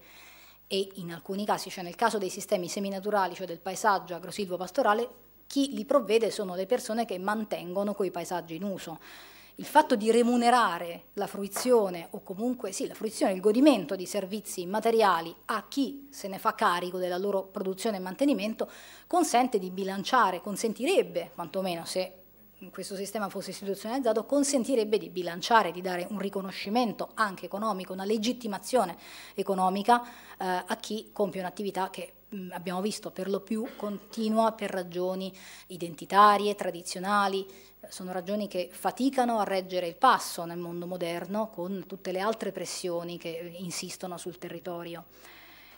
e in alcuni casi, cioè nel caso dei sistemi seminaturali, cioè del paesaggio agrosilvo-pastorale, chi li provvede sono le persone che mantengono quei paesaggi in uso il fatto di remunerare la fruizione o comunque sì, la fruizione, il godimento di servizi materiali a chi se ne fa carico della loro produzione e mantenimento consente di bilanciare, consentirebbe quantomeno se questo sistema fosse istituzionalizzato, consentirebbe di bilanciare, di dare un riconoscimento anche economico, una legittimazione economica eh, a chi compie un'attività che abbiamo visto per lo più continua per ragioni identitarie, tradizionali, eh, sono ragioni che faticano a reggere il passo nel mondo moderno con tutte le altre pressioni che eh, insistono sul territorio.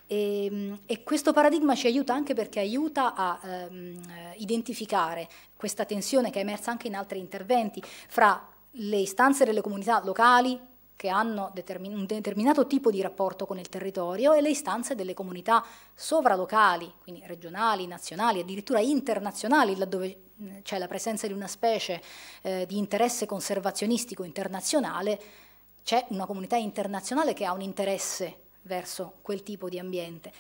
E, ehm, e, questo paradigma ci aiuta anche perché aiuta a ehm, eh, identificare questa tensione che è emersa anche in altri interventi fra le istanze delle comunità locali, che hanno determin un determinato tipo di rapporto con il territorio e le istanze delle comunità sovralocali, quindi regionali, nazionali, addirittura internazionali, laddove c'è la presenza di una specie eh, di interesse conservazionistico internazionale, c'è una comunità internazionale che ha un interesse verso quel tipo di ambiente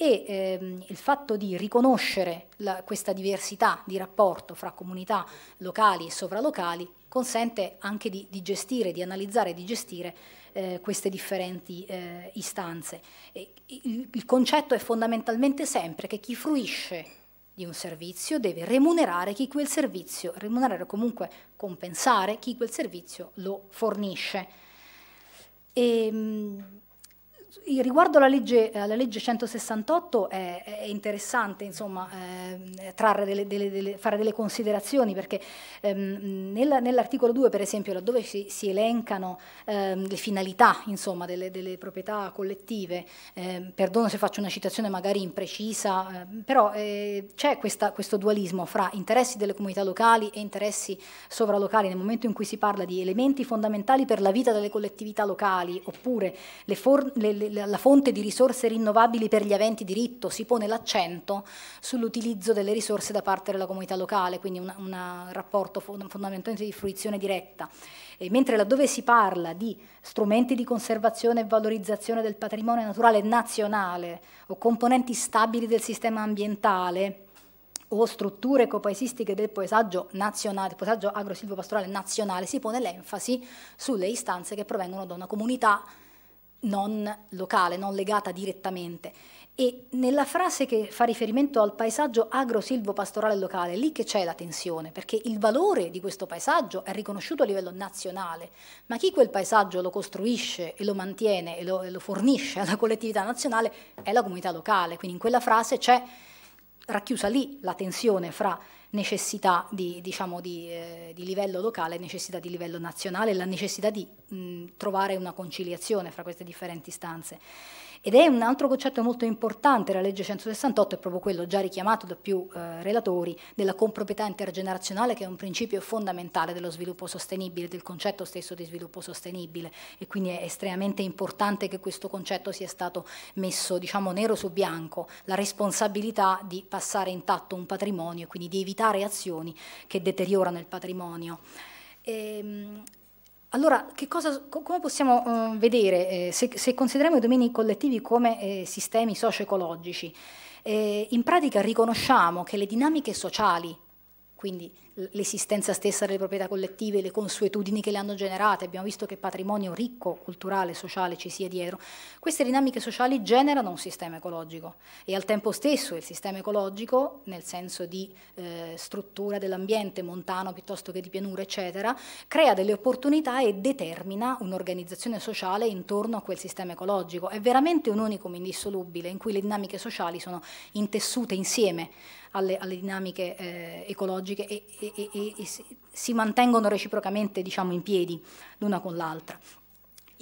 e ehm, il fatto di riconoscere la, questa diversità di rapporto fra comunità locali e sovralocali consente anche di, di gestire, di analizzare e di gestire eh, queste differenti eh, istanze. Il, il concetto è fondamentalmente sempre che chi fruisce di un servizio deve remunerare chi quel servizio, remunerare o comunque compensare chi quel servizio lo fornisce. E, ehm, Riguardo alla legge, alla eh, legge 168 è, è interessante insomma, ehm, eh, delle, delle, delle, fare delle considerazioni perché ehm, nel, nell'articolo 2 per esempio laddove si, si elencano ehm, le finalità insomma, delle, proprietà collettive, eh, perdono se faccio una citazione magari imprecisa, ehm, eh, però c'è questo dualismo fra interessi delle comunità locali e interessi sovralocali nel momento in cui si parla di elementi fondamentali per la vita delle collettività locali oppure le, for- le le, la fonte di risorse rinnovabili per gli aventi diritto, si pone l'accento sull'utilizzo delle risorse da parte della comunità locale, quindi un, un rapporto fondamentalmente di fruizione diretta. E mentre laddove si parla di strumenti di conservazione e valorizzazione del patrimonio naturale nazionale o componenti stabili del sistema ambientale, o strutture ecopaesistiche del paesaggio nazionale, del paesaggio agrosilvopastorale nazionale, si pone l'enfasi sulle istanze che provengono da una comunità non locale, non legata direttamente. E nella frase che fa riferimento al paesaggio agro-silvo-pastorale locale, lì che c'è la tensione, perché il valore di questo paesaggio è riconosciuto a livello nazionale, ma chi quel paesaggio lo costruisce e lo mantiene e lo, e lo fornisce alla collettività nazionale è la comunità locale. Quindi in quella frase c'è racchiusa lì la tensione fra necessità di, diciamo, di, eh, di, livello locale, e necessità di livello nazionale, la necessità di mh, trovare una conciliazione fra queste differenti istanze. Ed è un altro concetto molto importante della legge 168, è proprio quello già richiamato da più eh, relatori, della comproprietà intergenerazionale che è un principio fondamentale dello sviluppo sostenibile, del concetto stesso di sviluppo sostenibile e quindi è estremamente importante che questo concetto sia stato messo diciamo nero su bianco, la responsabilità di passare intatto un patrimonio e quindi di evitare azioni che deteriorano il patrimonio. E, ehm, allora, cosa, come possiamo uh, vedere, eh, se, se, consideriamo i domini collettivi come eh, sistemi socio-ecologici, eh, in pratica riconosciamo che le dinamiche sociali, quindi l'esistenza stessa delle proprietà collettive, le consuetudini che le hanno generate, abbiamo visto che patrimonio ricco, culturale, sociale ci sia dietro, queste dinamiche sociali generano un sistema ecologico e al tempo stesso il sistema ecologico, nel senso di eh, struttura dell'ambiente montano piuttosto che di pianura, eccetera, crea delle opportunità e determina un'organizzazione sociale intorno a quel sistema ecologico. È veramente un unicum indissolubile in cui le dinamiche sociali sono intessute insieme alle, alle dinamiche eh, ecologiche e, e e, e, e si mantengono reciprocamente diciamo, in piedi l'una con l'altra.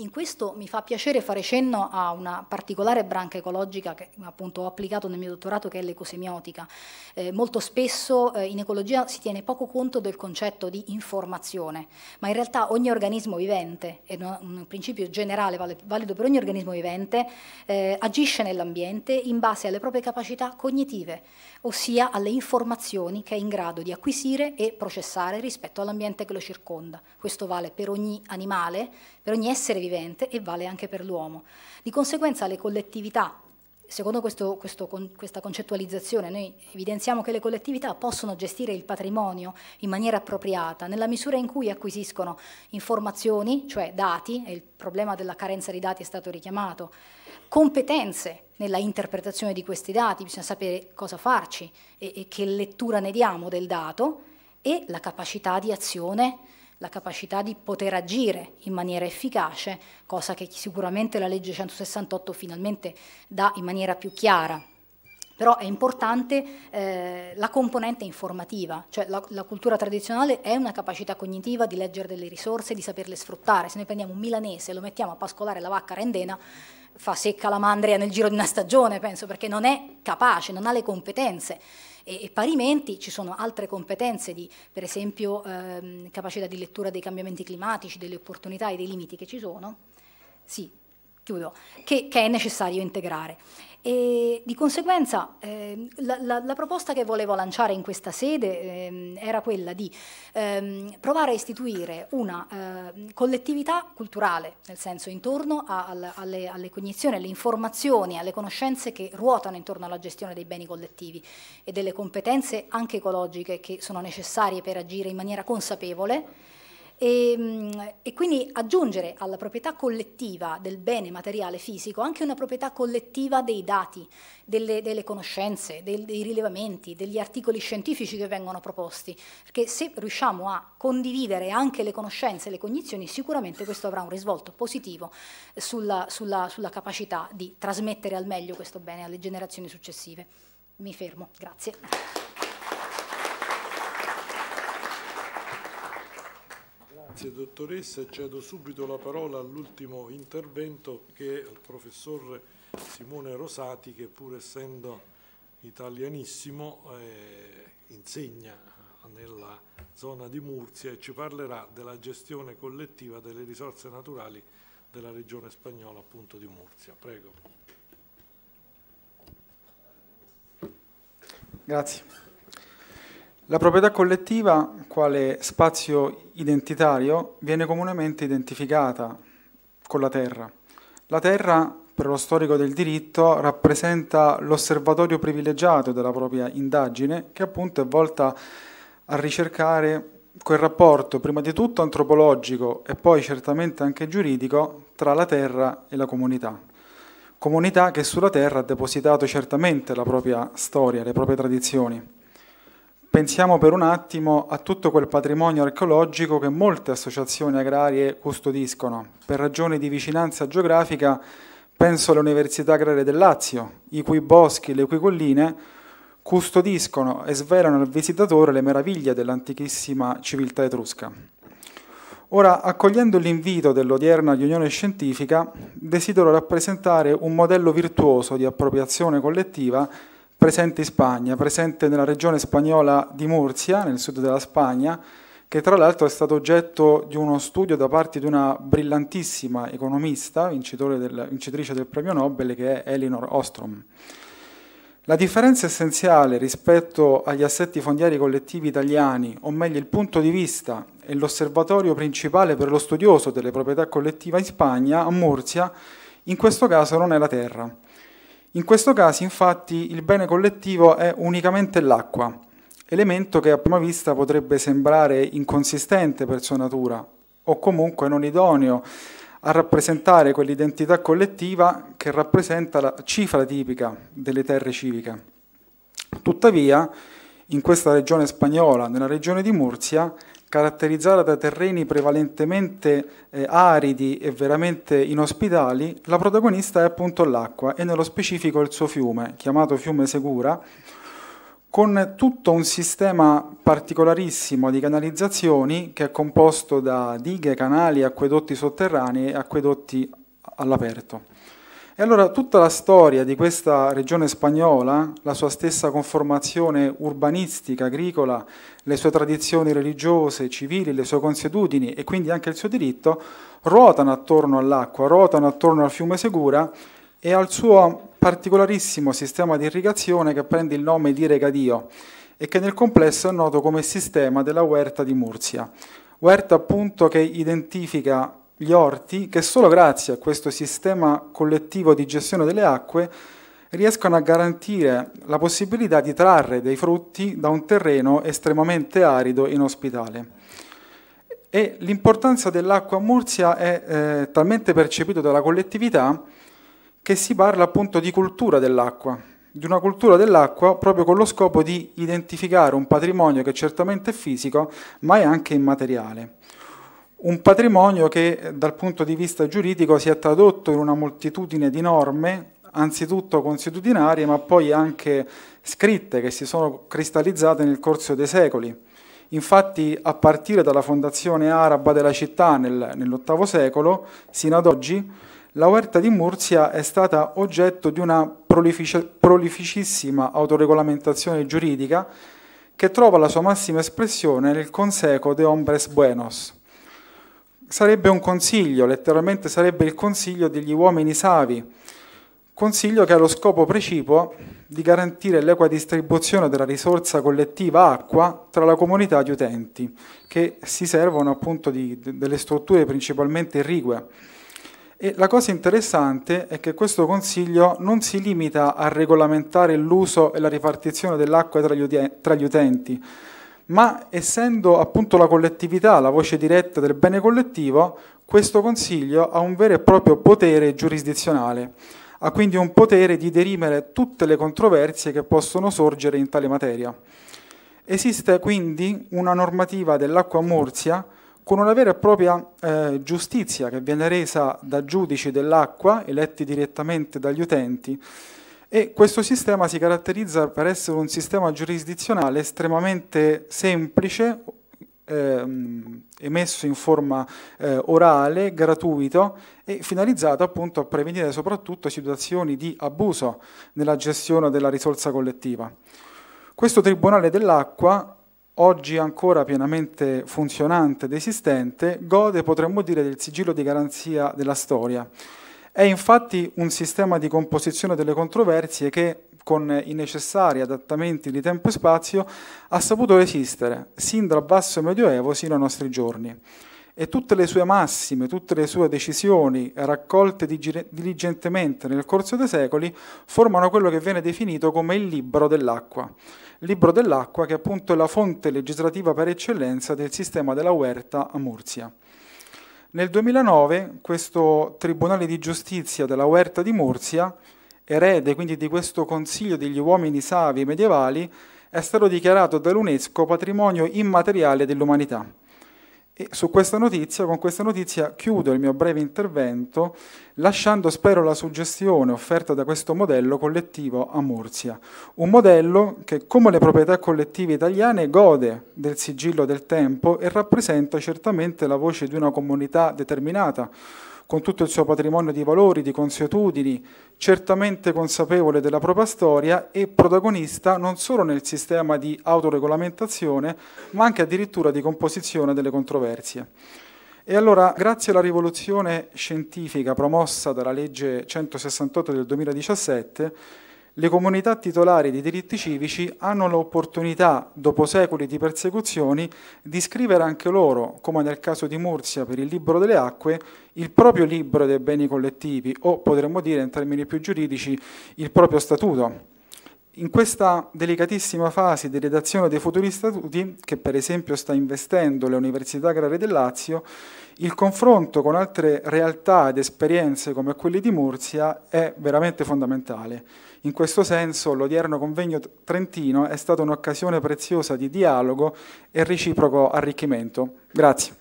In questo mi fa piacere fare cenno a una particolare branca ecologica che appunto ho applicato nel mio dottorato che è l'ecosemiotica. Eh, molto spesso eh, in ecologia si tiene poco conto del concetto di informazione, ma in realtà ogni organismo vivente, ed un principio generale vale, valido per ogni organismo vivente, eh, agisce nell'ambiente in base alle proprie capacità cognitive, ossia alle informazioni che è in grado di acquisire e processare rispetto all'ambiente che lo circonda. Questo vale per ogni animale, per ogni essere vivente vivente e vale anche per l'uomo. Di conseguenza le collettività, secondo questo, questo, con, questa concettualizzazione, noi evidenziamo che le collettività possono gestire il patrimonio in maniera appropriata, nella misura in cui acquisiscono informazioni, cioè dati, e il problema della carenza di dati è stato richiamato, competenze nella interpretazione di questi dati, bisogna sapere cosa farci e, e che lettura ne diamo del dato, e la capacità di azione la capacità di poter agire in maniera efficace, cosa che sicuramente la legge 168 finalmente dà in maniera più chiara. Però è importante eh, la componente informativa, cioè la, la, cultura tradizionale è una capacità cognitiva di leggere delle risorse, di saperle sfruttare. Se noi prendiamo un milanese e lo mettiamo a pascolare la vacca rendena, fa secca la mandria nel giro di una stagione, penso, perché non è capace, non ha le competenze. E, e parimenti ci sono altre competenze di, per esempio, ehm, capacità di lettura dei cambiamenti climatici, delle opportunità e dei limiti che ci sono, sì, chiudo, che, che è necessario integrare. E di conseguenza eh, la, la, la, proposta che volevo lanciare in questa sede eh, era quella di eh, provare a istituire una ehm, collettività culturale, nel senso intorno a, a, alle, alle, cognizioni, alle informazioni, alle conoscenze che ruotano intorno alla gestione dei beni collettivi e delle competenze anche ecologiche che sono necessarie per agire in maniera consapevole e, ehm, e quindi aggiungere alla proprietà collettiva del bene materiale fisico anche una proprietà collettiva dei dati, delle, delle conoscenze, dei, dei rilevamenti, degli articoli scientifici che vengono proposti, perché se riusciamo a condividere anche le conoscenze, e le cognizioni, sicuramente questo avrà un risvolto positivo sulla, sulla, sulla capacità di trasmettere al meglio questo bene alle generazioni successive. Mi fermo, grazie. Grazie dottoressa, cedo subito la parola all'ultimo intervento che è il professor Simone Rosati che pur essendo italianissimo eh, insegna nella zona di Murcia e ci parlerà della gestione collettiva delle risorse naturali della regione spagnola appunto di Murcia. Prego. Grazie. La proprietà collettiva, quale spazio identitario, viene comunemente identificata con la terra. La terra, per lo storico del diritto, rappresenta l'osservatorio privilegiato della propria indagine, che appunto è volta a ricercare quel rapporto, prima di tutto antropologico e poi certamente anche giuridico, tra la terra e la comunità. Comunità che sulla terra ha depositato certamente la propria storia, le proprie tradizioni. Pensiamo per un attimo a tutto quel patrimonio archeologico che molte associazioni agrarie custodiscono. Per ragioni di vicinanza geografica penso alle università agrarie del Lazio, i cui boschi e le cui colline custodiscono e svelano al visitatore le meraviglie dell'antichissima civiltà etrusca. Ora, accogliendo l'invito dell'odierna riunione scientifica, desidero rappresentare un modello virtuoso di appropriazione collettiva presente in Spagna, presente nella regione spagnola di Murcia, nel sud della Spagna, che tra l'altro è stato oggetto di uno studio da parte di una brillantissima economista, del, vincitrice del premio Nobel, che è Elinor Ostrom. La differenza essenziale rispetto agli assetti fondiari collettivi italiani, o meglio il punto di vista e l'osservatorio principale per lo studioso delle proprietà collettive in Spagna, a Murcia, in questo caso non è la terra, in questo caso infatti il bene collettivo è unicamente l'acqua, elemento che a prima vista potrebbe sembrare inconsistente per sua natura o comunque non idoneo a rappresentare quell'identità collettiva che rappresenta la cifra tipica delle terre civiche. Tuttavia, in questa regione spagnola, nella regione di Murcia, caratterizzata da terreni prevalentemente eh, aridi e veramente inospitali, la protagonista è appunto l'acqua e nello specifico il suo fiume, chiamato fiume Segura, con tutto un sistema particolarissimo di canalizzazioni che è composto da dighe, canali, acquedotti sotterranei e acquedotti all'aperto. E allora tutta la storia di questa regione spagnola, la sua stessa conformazione urbanistica, agricola, le sue tradizioni religiose, civili, le sue consuetudini e quindi anche il suo diritto, ruotano attorno all'acqua, ruotano attorno al fiume Segura e al suo particolarissimo sistema di irrigazione che prende il nome di regadio e che nel complesso è noto come sistema della Huerta di Murcia. Huerta appunto che identifica gli orti che solo grazie a questo sistema collettivo di gestione delle acque riescono a garantire la possibilità di trarre dei frutti da un terreno estremamente arido e inospitale. E l'importanza dell'acqua a Murcia è eh, talmente percepita dalla collettività che si parla appunto di cultura dell'acqua, di una cultura dell'acqua proprio con lo scopo di identificare un patrimonio che certamente è fisico, ma è anche immateriale. Un patrimonio che dal punto di vista giuridico si è tradotto in una moltitudine di norme, anzitutto consuetudinarie, ma poi anche scritte che si sono cristallizzate nel corso dei secoli. Infatti, a partire dalla fondazione araba della città nel, nell'VIII secolo, sino ad oggi, la Huerta di Murcia è stata oggetto di una prolific- prolificissima autoregolamentazione giuridica che trova la sua massima espressione nel Conseco de Hombres Buenos, sarebbe un consiglio, letteralmente sarebbe il consiglio degli uomini savi, consiglio che ha lo scopo precipuo di garantire l'equa distribuzione della risorsa collettiva acqua tra la comunità di utenti, che si servono appunto di, delle strutture principalmente irrigue. E la cosa interessante è che questo consiglio non si limita a regolamentare l'uso e la ripartizione dell'acqua tra gli utenti, ma essendo appunto la collettività la voce diretta del bene collettivo, questo Consiglio ha un vero e proprio potere giurisdizionale, ha quindi un potere di derimere tutte le controversie che possono sorgere in tale materia. Esiste quindi una normativa dell'acqua Mursia con una vera e propria eh, giustizia che viene resa da giudici dell'acqua eletti direttamente dagli utenti e questo sistema si caratterizza per essere un sistema giurisdizionale estremamente semplice, ehm, emesso in forma eh, orale, gratuito e finalizzato appunto a prevenire soprattutto situazioni di abuso nella gestione della risorsa collettiva. Questo Tribunale dell'Acqua oggi ancora pienamente funzionante ed esistente, gode, potremmo dire, del sigillo di garanzia della storia. È infatti un sistema di composizione delle controversie che, con i necessari adattamenti di tempo e spazio, ha saputo esistere sin dal basso medioevo sino ai nostri giorni e tutte le sue massime, tutte le sue decisioni raccolte diligentemente nel corso dei secoli formano quello che viene definito come il libro dell'acqua. libro dell'acqua che appunto è la fonte legislativa per eccellenza del sistema della Huerta a Murcia. Nel 2009 questo Tribunale di Giustizia della Huerta di Murcia, erede quindi di questo Consiglio degli Uomini Savi Medievali, è stato dichiarato dall'UNESCO patrimonio immateriale dell'umanità. E su questa notizia, con questa notizia chiudo il mio breve intervento lasciando spero la suggestione offerta da questo modello collettivo a Murcia, un modello che come le proprietà collettive italiane gode del sigillo del tempo e rappresenta certamente la voce di una comunità determinata, con tutto il suo patrimonio di valori, di consuetudini, certamente consapevole della propria storia e protagonista non solo nel sistema di autoregolamentazione, ma anche addirittura di composizione delle controversie. E allora, grazie alla rivoluzione scientifica promossa dalla legge 168 del 2017, le comunità titolari di diritti civici hanno l'opportunità, dopo secoli di persecuzioni, di scrivere anche loro, come nel caso di Mursia per il libro delle acque, il proprio libro dei beni collettivi o potremmo dire in termini più giuridici il proprio statuto. In questa delicatissima fase di redazione dei futuri statuti, che per esempio sta investendo le università agrarie del Lazio, il confronto con altre realtà ed esperienze come quelle di Murcia è veramente fondamentale. In questo senso l'odierno convegno trentino è stata un'occasione preziosa di dialogo e reciproco arricchimento. Grazie.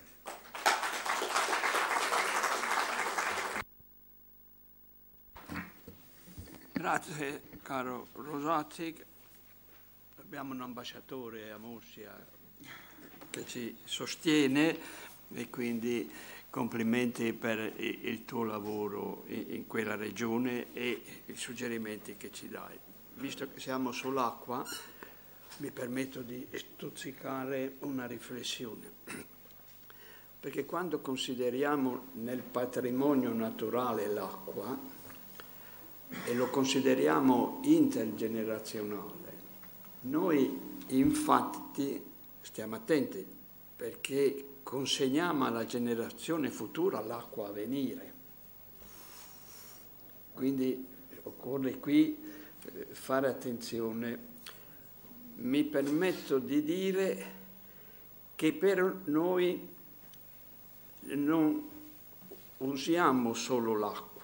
Grazie Caro Rosati, abbiamo un ambasciatore a Murcia che ci sostiene e quindi complimenti per il tuo lavoro in quella regione e i suggerimenti che ci dai. Visto che siamo sull'acqua, mi permetto di stuzzicare una riflessione, perché quando consideriamo nel patrimonio naturale l'acqua, e lo consideriamo intergenerazionale. Noi infatti stiamo attenti perché consegniamo alla generazione futura l'acqua a venire. Quindi occorre qui eh, fare attenzione. Mi permetto di dire che per noi non usiamo solo l'acqua,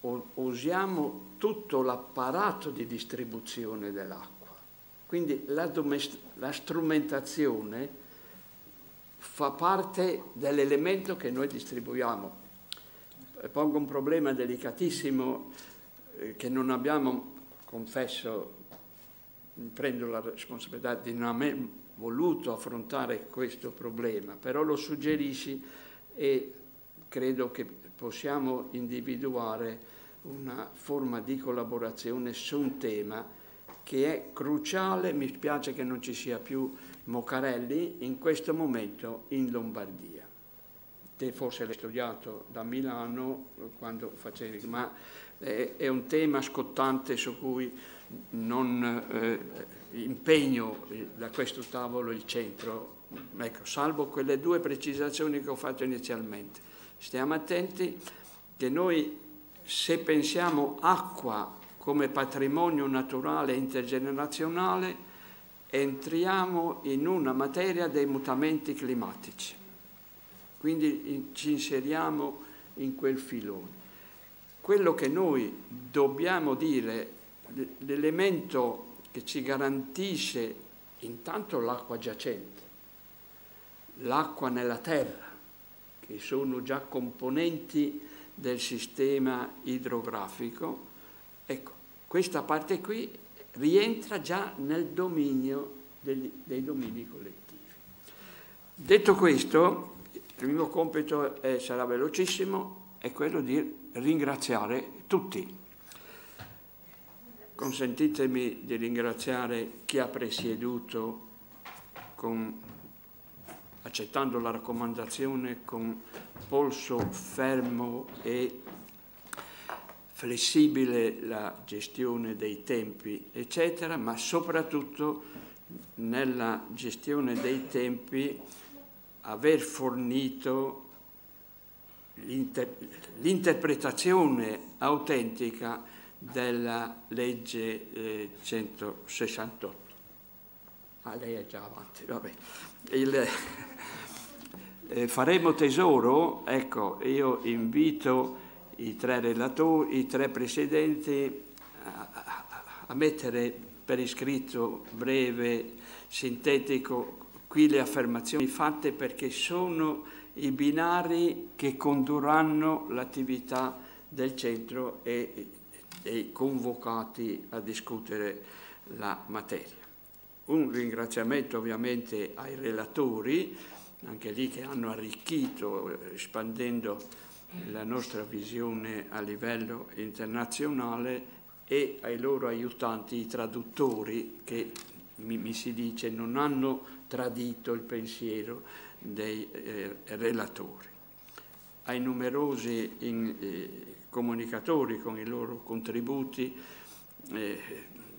usiamo tutto l'apparato di distribuzione dell'acqua. Quindi la, la strumentazione fa parte dell'elemento che noi distribuiamo. Eh, pongo un problema delicatissimo eh, che non abbiamo, confesso, prendo la responsabilità di non aver voluto affrontare questo problema, però lo suggerisci e credo che possiamo individuare una forma di collaborazione su un tema che è cruciale, mi spiace che non ci sia più Mocarelli in questo momento in Lombardia. Te forse l'hai studiato da Milano quando facevi, ma eh, è un tema scottante su cui non eh, impegno eh, da questo tavolo il centro, ecco, salvo quelle due precisazioni che ho fatto inizialmente. Stiamo attenti che noi se pensiamo acqua come patrimonio naturale intergenerazionale, entriamo in una materia dei mutamenti climatici. Quindi ci inseriamo in quel filone. Quello che noi dobbiamo dire, l'elemento che ci garantisce intanto l'acqua giacente, l'acqua nella terra, che sono già componenti del sistema idrografico, ecco, questa parte qui rientra già nel dominio degli, dei domini collettivi. Detto questo, il mio compito è, sarà velocissimo, è quello di ringraziare tutti. Consentitemi di ringraziare chi ha presieduto con accettando la raccomandazione con polso fermo e flessibile la gestione dei tempi, eccetera, ma soprattutto nella gestione dei tempi aver fornito l'inter- l'interpretazione autentica della legge eh, 168. Ah, lei è già avanti, va bene. Il, eh, faremo tesoro, ecco, io invito i tre relatori, i tre presidenti a, a mettere per iscritto breve, sintetico, qui le affermazioni fatte perché sono i binari che condurranno l'attività del centro e, e convocati a discutere la materia un ringraziamento ovviamente ai relatori, anche lì che hanno arricchito, espandendo la nostra visione a livello internazionale e ai loro aiutanti, i traduttori, che mi, mi si dice non hanno tradito il pensiero dei eh, relatori. Ai numerosi in, eh, comunicatori con i loro contributi, eh,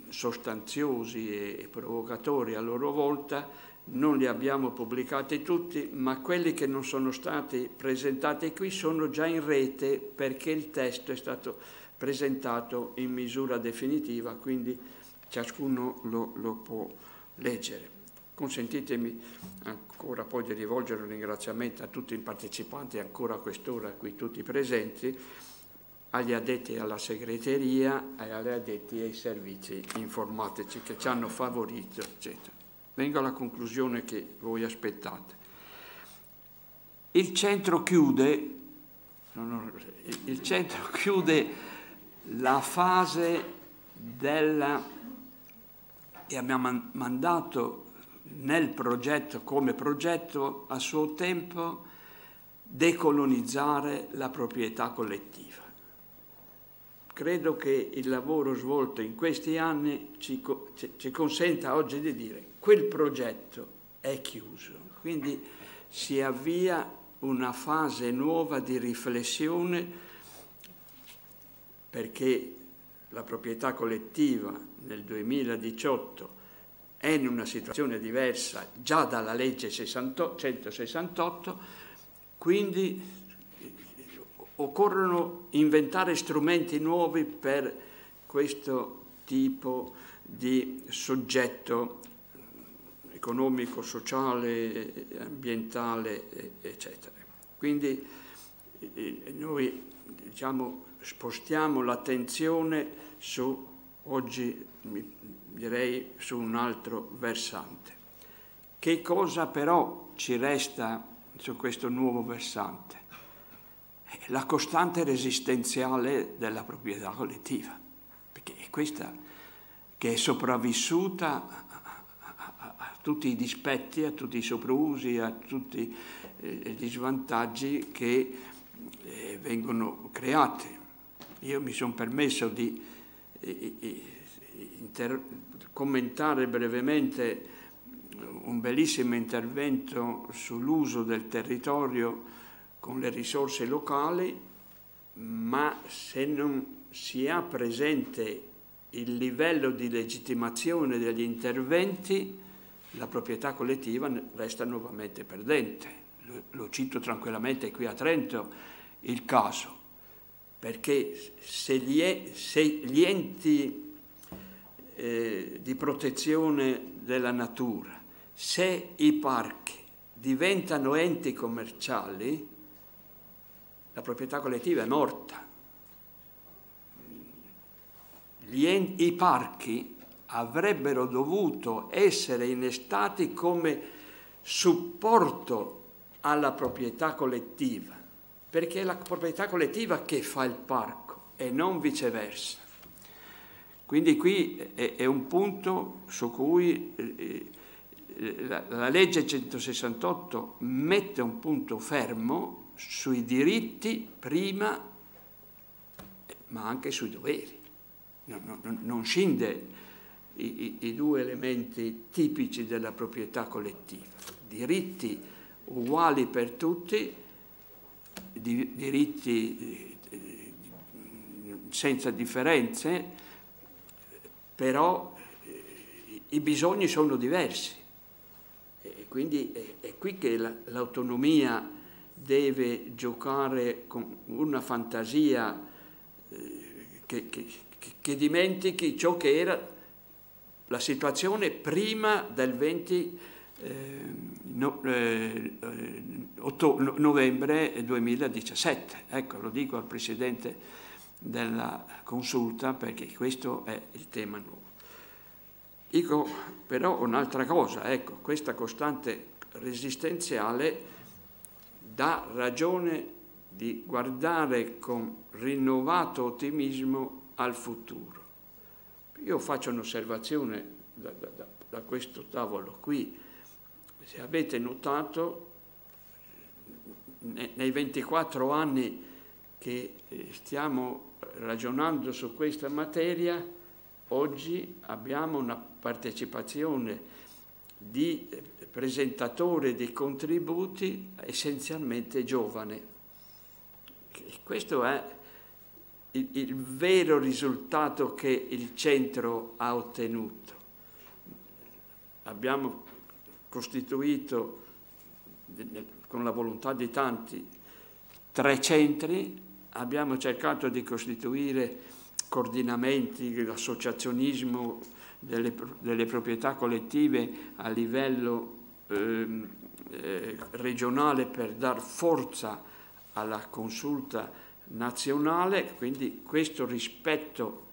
sostanziosi e provocatori a loro volta, non li abbiamo pubblicati tutti, ma quelli che non sono stati presentati qui sono già in rete perché il testo è stato presentato in misura definitiva, quindi ciascuno lo, lo può leggere. Consentitemi ancora poi di rivolgere un ringraziamento a tutti i partecipanti ancora a quest'ora qui tutti presenti agli addetti alla segreteria e agli addetti ai servizi informatici che ci hanno favorito, eccetera. Vengo alla conclusione che voi aspettate. Il centro chiude, il centro chiude la fase della... e abbiamo mandato nel progetto, come progetto, a suo tempo, decolonizzare la proprietà collettiva credo che il lavoro svolto in questi anni ci, ci consenta oggi di dire che quel progetto è chiuso, quindi si avvia una fase nuova di riflessione perché la proprietà collettiva nel 2018 è in una situazione diversa già dalla legge 168, quindi occorrono inventare strumenti nuovi per questo tipo di soggetto economico, sociale, ambientale, eccetera. Quindi noi diciamo, spostiamo l'attenzione su, oggi direi, su un altro versante. Che cosa però ci resta su questo nuovo versante? la costante resistenziale della proprietà collettiva, perché è questa che è sopravvissuta a, tutti i dispetti, a tutti i soprusi, a tutti eh, gli svantaggi che eh, vengono creati. Io mi sono permesso di eh, commentare brevemente un bellissimo intervento sull'uso del territorio con le risorse locali, ma se non si ha presente il livello di legittimazione degli interventi, la proprietà collettiva resta nuovamente perdente. Lo cito tranquillamente qui a Trento il caso, perché se gli, se gli enti eh, di protezione della natura, se i parchi diventano enti commerciali, la proprietà collettiva è morta. En- I parchi avrebbero dovuto essere innestati come supporto alla proprietà collettiva, perché è la proprietà collettiva che fa il parco e non viceversa. Quindi qui è, è un punto su cui eh, eh la, la legge 168 mette un punto fermo sui diritti prima, ma anche sui doveri. Non, non, non scinde i, i, i due elementi tipici della proprietà collettiva, diritti uguali per tutti, diritti eh, senza differenze, però eh, i bisogni sono diversi e quindi è, qui che l'autonomia deve giocare con una fantasia eh, che, che, che dimentichi ciò che era la situazione prima del 20 eh, no, eh, eh otto, novembre 2017. Ecco, lo dico al Presidente della Consulta perché questo è il tema nuovo. Dico però un'altra cosa, ecco, questa costante resistenziale dà ragione di guardare con rinnovato ottimismo al futuro. Io faccio un'osservazione da, da, da questo tavolo qui. Se avete notato, nei 24 anni che eh, stiamo ragionando su questa materia, oggi abbiamo una partecipazione di presentatore dei contributi essenzialmente giovane. E Questo è il, il vero risultato che il centro ha ottenuto. Abbiamo costituito, con la volontà di tanti, tre centri, abbiamo cercato di costituire coordinamenti, l'associazionismo delle, delle proprietà collettive a livello Ehm, eh, regionale per dar forza alla consulta nazionale, quindi questo rispetto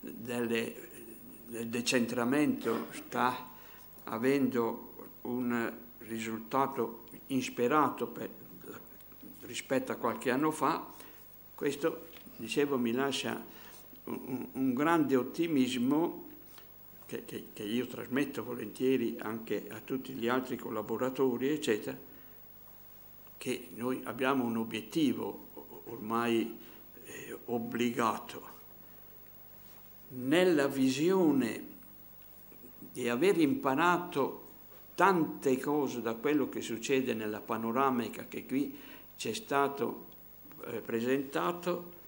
delle, del decentramento sta avendo un risultato insperato per, rispetto a qualche anno fa, questo, dicevo, mi lascia un, un grande ottimismo che, che, che io trasmetto volentieri anche a tutti gli altri collaboratori, eccetera, che noi abbiamo un obiettivo ormai eh, obbligato. Nella visione di aver imparato tante cose da quello che succede nella panoramica che qui ci è stato eh, presentato,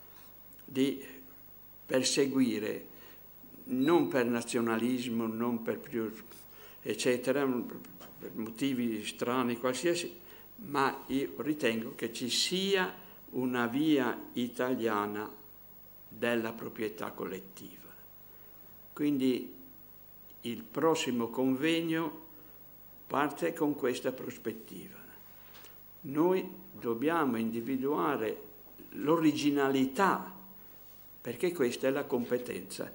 di perseguire non per nazionalismo, non per più, eccetera, per motivi strani qualsiasi, ma io ritengo che ci sia una via italiana della proprietà collettiva. Quindi il prossimo convegno parte con questa prospettiva. Noi dobbiamo individuare l'originalità, perché questa è la competenza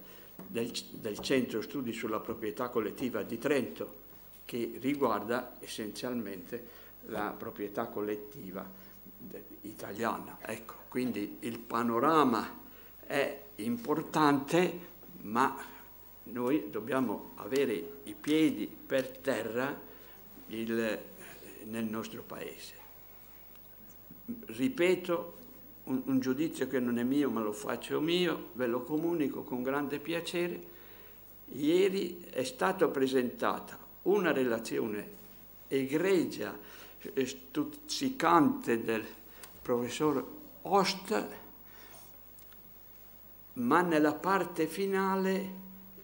del, del Centro Studi sulla Proprietà Collettiva di Trento, che riguarda essenzialmente la proprietà collettiva italiana. Ecco, quindi il panorama è importante, ma noi dobbiamo avere i piedi per terra il, nel nostro paese. Ripeto, un, un giudizio che non è mio ma lo faccio mio, ve lo comunico con grande piacere, ieri è stata presentata una relazione egregia, e eh, stuzzicante del professor Ost, ma nella parte finale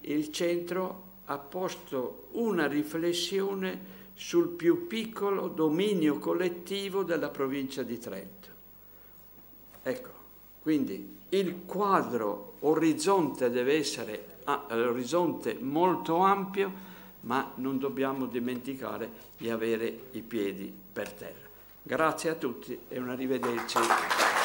il centro ha posto una riflessione sul più piccolo dominio collettivo della provincia di Trento. Ecco, quindi il quadro orizzonte deve essere ah, orizzonte molto ampio, ma non dobbiamo dimenticare di avere i piedi per terra. Grazie a tutti e un arrivederci.